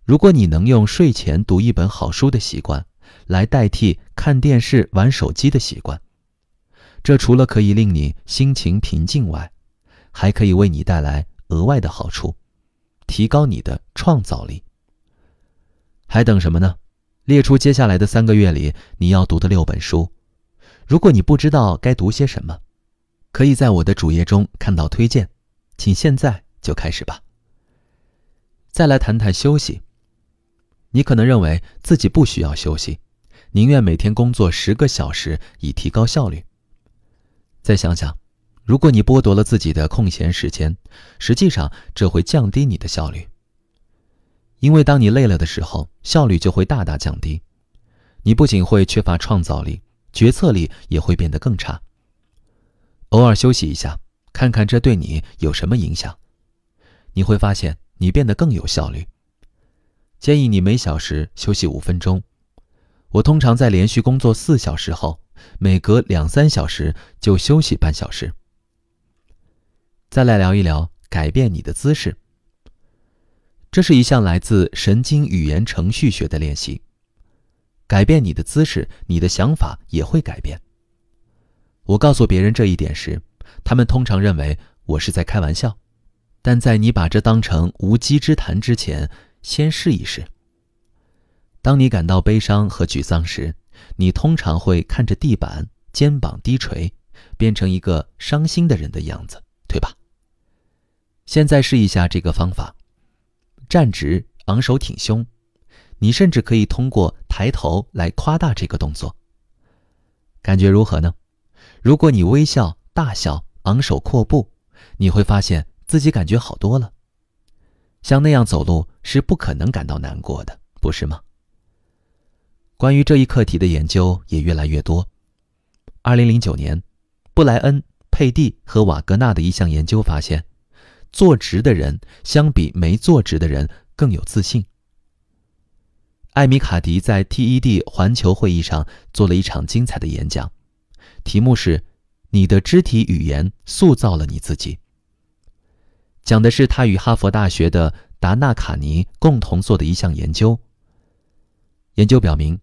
如果你能用睡前读一本好书的习惯，来代替看电视、玩手机的习惯，这除了可以令你心情平静外，还可以为你带来额外的好处，提高你的创造力。还等什么呢？列出接下来的三个月里你要读的六本书。如果你不知道该读些什么，可以在我的主页中看到推荐，请现在就开始吧。再来谈谈休息。你可能认为自己不需要休息，宁愿每天工作十个小时以提高效率。再想想，如果你剥夺了自己的空闲时间，实际上这会降低你的效率，因为当你累了的时候，效率就会大大降低，你不仅会缺乏创造力。决策力也会变得更差。偶尔休息一下，看看这对你有什么影响，你会发现你变得更有效率。建议你每小时休息五分钟。我通常在连续工作四小时后，每隔两三小时就休息半小时。再来聊一聊改变你的姿势。这是一项来自神经语言程序学的练习。改变你的姿势，你的想法也会改变。我告诉别人这一点时，他们通常认为我是在开玩笑。但在你把这当成无稽之谈之前，先试一试。当你感到悲伤和沮丧时，你通常会看着地板，肩膀低垂，变成一个伤心的人的样子，对吧？现在试一下这个方法：站直，昂首挺胸。你甚至可以通过抬头来夸大这个动作，感觉如何呢？如果你微笑、大笑、昂首阔步，你会发现自己感觉好多了。像那样走路是不可能感到难过的，不是吗？关于这一课题的研究也越来越多。2009年，布莱恩·佩蒂和瓦格纳的一项研究发现，坐直的人相比没坐直的人更有自信。艾米卡迪在 TED 环球会议上做了一场精彩的演讲，题目是“你的肢体语言塑造了你自己”。讲的是他与哈佛大学的达纳卡尼共同做的一项研究。研究表明，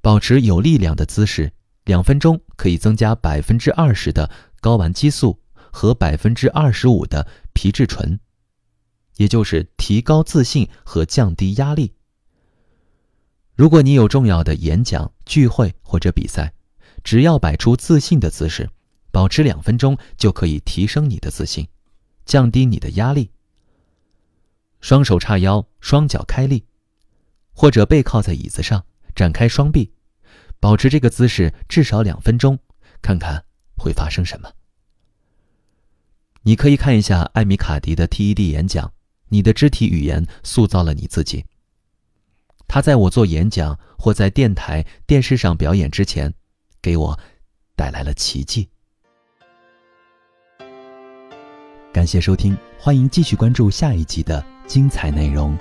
保持有力量的姿势两分钟，可以增加百分之二十的睾丸激素和百分之二十五的皮质醇，也就是提高自信和降低压力。如果你有重要的演讲、聚会或者比赛，只要摆出自信的姿势，保持两分钟，就可以提升你的自信，降低你的压力。双手叉腰，双脚开立，或者背靠在椅子上，展开双臂，保持这个姿势至少两分钟，看看会发生什么。你可以看一下艾米·卡迪的 TED 演讲，《你的肢体语言塑造了你自己》。他在我做演讲或在电台、电视上表演之前，给我带来了奇迹。感谢收听，欢迎继续关注下一集的精彩内容。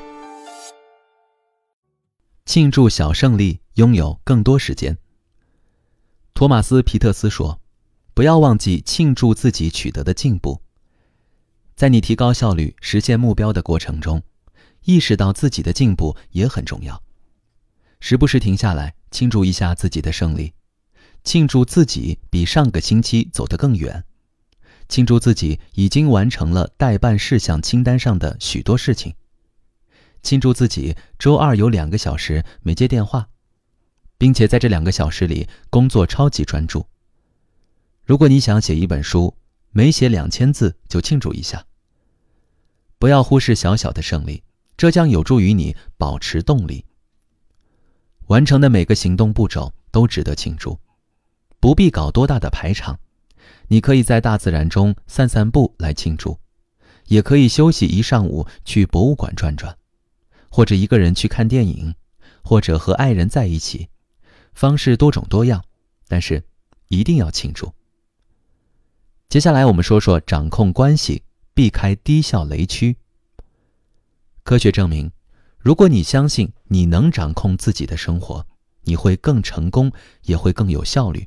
庆祝小胜利，拥有更多时间。托马斯·皮特斯说：“不要忘记庆祝自己取得的进步，在你提高效率、实现目标的过程中。”意识到自己的进步也很重要，时不时停下来庆祝一下自己的胜利，庆祝自己比上个星期走得更远，庆祝自己已经完成了待办事项清单上的许多事情，庆祝自己周二有两个小时没接电话，并且在这两个小时里工作超级专注。如果你想写一本书，每写两千字就庆祝一下，不要忽视小小的胜利。这将有助于你保持动力。完成的每个行动步骤都值得庆祝，不必搞多大的排场。你可以在大自然中散散步来庆祝，也可以休息一上午去博物馆转转，或者一个人去看电影，或者和爱人在一起，方式多种多样。但是，一定要庆祝。接下来我们说说掌控关系，避开低效雷区。科学证明，如果你相信你能掌控自己的生活，你会更成功，也会更有效率。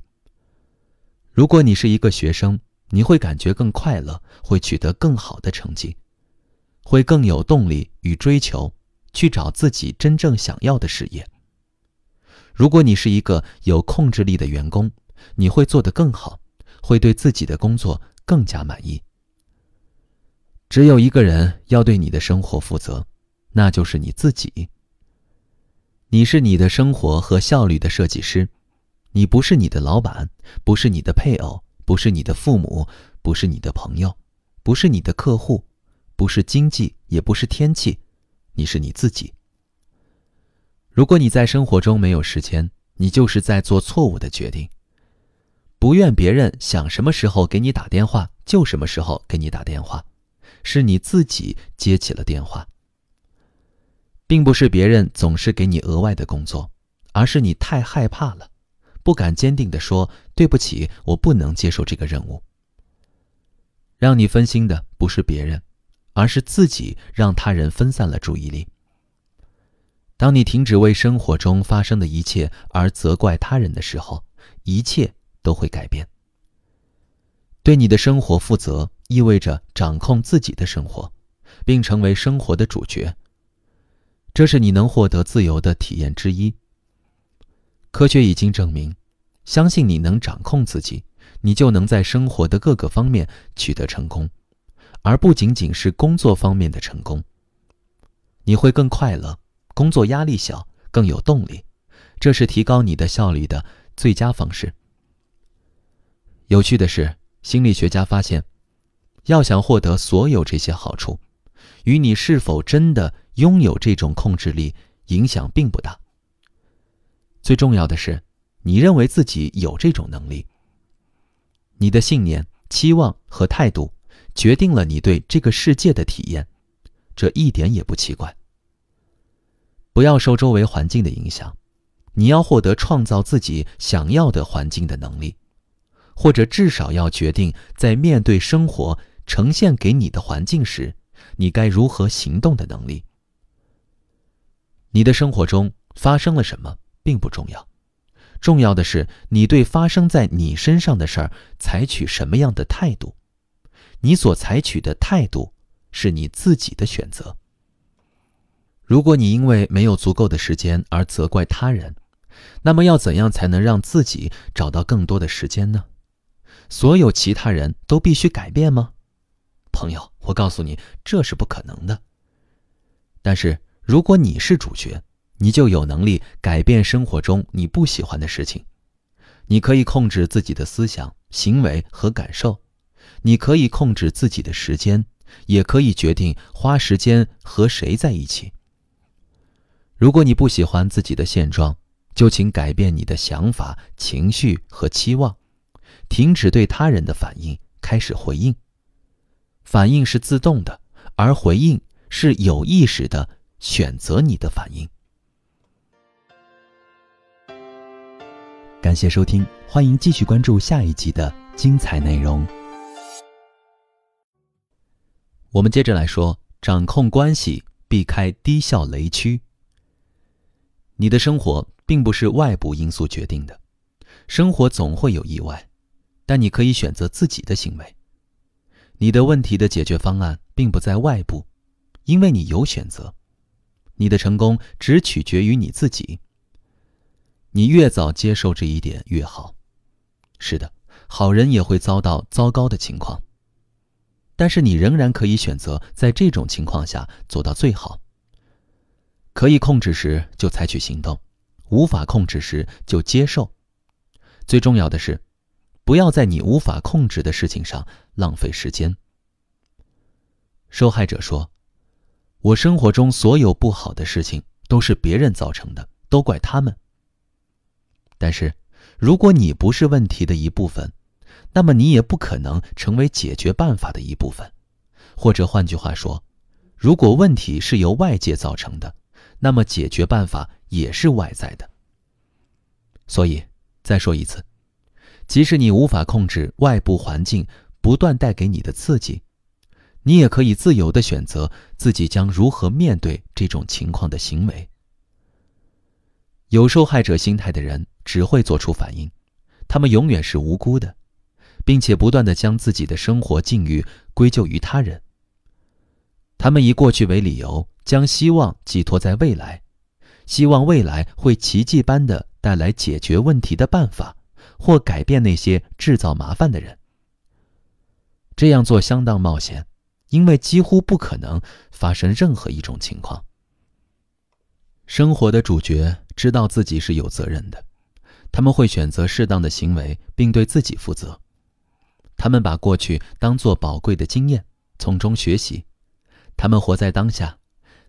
如果你是一个学生，你会感觉更快乐，会取得更好的成绩，会更有动力与追求，去找自己真正想要的事业。如果你是一个有控制力的员工，你会做得更好，会对自己的工作更加满意。只有一个人要对你的生活负责，那就是你自己。你是你的生活和效率的设计师，你不是你的老板，不是你的配偶，不是你的父母，不是你的朋友，不是你的客户，不是经济，也不是天气，你是你自己。如果你在生活中没有时间，你就是在做错误的决定。不愿别人，想什么时候给你打电话就什么时候给你打电话。是你自己接起了电话，并不是别人总是给你额外的工作，而是你太害怕了，不敢坚定地说“对不起，我不能接受这个任务”。让你分心的不是别人，而是自己让他人分散了注意力。当你停止为生活中发生的一切而责怪他人的时候，一切都会改变。对你的生活负责。意味着掌控自己的生活，并成为生活的主角。这是你能获得自由的体验之一。科学已经证明，相信你能掌控自己，你就能在生活的各个方面取得成功，而不仅仅是工作方面的成功。你会更快乐，工作压力小，更有动力。这是提高你的效率的最佳方式。有趣的是，心理学家发现。要想获得所有这些好处，与你是否真的拥有这种控制力影响并不大。最重要的是，你认为自己有这种能力。你的信念、期望和态度决定了你对这个世界的体验，这一点也不奇怪。不要受周围环境的影响，你要获得创造自己想要的环境的能力，或者至少要决定在面对生活。呈现给你的环境时，你该如何行动的能力？你的生活中发生了什么并不重要，重要的是你对发生在你身上的事儿采取什么样的态度。你所采取的态度是你自己的选择。如果你因为没有足够的时间而责怪他人，那么要怎样才能让自己找到更多的时间呢？所有其他人都必须改变吗？朋友，我告诉你，这是不可能的。但是，如果你是主角，你就有能力改变生活中你不喜欢的事情。你可以控制自己的思想、行为和感受，你可以控制自己的时间，也可以决定花时间和谁在一起。如果你不喜欢自己的现状，就请改变你的想法、情绪和期望，停止对他人的反应，开始回应。反应是自动的，而回应是有意识的选择。你的反应。感谢收听，欢迎继续关注下一集的精彩内容。我们接着来说，掌控关系，避开低效雷区。你的生活并不是外部因素决定的，生活总会有意外，但你可以选择自己的行为。你的问题的解决方案并不在外部，因为你有选择。你的成功只取决于你自己。你越早接受这一点越好。是的，好人也会遭到糟糕的情况，但是你仍然可以选择在这种情况下做到最好。可以控制时就采取行动，无法控制时就接受。最重要的是。不要在你无法控制的事情上浪费时间。受害者说：“我生活中所有不好的事情都是别人造成的，都怪他们。”但是，如果你不是问题的一部分，那么你也不可能成为解决办法的一部分。或者换句话说，如果问题是由外界造成的，那么解决办法也是外在的。所以，再说一次。即使你无法控制外部环境不断带给你的刺激，你也可以自由的选择自己将如何面对这种情况的行为。有受害者心态的人只会做出反应，他们永远是无辜的，并且不断的将自己的生活境遇归咎于他人。他们以过去为理由，将希望寄托在未来，希望未来会奇迹般的带来解决问题的办法。或改变那些制造麻烦的人。这样做相当冒险，因为几乎不可能发生任何一种情况。生活的主角知道自己是有责任的，他们会选择适当的行为，并对自己负责。他们把过去当作宝贵的经验，从中学习。他们活在当下，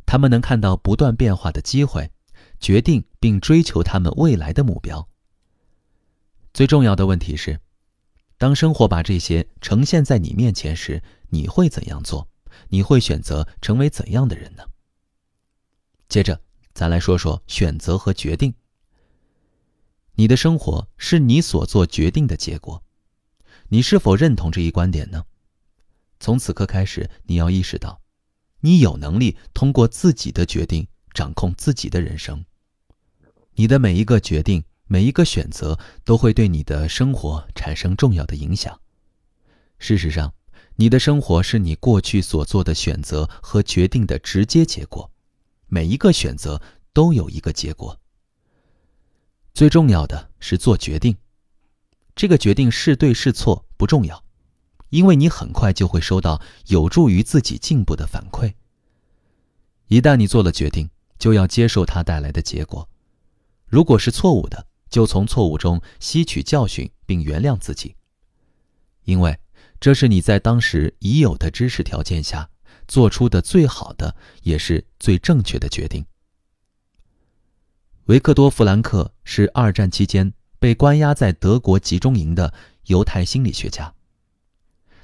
他们能看到不断变化的机会，决定并追求他们未来的目标。最重要的问题是，当生活把这些呈现在你面前时，你会怎样做？你会选择成为怎样的人呢？接着，咱来说说选择和决定。你的生活是你所做决定的结果，你是否认同这一观点呢？从此刻开始，你要意识到，你有能力通过自己的决定掌控自己的人生。你的每一个决定。每一个选择都会对你的生活产生重要的影响。事实上，你的生活是你过去所做的选择和决定的直接结果。每一个选择都有一个结果。最重要的是做决定。这个决定是对是错不重要，因为你很快就会收到有助于自己进步的反馈。一旦你做了决定，就要接受它带来的结果。如果是错误的，就从错误中吸取教训，并原谅自己，因为这是你在当时已有的知识条件下做出的最好的也是最正确的决定。维克多·弗兰克是二战期间被关押在德国集中营的犹太心理学家。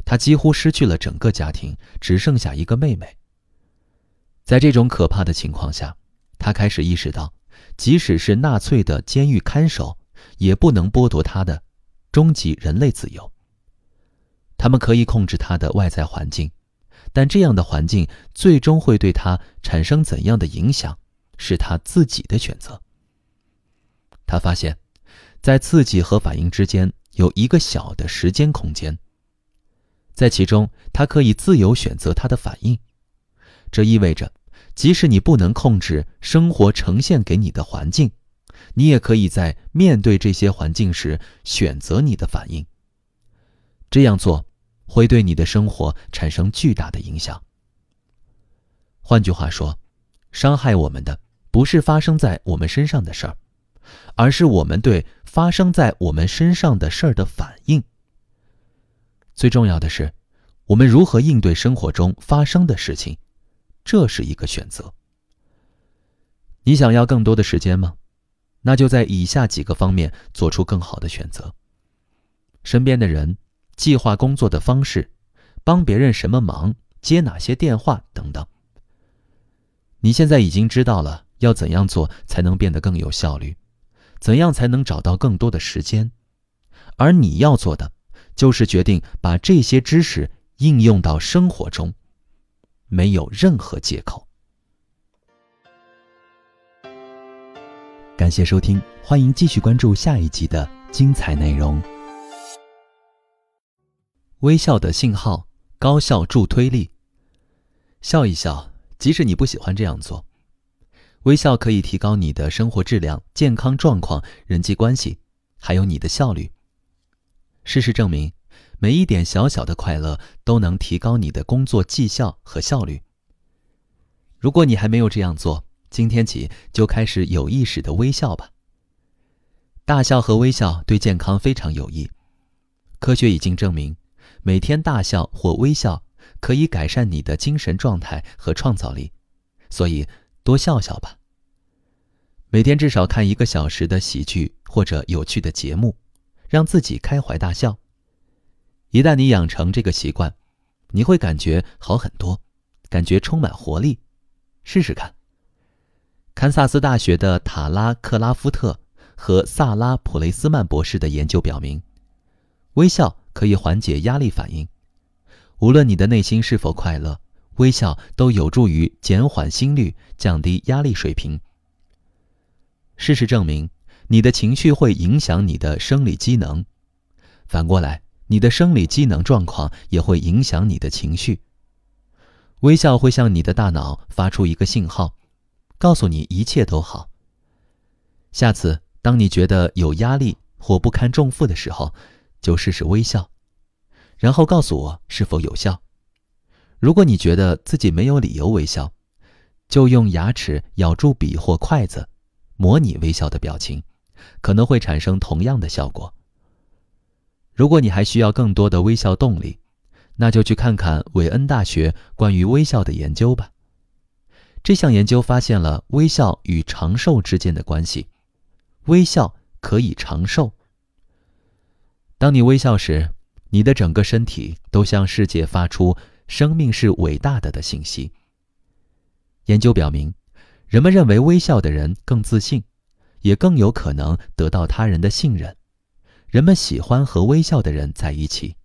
他几乎失去了整个家庭，只剩下一个妹妹。在这种可怕的情况下，他开始意识到。即使是纳粹的监狱看守，也不能剥夺他的终极人类自由。他们可以控制他的外在环境，但这样的环境最终会对他产生怎样的影响，是他自己的选择。他发现，在刺激和反应之间有一个小的时间空间，在其中他可以自由选择他的反应，这意味着。即使你不能控制生活呈现给你的环境，你也可以在面对这些环境时选择你的反应。这样做会对你的生活产生巨大的影响。换句话说，伤害我们的不是发生在我们身上的事儿，而是我们对发生在我们身上的事儿的反应。最重要的是，我们如何应对生活中发生的事情。这是一个选择。你想要更多的时间吗？那就在以下几个方面做出更好的选择：身边的人、计划工作的方式、帮别人什么忙、接哪些电话等等。你现在已经知道了要怎样做才能变得更有效率，怎样才能找到更多的时间，而你要做的就是决定把这些知识应用到生活中。没有任何借口。感谢收听，欢迎继续关注下一集的精彩内容。微笑的信号，高效助推力。笑一笑，即使你不喜欢这样做，微笑可以提高你的生活质量、健康状况、人际关系，还有你的效率。事实证明。每一点小小的快乐都能提高你的工作绩效和效率。如果你还没有这样做，今天起就开始有意识的微笑吧。大笑和微笑对健康非常有益，科学已经证明，每天大笑或微笑可以改善你的精神状态和创造力，所以多笑笑吧。每天至少看一个小时的喜剧或者有趣的节目，让自己开怀大笑。一旦你养成这个习惯，你会感觉好很多，感觉充满活力。试试看。堪萨斯大学的塔拉·克拉夫特和萨拉·普雷斯曼博士的研究表明，微笑可以缓解压力反应。无论你的内心是否快乐，微笑都有助于减缓心率，降低压力水平。事实证明，你的情绪会影响你的生理机能。反过来。你的生理机能状况也会影响你的情绪。微笑会向你的大脑发出一个信号，告诉你一切都好。下次当你觉得有压力或不堪重负的时候，就试试微笑，然后告诉我是否有效。如果你觉得自己没有理由微笑，就用牙齿咬住笔或筷子，模拟微笑的表情，可能会产生同样的效果。如果你还需要更多的微笑动力，那就去看看韦恩大学关于微笑的研究吧。这项研究发现了微笑与长寿之间的关系，微笑可以长寿。当你微笑时，你的整个身体都向世界发出“生命是伟大的”的信息。研究表明，人们认为微笑的人更自信，也更有可能得到他人的信任。人们喜欢和微笑的人在一起。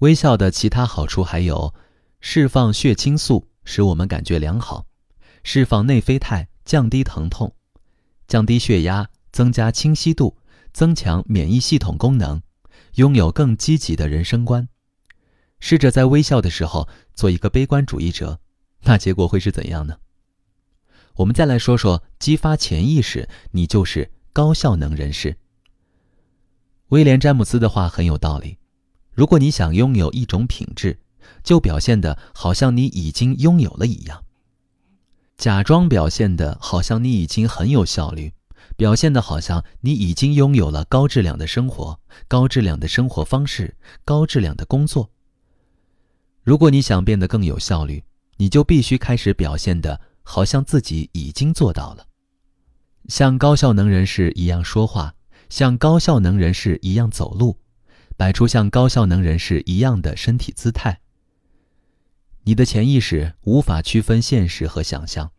微笑的其他好处还有：释放血清素，使我们感觉良好；释放内啡肽，降低疼痛；降低血压，增加清晰度，增强免疫系统功能，拥有更积极的人生观。试着在微笑的时候做一个悲观主义者，那结果会是怎样呢？我们再来说说激发潜意识，你就是高效能人士。威廉·詹姆斯的话很有道理：如果你想拥有一种品质，就表现的好像你已经拥有了一样；假装表现的好像你已经很有效率；表现的好像你已经拥有了高质量的生活、高质量的生活方式、高质量的工作。如果你想变得更有效率，你就必须开始表现的好像自己已经做到了，像高效能人士一样说话。像高效能人士一样走路，摆出像高效能人士一样的身体姿态。你的潜意识无法区分现实和想象，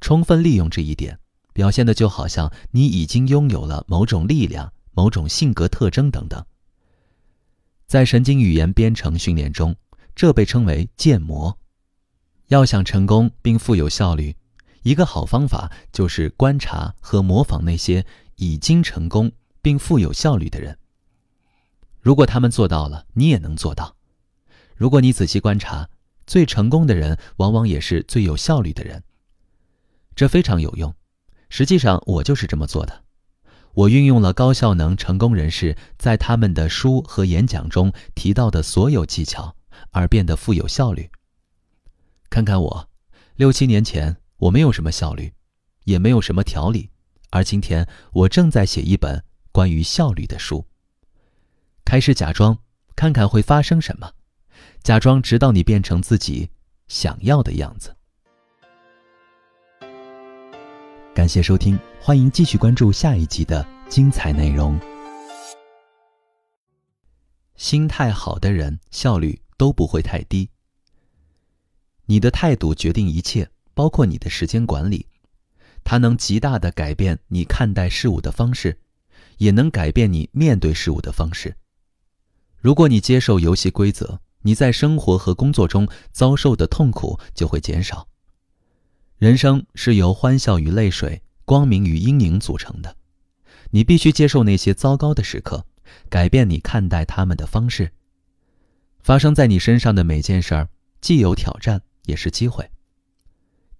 充分利用这一点，表现的就好像你已经拥有了某种力量、某种性格特征等等。在神经语言编程训练中，这被称为建模。要想成功并富有效率，一个好方法就是观察和模仿那些已经成功。并富有效率的人，如果他们做到了，你也能做到。如果你仔细观察，最成功的人往往也是最有效率的人，这非常有用。实际上，我就是这么做的。我运用了高效能成功人士在他们的书和演讲中提到的所有技巧，而变得富有效率。看看我，六七年前我没有什么效率，也没有什么条理，而今天我正在写一本。关于效率的书，开始假装，看看会发生什么，假装直到你变成自己想要的样子。感谢收听，欢迎继续关注下一集的精彩内容。心态好的人，效率都不会太低。你的态度决定一切，包括你的时间管理，它能极大的改变你看待事物的方式。也能改变你面对事物的方式。如果你接受游戏规则，你在生活和工作中遭受的痛苦就会减少。人生是由欢笑与泪水、光明与阴影组成的，你必须接受那些糟糕的时刻，改变你看待他们的方式。发生在你身上的每件事儿，既有挑战，也是机会。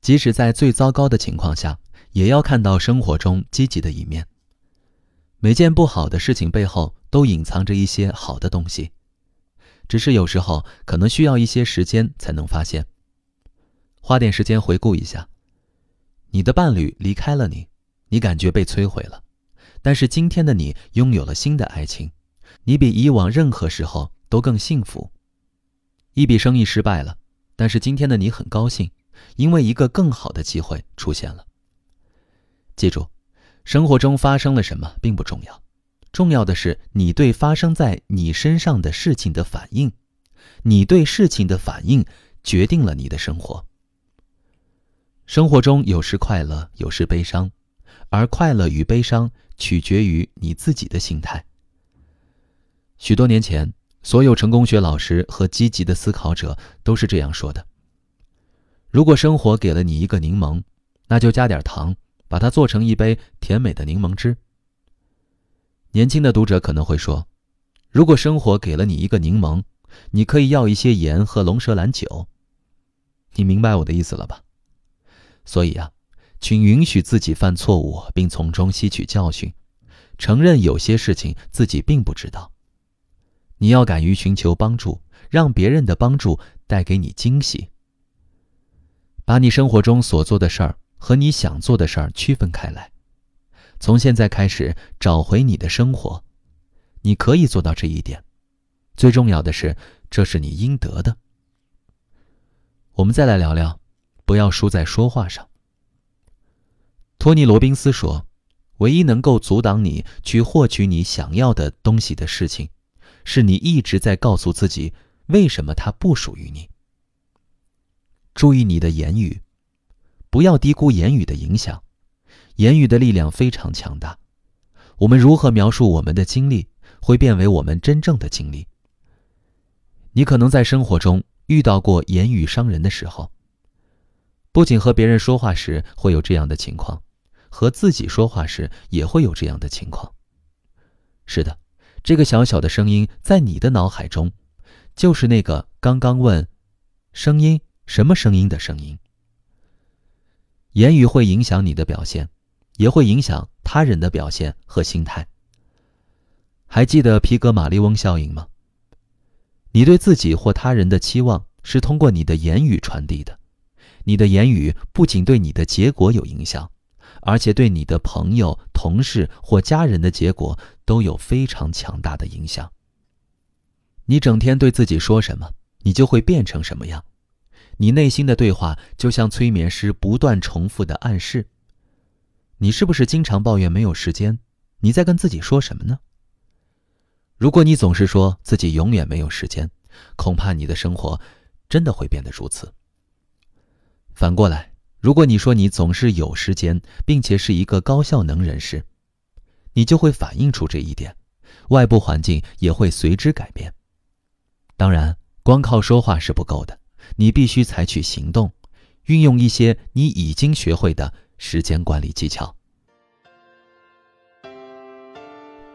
即使在最糟糕的情况下，也要看到生活中积极的一面。每件不好的事情背后都隐藏着一些好的东西，只是有时候可能需要一些时间才能发现。花点时间回顾一下，你的伴侣离开了你，你感觉被摧毁了，但是今天的你拥有了新的爱情，你比以往任何时候都更幸福。一笔生意失败了，但是今天的你很高兴，因为一个更好的机会出现了。记住。生活中发生了什么并不重要，重要的是你对发生在你身上的事情的反应。你对事情的反应决定了你的生活。生活中有时快乐，有时悲伤，而快乐与悲伤取决于你自己的心态。许多年前，所有成功学老师和积极的思考者都是这样说的：如果生活给了你一个柠檬，那就加点糖。把它做成一杯甜美的柠檬汁。年轻的读者可能会说：“如果生活给了你一个柠檬，你可以要一些盐和龙舌兰酒。”你明白我的意思了吧？所以啊，请允许自己犯错误，并从中吸取教训，承认有些事情自己并不知道。你要敢于寻求帮助，让别人的帮助带给你惊喜。把你生活中所做的事儿。和你想做的事儿区分开来，从现在开始找回你的生活，你可以做到这一点。最重要的是，这是你应得的。我们再来聊聊，不要输在说话上。托尼·罗宾斯说：“唯一能够阻挡你去获取你想要的东西的事情，是你一直在告诉自己为什么它不属于你。”注意你的言语。不要低估言语的影响，言语的力量非常强大。我们如何描述我们的经历，会变为我们真正的经历。你可能在生活中遇到过言语伤人的时候，不仅和别人说话时会有这样的情况，和自己说话时也会有这样的情况。是的，这个小小的声音在你的脑海中，就是那个刚刚问“声音什么声音”的声音。言语会影响你的表现，也会影响他人的表现和心态。还记得皮格马利翁效应吗？你对自己或他人的期望是通过你的言语传递的。你的言语不仅对你的结果有影响，而且对你的朋友、同事或家人的结果都有非常强大的影响。你整天对自己说什么，你就会变成什么样。你内心的对话就像催眠师不断重复的暗示。你是不是经常抱怨没有时间？你在跟自己说什么呢？如果你总是说自己永远没有时间，恐怕你的生活真的会变得如此。反过来，如果你说你总是有时间，并且是一个高效能人士，你就会反映出这一点，外部环境也会随之改变。当然，光靠说话是不够的。你必须采取行动，运用一些你已经学会的时间管理技巧。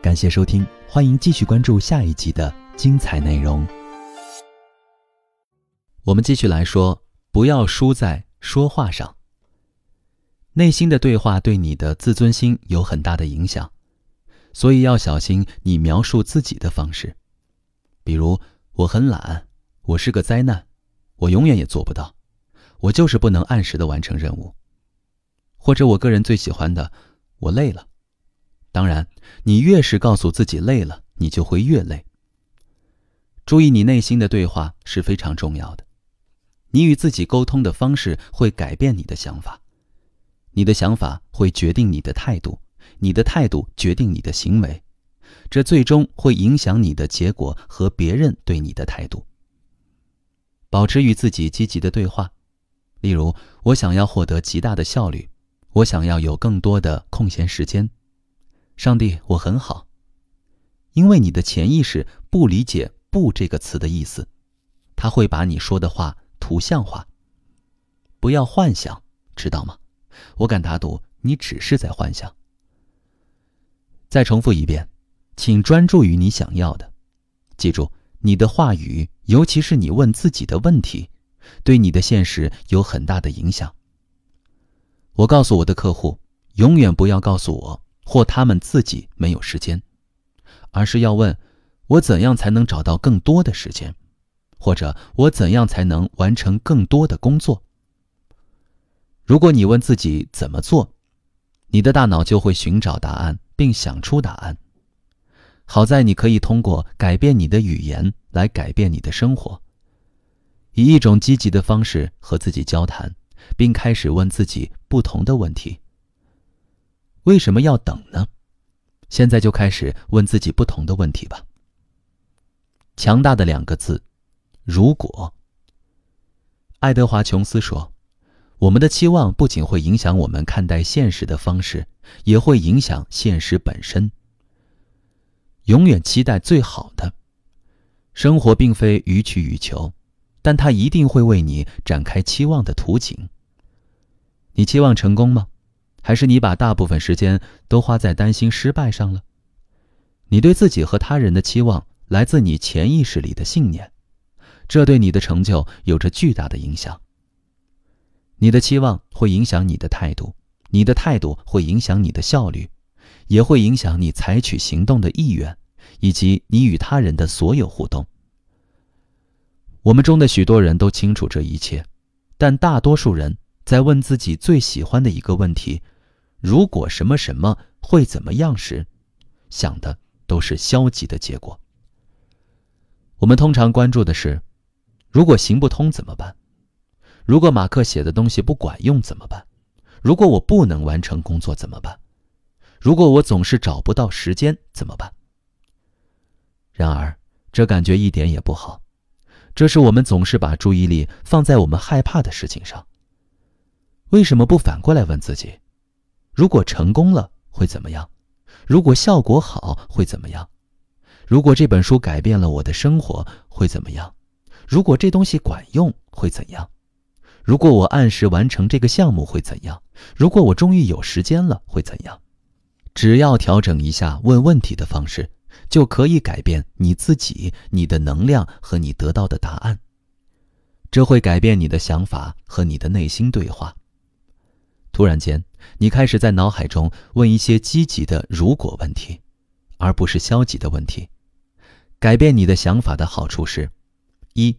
感谢收听，欢迎继续关注下一集的精彩内容。我们继续来说，不要输在说话上。内心的对话对你的自尊心有很大的影响，所以要小心你描述自己的方式。比如，我很懒，我是个灾难。我永远也做不到，我就是不能按时的完成任务，或者我个人最喜欢的，我累了。当然，你越是告诉自己累了，你就会越累。注意你内心的对话是非常重要的，你与自己沟通的方式会改变你的想法，你的想法会决定你的态度，你的态度决定你的行为，这最终会影响你的结果和别人对你的态度。保持与自己积极的对话，例如：我想要获得极大的效率，我想要有更多的空闲时间。上帝，我很好，因为你的潜意识不理解“不”这个词的意思，他会把你说的话图像化。不要幻想，知道吗？我敢打赌，你只是在幻想。再重复一遍，请专注于你想要的，记住。你的话语，尤其是你问自己的问题，对你的现实有很大的影响。我告诉我的客户，永远不要告诉我或他们自己没有时间，而是要问：我怎样才能找到更多的时间，或者我怎样才能完成更多的工作？如果你问自己怎么做，你的大脑就会寻找答案，并想出答案。好在你可以通过改变你的语言来改变你的生活，以一种积极的方式和自己交谈，并开始问自己不同的问题。为什么要等呢？现在就开始问自己不同的问题吧。强大的两个字，如果。爱德华·琼斯说：“我们的期望不仅会影响我们看待现实的方式，也会影响现实本身。”永远期待最好的生活，并非予取予求，但它一定会为你展开期望的图景。你期望成功吗？还是你把大部分时间都花在担心失败上了？你对自己和他人的期望来自你潜意识里的信念，这对你的成就有着巨大的影响。你的期望会影响你的态度，你的态度会影响你的效率。也会影响你采取行动的意愿，以及你与他人的所有互动。我们中的许多人都清楚这一切，但大多数人在问自己最喜欢的一个问题：“如果什么什么会怎么样时，想的都是消极的结果。”我们通常关注的是：“如果行不通怎么办？如果马克写的东西不管用怎么办？如果我不能完成工作怎么办？”如果我总是找不到时间怎么办？然而，这感觉一点也不好。这是我们总是把注意力放在我们害怕的事情上。为什么不反过来问自己：如果成功了会怎么样？如果效果好会怎么样？如果这本书改变了我的生活会怎么样？如果这东西管用会怎样？如果我按时完成这个项目会怎样？如果我终于有时间了会怎样？只要调整一下问问题的方式，就可以改变你自己、你的能量和你得到的答案。这会改变你的想法和你的内心对话。突然间，你开始在脑海中问一些积极的“如果”问题，而不是消极的问题。改变你的想法的好处是：一、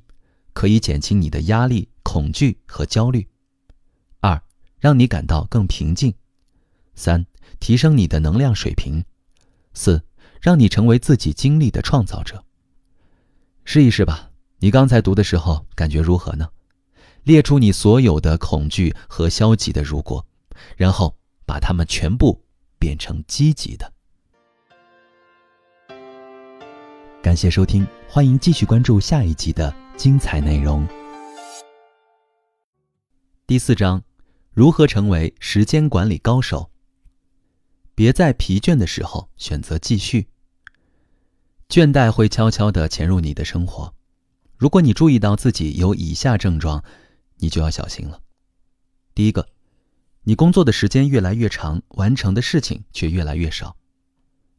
可以减轻你的压力、恐惧和焦虑；二、让你感到更平静；三、提升你的能量水平，四，让你成为自己经历的创造者。试一试吧。你刚才读的时候感觉如何呢？列出你所有的恐惧和消极的“如果”，然后把它们全部变成积极的。感谢收听，欢迎继续关注下一集的精彩内容。第四章，如何成为时间管理高手？别在疲倦的时候选择继续。倦怠会悄悄地潜入你的生活。如果你注意到自己有以下症状，你就要小心了。第一个，你工作的时间越来越长，完成的事情却越来越少。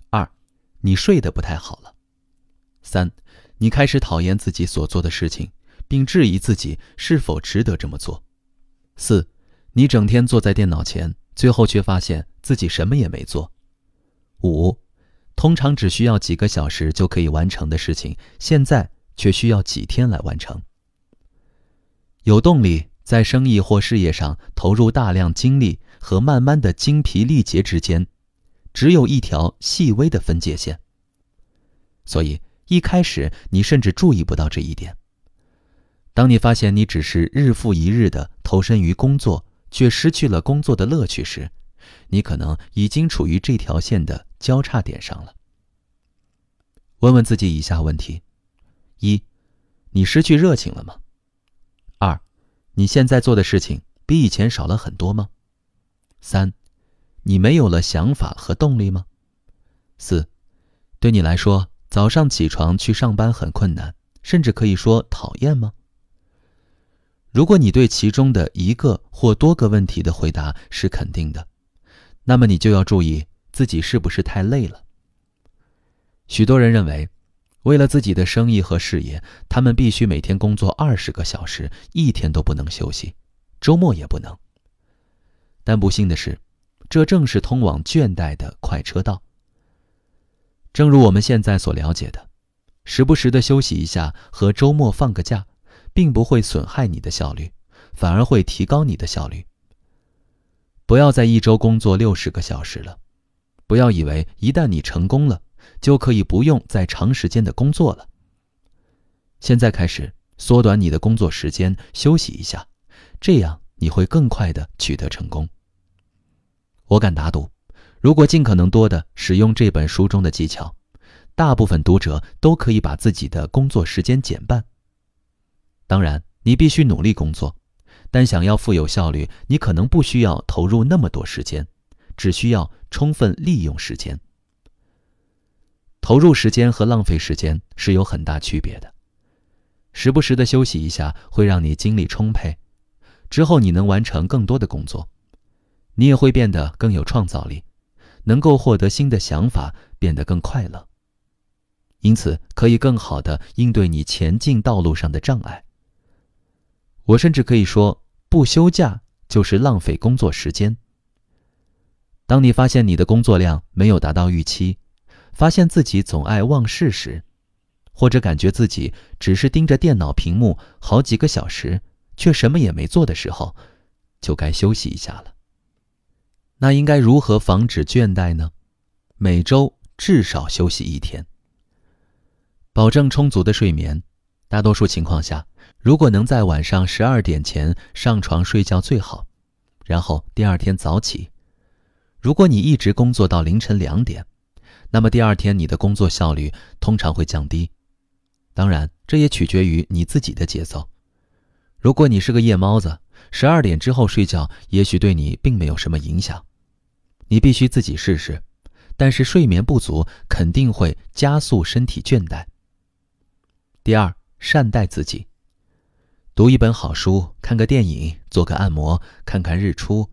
二，你睡得不太好了。三，你开始讨厌自己所做的事情，并质疑自己是否值得这么做。四，你整天坐在电脑前。最后却发现自己什么也没做。五，通常只需要几个小时就可以完成的事情，现在却需要几天来完成。有动力在生意或事业上投入大量精力和慢慢的精疲力竭之间，只有一条细微的分界线。所以一开始你甚至注意不到这一点。当你发现你只是日复一日的投身于工作。却失去了工作的乐趣时，你可能已经处于这条线的交叉点上了。问问自己以下问题：一、你失去热情了吗？二、你现在做的事情比以前少了很多吗？三、你没有了想法和动力吗？四、对你来说，早上起床去上班很困难，甚至可以说讨厌吗？如果你对其中的一个或多个问题的回答是肯定的，那么你就要注意自己是不是太累了。许多人认为，为了自己的生意和事业，他们必须每天工作二十个小时，一天都不能休息，周末也不能。但不幸的是，这正是通往倦怠的快车道。正如我们现在所了解的，时不时的休息一下和周末放个假。并不会损害你的效率，反而会提高你的效率。不要在一周工作六十个小时了，不要以为一旦你成功了，就可以不用再长时间的工作了。现在开始缩短你的工作时间，休息一下，这样你会更快的取得成功。我敢打赌，如果尽可能多的使用这本书中的技巧，大部分读者都可以把自己的工作时间减半。当然，你必须努力工作，但想要富有效率，你可能不需要投入那么多时间，只需要充分利用时间。投入时间和浪费时间是有很大区别的。时不时的休息一下，会让你精力充沛，之后你能完成更多的工作，你也会变得更有创造力，能够获得新的想法，变得更快乐，因此可以更好的应对你前进道路上的障碍。我甚至可以说，不休假就是浪费工作时间。当你发现你的工作量没有达到预期，发现自己总爱忘事时，或者感觉自己只是盯着电脑屏幕好几个小时却什么也没做的时候，就该休息一下了。那应该如何防止倦怠呢？每周至少休息一天，保证充足的睡眠。大多数情况下。如果能在晚上十二点前上床睡觉最好，然后第二天早起。如果你一直工作到凌晨两点，那么第二天你的工作效率通常会降低。当然，这也取决于你自己的节奏。如果你是个夜猫子，十二点之后睡觉也许对你并没有什么影响。你必须自己试试，但是睡眠不足肯定会加速身体倦怠。第二，善待自己。读一本好书，看个电影，做个按摩，看看日出，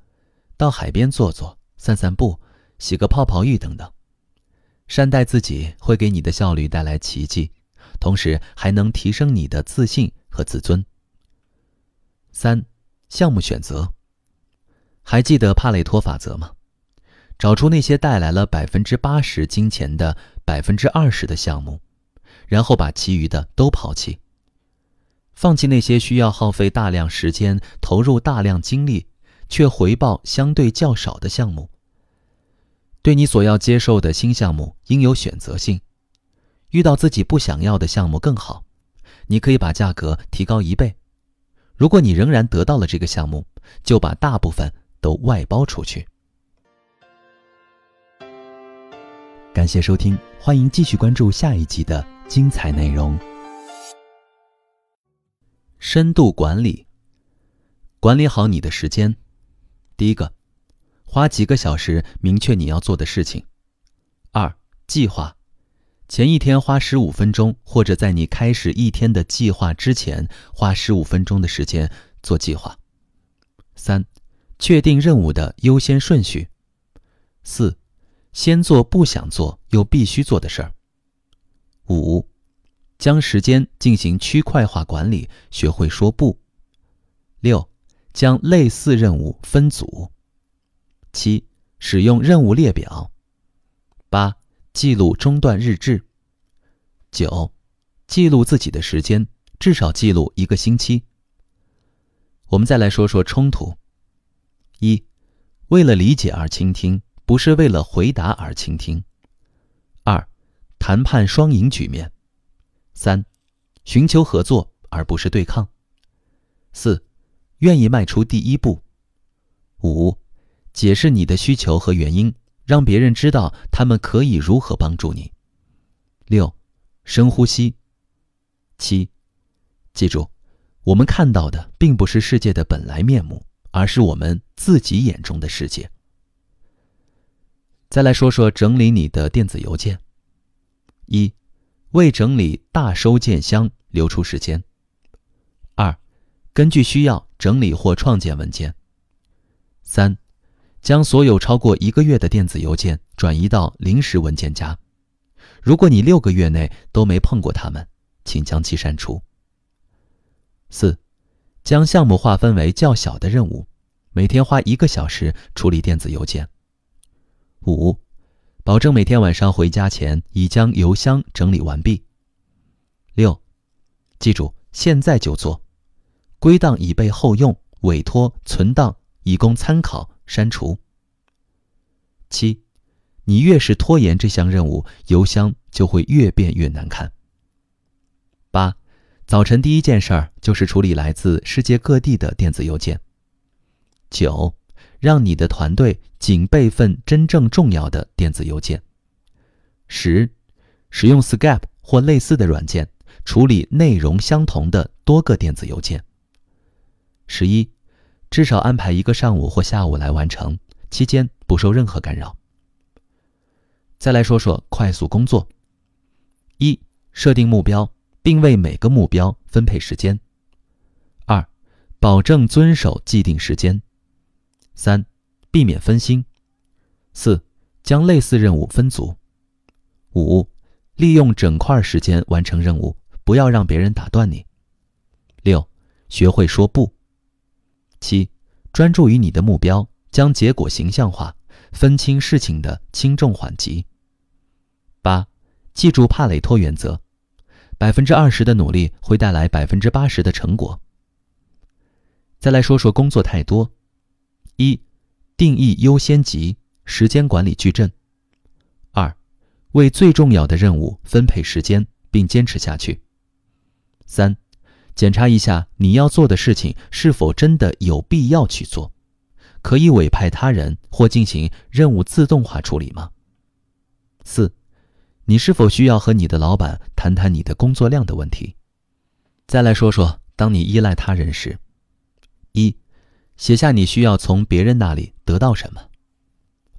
到海边坐坐、散散步，洗个泡泡浴等等。善待自己会给你的效率带来奇迹，同时还能提升你的自信和自尊。三、项目选择，还记得帕累托法则吗？找出那些带来了百分之八十金钱的百分之二十的项目，然后把其余的都抛弃。放弃那些需要耗费大量时间、投入大量精力，却回报相对较少的项目。对你所要接受的新项目，应有选择性。遇到自己不想要的项目更好，你可以把价格提高一倍。如果你仍然得到了这个项目，就把大部分都外包出去。感谢收听，欢迎继续关注下一集的精彩内容。深度管理。管理好你的时间，第一个，花几个小时明确你要做的事情；二、计划，前一天花十五分钟，或者在你开始一天的计划之前花十五分钟的时间做计划；三、确定任务的优先顺序；四、先做不想做又必须做的事儿；五。将时间进行区块化管理，学会说不。六，将类似任务分组。七，使用任务列表。八，记录中断日志。九，记录自己的时间，至少记录一个星期。我们再来说说冲突：一，为了理解而倾听，不是为了回答而倾听。二，谈判双赢局面。三，寻求合作而不是对抗；四，愿意迈出第一步；五，解释你的需求和原因，让别人知道他们可以如何帮助你；六，深呼吸；七，记住，我们看到的并不是世界的本来面目，而是我们自己眼中的世界。再来说说整理你的电子邮件：一。为整理大收件箱留出时间。二，根据需要整理或创建文件。三，将所有超过一个月的电子邮件转移到临时文件夹。如果你六个月内都没碰过它们，请将其删除。四，将项目划分为较小的任务，每天花一个小时处理电子邮件。五。保证每天晚上回家前已将邮箱整理完毕。六，记住现在就做，归档以备后用，委托存档以供参考，删除。七，你越是拖延这项任务，邮箱就会越变越难看。八，早晨第一件事儿就是处理来自世界各地的电子邮件。九。让你的团队仅备份真正重要的电子邮件。十，使用 s k y p e 或类似的软件处理内容相同的多个电子邮件。十一，至少安排一个上午或下午来完成，期间不受任何干扰。再来说说快速工作：一，设定目标，并为每个目标分配时间；二，保证遵守既定时间。三、避免分心；四、将类似任务分组；五、利用整块时间完成任务，不要让别人打断你；六、学会说不；七、专注于你的目标，将结果形象化，分清事情的轻重缓急；八、记住帕累托原则，百分之二十的努力会带来百分之八十的成果。再来说说工作太多。一、定义优先级时间管理矩阵；二、为最重要的任务分配时间，并坚持下去；三、检查一下你要做的事情是否真的有必要去做，可以委派他人或进行任务自动化处理吗？四、你是否需要和你的老板谈谈你的工作量的问题？再来说说，当你依赖他人时，一。写下你需要从别人那里得到什么。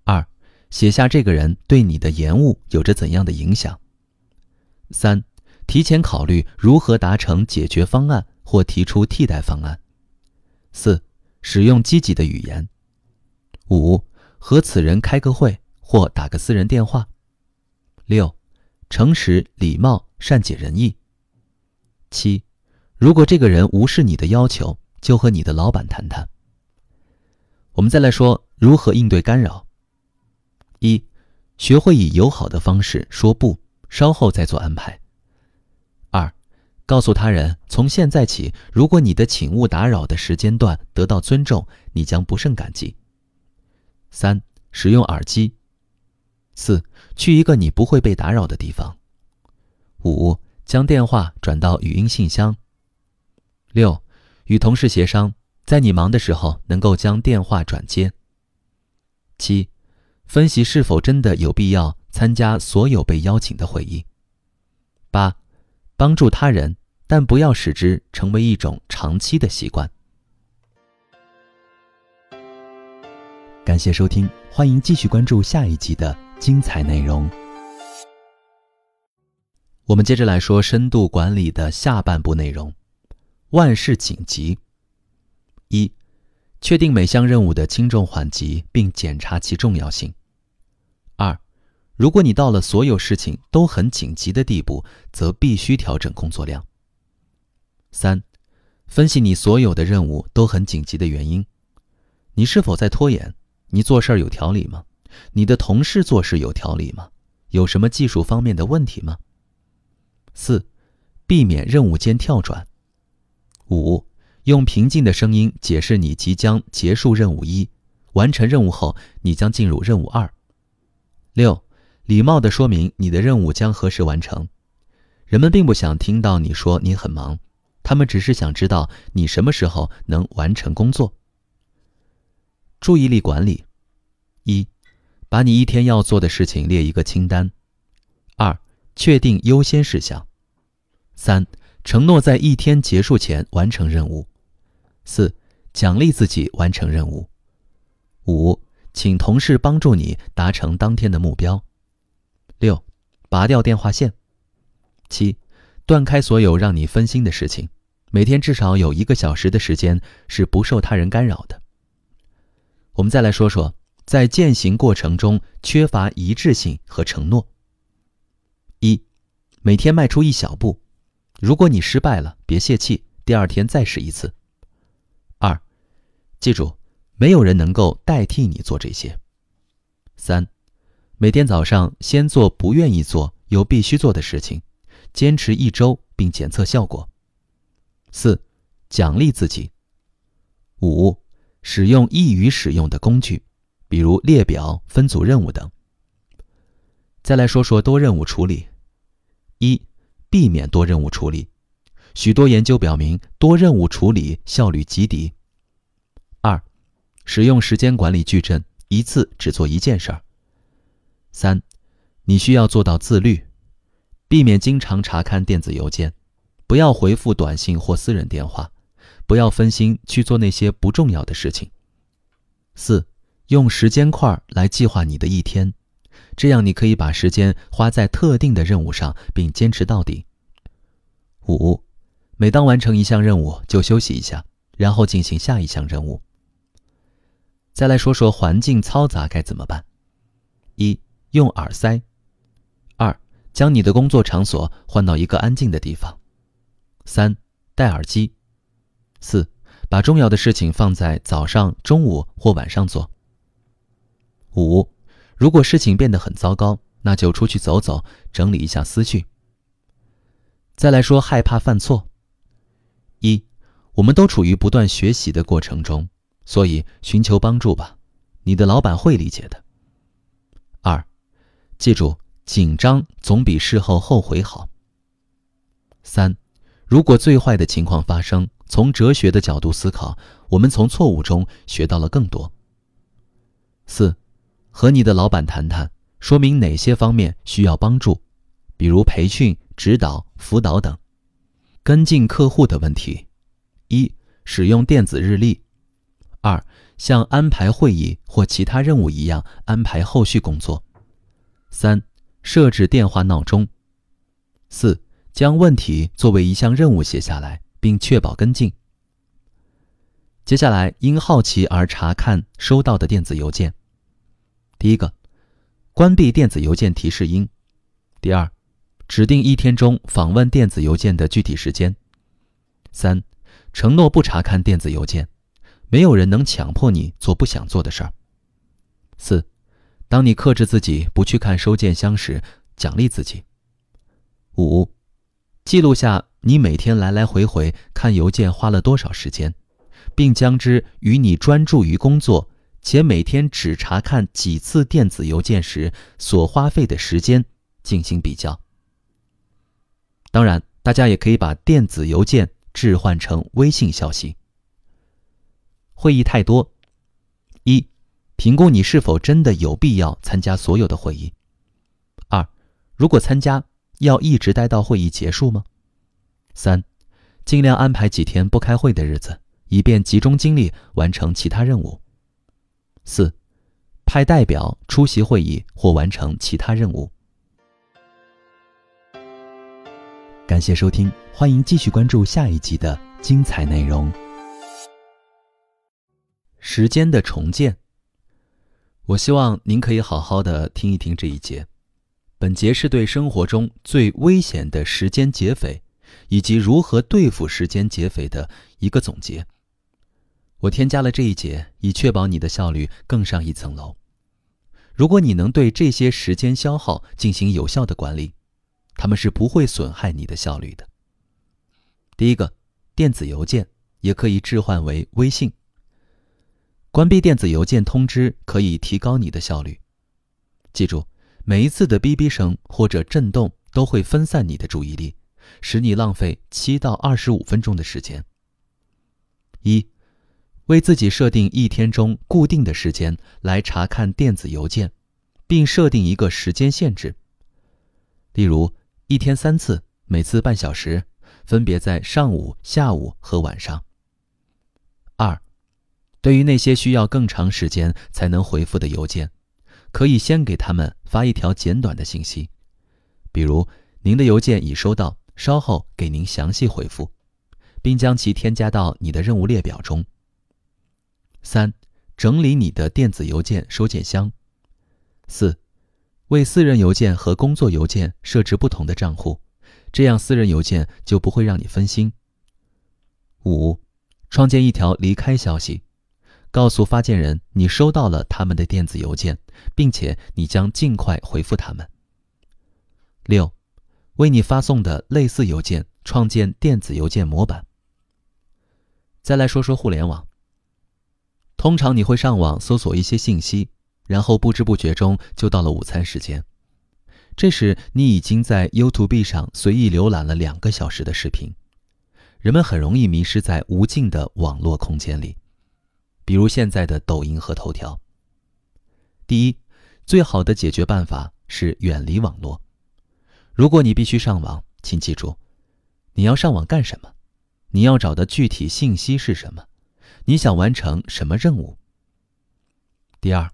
二，写下这个人对你的延误有着怎样的影响。三，提前考虑如何达成解决方案或提出替代方案。四，使用积极的语言。五，和此人开个会或打个私人电话。六，诚实、礼貌、善解人意。七，如果这个人无视你的要求，就和你的老板谈谈。我们再来说如何应对干扰：一、学会以友好的方式说不，稍后再做安排；二、告诉他人从现在起，如果你的请勿打扰的时间段得到尊重，你将不胜感激；三、使用耳机；四、去一个你不会被打扰的地方；五、将电话转到语音信箱；六、与同事协商。在你忙的时候，能够将电话转接。七，分析是否真的有必要参加所有被邀请的会议。八，帮助他人，但不要使之成为一种长期的习惯。感谢收听，欢迎继续关注下一集的精彩内容。我们接着来说深度管理的下半部内容，万事紧急。一、确定每项任务的轻重缓急，并检查其重要性。二、如果你到了所有事情都很紧急的地步，则必须调整工作量。三、分析你所有的任务都很紧急的原因：你是否在拖延？你做事儿有条理吗？你的同事做事有条理吗？有什么技术方面的问题吗？四、避免任务间跳转。五。用平静的声音解释你即将结束任务一，完成任务后你将进入任务二。六，礼貌地说明你的任务将何时完成。人们并不想听到你说你很忙，他们只是想知道你什么时候能完成工作。注意力管理：一，把你一天要做的事情列一个清单；二，确定优先事项；三，承诺在一天结束前完成任务。四、奖励自己完成任务；五、请同事帮助你达成当天的目标；六、拔掉电话线；七、断开所有让你分心的事情。每天至少有一个小时的时间是不受他人干扰的。我们再来说说，在践行过程中缺乏一致性和承诺。一、每天迈出一小步；如果你失败了，别泄气，第二天再试一次。记住，没有人能够代替你做这些。三，每天早上先做不愿意做又必须做的事情，坚持一周并检测效果。四，奖励自己。五，使用易于使用的工具，比如列表、分组任务等。再来说说多任务处理：一，避免多任务处理。许多研究表明，多任务处理效率极低。使用时间管理矩阵，一次只做一件事儿。三，你需要做到自律，避免经常查看电子邮件，不要回复短信或私人电话，不要分心去做那些不重要的事情。四，用时间块来计划你的一天，这样你可以把时间花在特定的任务上，并坚持到底。五，每当完成一项任务，就休息一下，然后进行下一项任务。再来说说环境嘈杂该怎么办：一、用耳塞；二、将你的工作场所换到一个安静的地方；三、戴耳机；四、把重要的事情放在早上、中午或晚上做；五、如果事情变得很糟糕，那就出去走走，整理一下思绪。再来说害怕犯错：一、我们都处于不断学习的过程中。所以寻求帮助吧，你的老板会理解的。二，记住紧张总比事后后悔好。三，如果最坏的情况发生，从哲学的角度思考，我们从错误中学到了更多。四，和你的老板谈谈，说明哪些方面需要帮助，比如培训、指导、辅导等。跟进客户的问题，一，使用电子日历。二、像安排会议或其他任务一样安排后续工作；三、设置电话闹钟；四、将问题作为一项任务写下来，并确保跟进。接下来，因好奇而查看收到的电子邮件。第一个，关闭电子邮件提示音；第二，指定一天中访问电子邮件的具体时间；三、承诺不查看电子邮件。没有人能强迫你做不想做的事儿。四，当你克制自己不去看收件箱时，奖励自己。五，记录下你每天来来回回看邮件花了多少时间，并将之与你专注于工作且每天只查看几次电子邮件时所花费的时间进行比较。当然，大家也可以把电子邮件置换成微信消息。会议太多，一，评估你是否真的有必要参加所有的会议；二，如果参加，要一直待到会议结束吗？三，尽量安排几天不开会的日子，以便集中精力完成其他任务；四，派代表出席会议或完成其他任务。感谢收听，欢迎继续关注下一集的精彩内容。时间的重建，我希望您可以好好的听一听这一节。本节是对生活中最危险的时间劫匪，以及如何对付时间劫匪的一个总结。我添加了这一节，以确保你的效率更上一层楼。如果你能对这些时间消耗进行有效的管理，他们是不会损害你的效率的。第一个，电子邮件也可以置换为微信。关闭电子邮件通知可以提高你的效率。记住，每一次的哔哔声或者震动都会分散你的注意力，使你浪费七到二十五分钟的时间。一，为自己设定一天中固定的时间来查看电子邮件，并设定一个时间限制，例如一天三次，每次半小时，分别在上午、下午和晚上。对于那些需要更长时间才能回复的邮件，可以先给他们发一条简短的信息，比如“您的邮件已收到，稍后给您详细回复”，并将其添加到你的任务列表中。三、整理你的电子邮件收件箱。四、为私人邮件和工作邮件设置不同的账户，这样私人邮件就不会让你分心。五、创建一条离开消息。告诉发件人你收到了他们的电子邮件，并且你将尽快回复他们。六，为你发送的类似邮件创建电子邮件模板。再来说说互联网。通常你会上网搜索一些信息，然后不知不觉中就到了午餐时间。这时你已经在 y o u t u b e 上随意浏览了两个小时的视频，人们很容易迷失在无尽的网络空间里。比如现在的抖音和头条。第一，最好的解决办法是远离网络。如果你必须上网，请记住，你要上网干什么？你要找的具体信息是什么？你想完成什么任务？第二，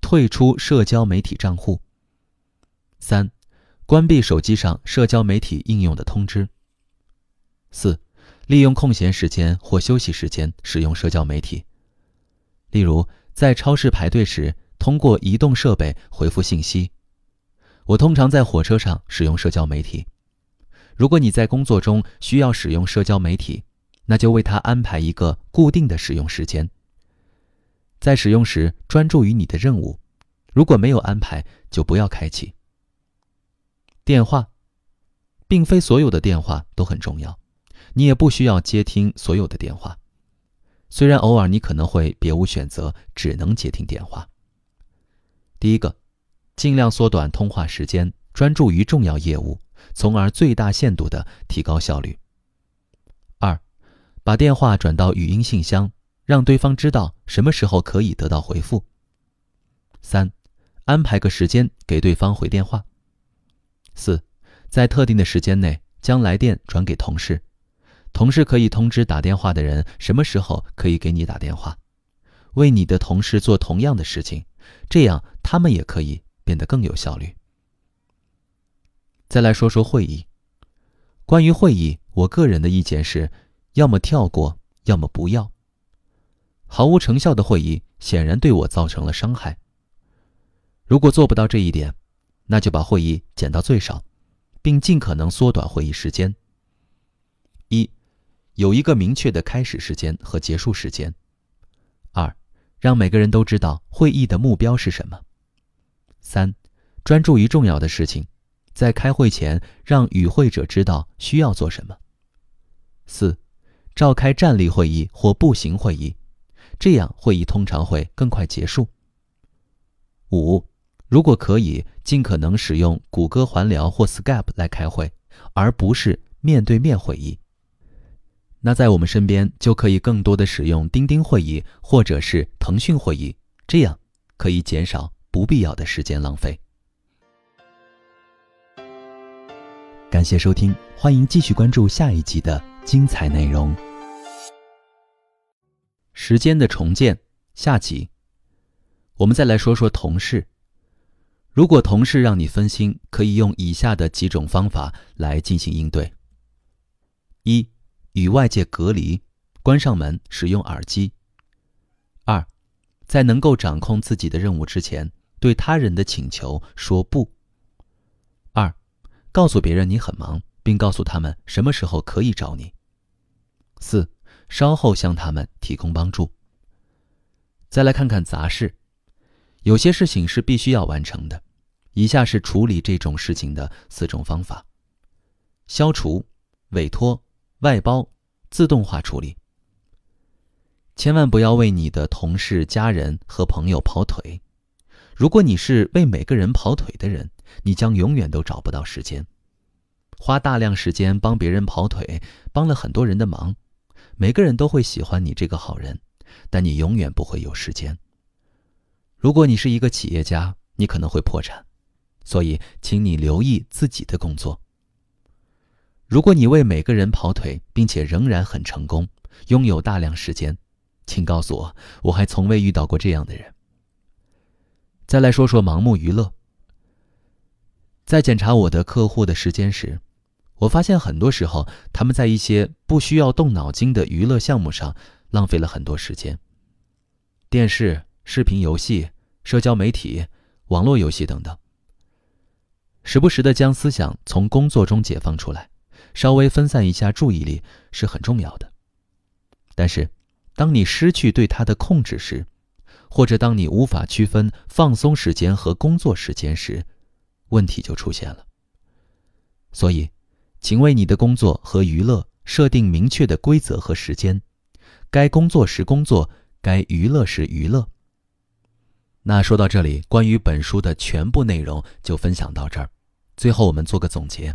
退出社交媒体账户。三，关闭手机上社交媒体应用的通知。四，利用空闲时间或休息时间使用社交媒体。例如，在超市排队时，通过移动设备回复信息。我通常在火车上使用社交媒体。如果你在工作中需要使用社交媒体，那就为它安排一个固定的使用时间。在使用时，专注于你的任务。如果没有安排，就不要开启。电话，并非所有的电话都很重要，你也不需要接听所有的电话。虽然偶尔你可能会别无选择，只能接听电话。第一个，尽量缩短通话时间，专注于重要业务，从而最大限度地提高效率。二，把电话转到语音信箱，让对方知道什么时候可以得到回复。三，安排个时间给对方回电话。四，在特定的时间内将来电转给同事。同事可以通知打电话的人什么时候可以给你打电话，为你的同事做同样的事情，这样他们也可以变得更有效率。再来说说会议，关于会议，我个人的意见是，要么跳过，要么不要。毫无成效的会议显然对我造成了伤害。如果做不到这一点，那就把会议减到最少，并尽可能缩短会议时间。一。有一个明确的开始时间和结束时间。二，让每个人都知道会议的目标是什么。三，专注于重要的事情，在开会前让与会者知道需要做什么。四，召开站立会议或步行会议，这样会议通常会更快结束。五，如果可以，尽可能使用谷歌环聊或 Skype 来开会，而不是面对面会议。那在我们身边就可以更多的使用钉钉会议或者是腾讯会议，这样可以减少不必要的时间浪费。感谢收听，欢迎继续关注下一集的精彩内容。时间的重建，下集，我们再来说说同事。如果同事让你分心，可以用以下的几种方法来进行应对。一与外界隔离，关上门，使用耳机。二，在能够掌控自己的任务之前，对他人的请求说不。二，告诉别人你很忙，并告诉他们什么时候可以找你。四，稍后向他们提供帮助。再来看看杂事，有些事情是必须要完成的，以下是处理这种事情的四种方法：消除、委托。外包自动化处理，千万不要为你的同事、家人和朋友跑腿。如果你是为每个人跑腿的人，你将永远都找不到时间，花大量时间帮别人跑腿，帮了很多人的忙，每个人都会喜欢你这个好人，但你永远不会有时间。如果你是一个企业家，你可能会破产，所以请你留意自己的工作。如果你为每个人跑腿，并且仍然很成功，拥有大量时间，请告诉我，我还从未遇到过这样的人。再来说说盲目娱乐。在检查我的客户的时间时，我发现很多时候他们在一些不需要动脑筋的娱乐项目上浪费了很多时间：电视、视频游戏、社交媒体、网络游戏等等，时不时的将思想从工作中解放出来。稍微分散一下注意力是很重要的，但是，当你失去对它的控制时，或者当你无法区分放松时间和工作时间时，问题就出现了。所以，请为你的工作和娱乐设定明确的规则和时间，该工作时工作，该娱乐时娱乐。那说到这里，关于本书的全部内容就分享到这儿。最后，我们做个总结。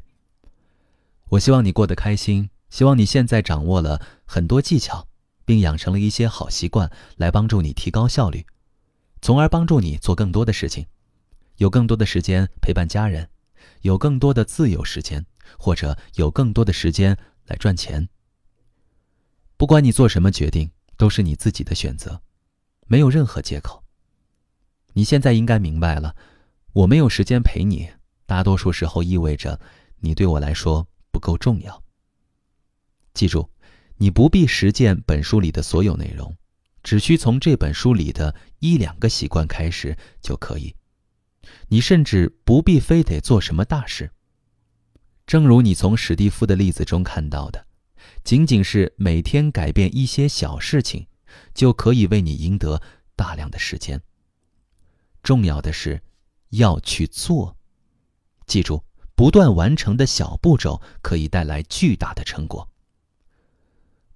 我希望你过得开心，希望你现在掌握了很多技巧，并养成了一些好习惯，来帮助你提高效率，从而帮助你做更多的事情，有更多的时间陪伴家人，有更多的自由时间，或者有更多的时间来赚钱。不管你做什么决定，都是你自己的选择，没有任何借口。你现在应该明白了，我没有时间陪你，大多数时候意味着你对我来说。不够重要。记住，你不必实践本书里的所有内容，只需从这本书里的一两个习惯开始就可以。你甚至不必非得做什么大事。正如你从史蒂夫的例子中看到的，仅仅是每天改变一些小事情，就可以为你赢得大量的时间。重要的是要去做。记住。不断完成的小步骤可以带来巨大的成果。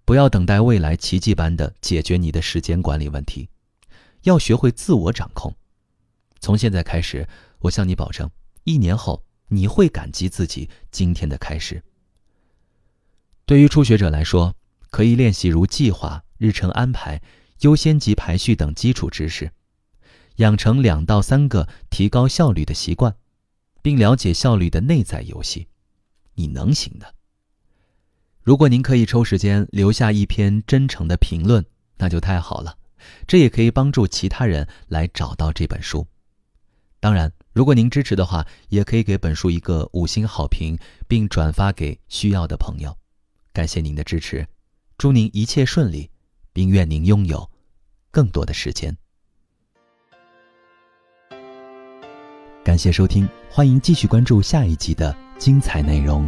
不要等待未来奇迹般的解决你的时间管理问题，要学会自我掌控。从现在开始，我向你保证，一年后你会感激自己今天的开始。对于初学者来说，可以练习如计划、日程安排、优先级排序等基础知识，养成两到三个提高效率的习惯。并了解效率的内在游戏，你能行的。如果您可以抽时间留下一篇真诚的评论，那就太好了。这也可以帮助其他人来找到这本书。当然，如果您支持的话，也可以给本书一个五星好评，并转发给需要的朋友。感谢您的支持，祝您一切顺利，并愿您拥有更多的时间。感谢收听，欢迎继续关注下一集的精彩内容。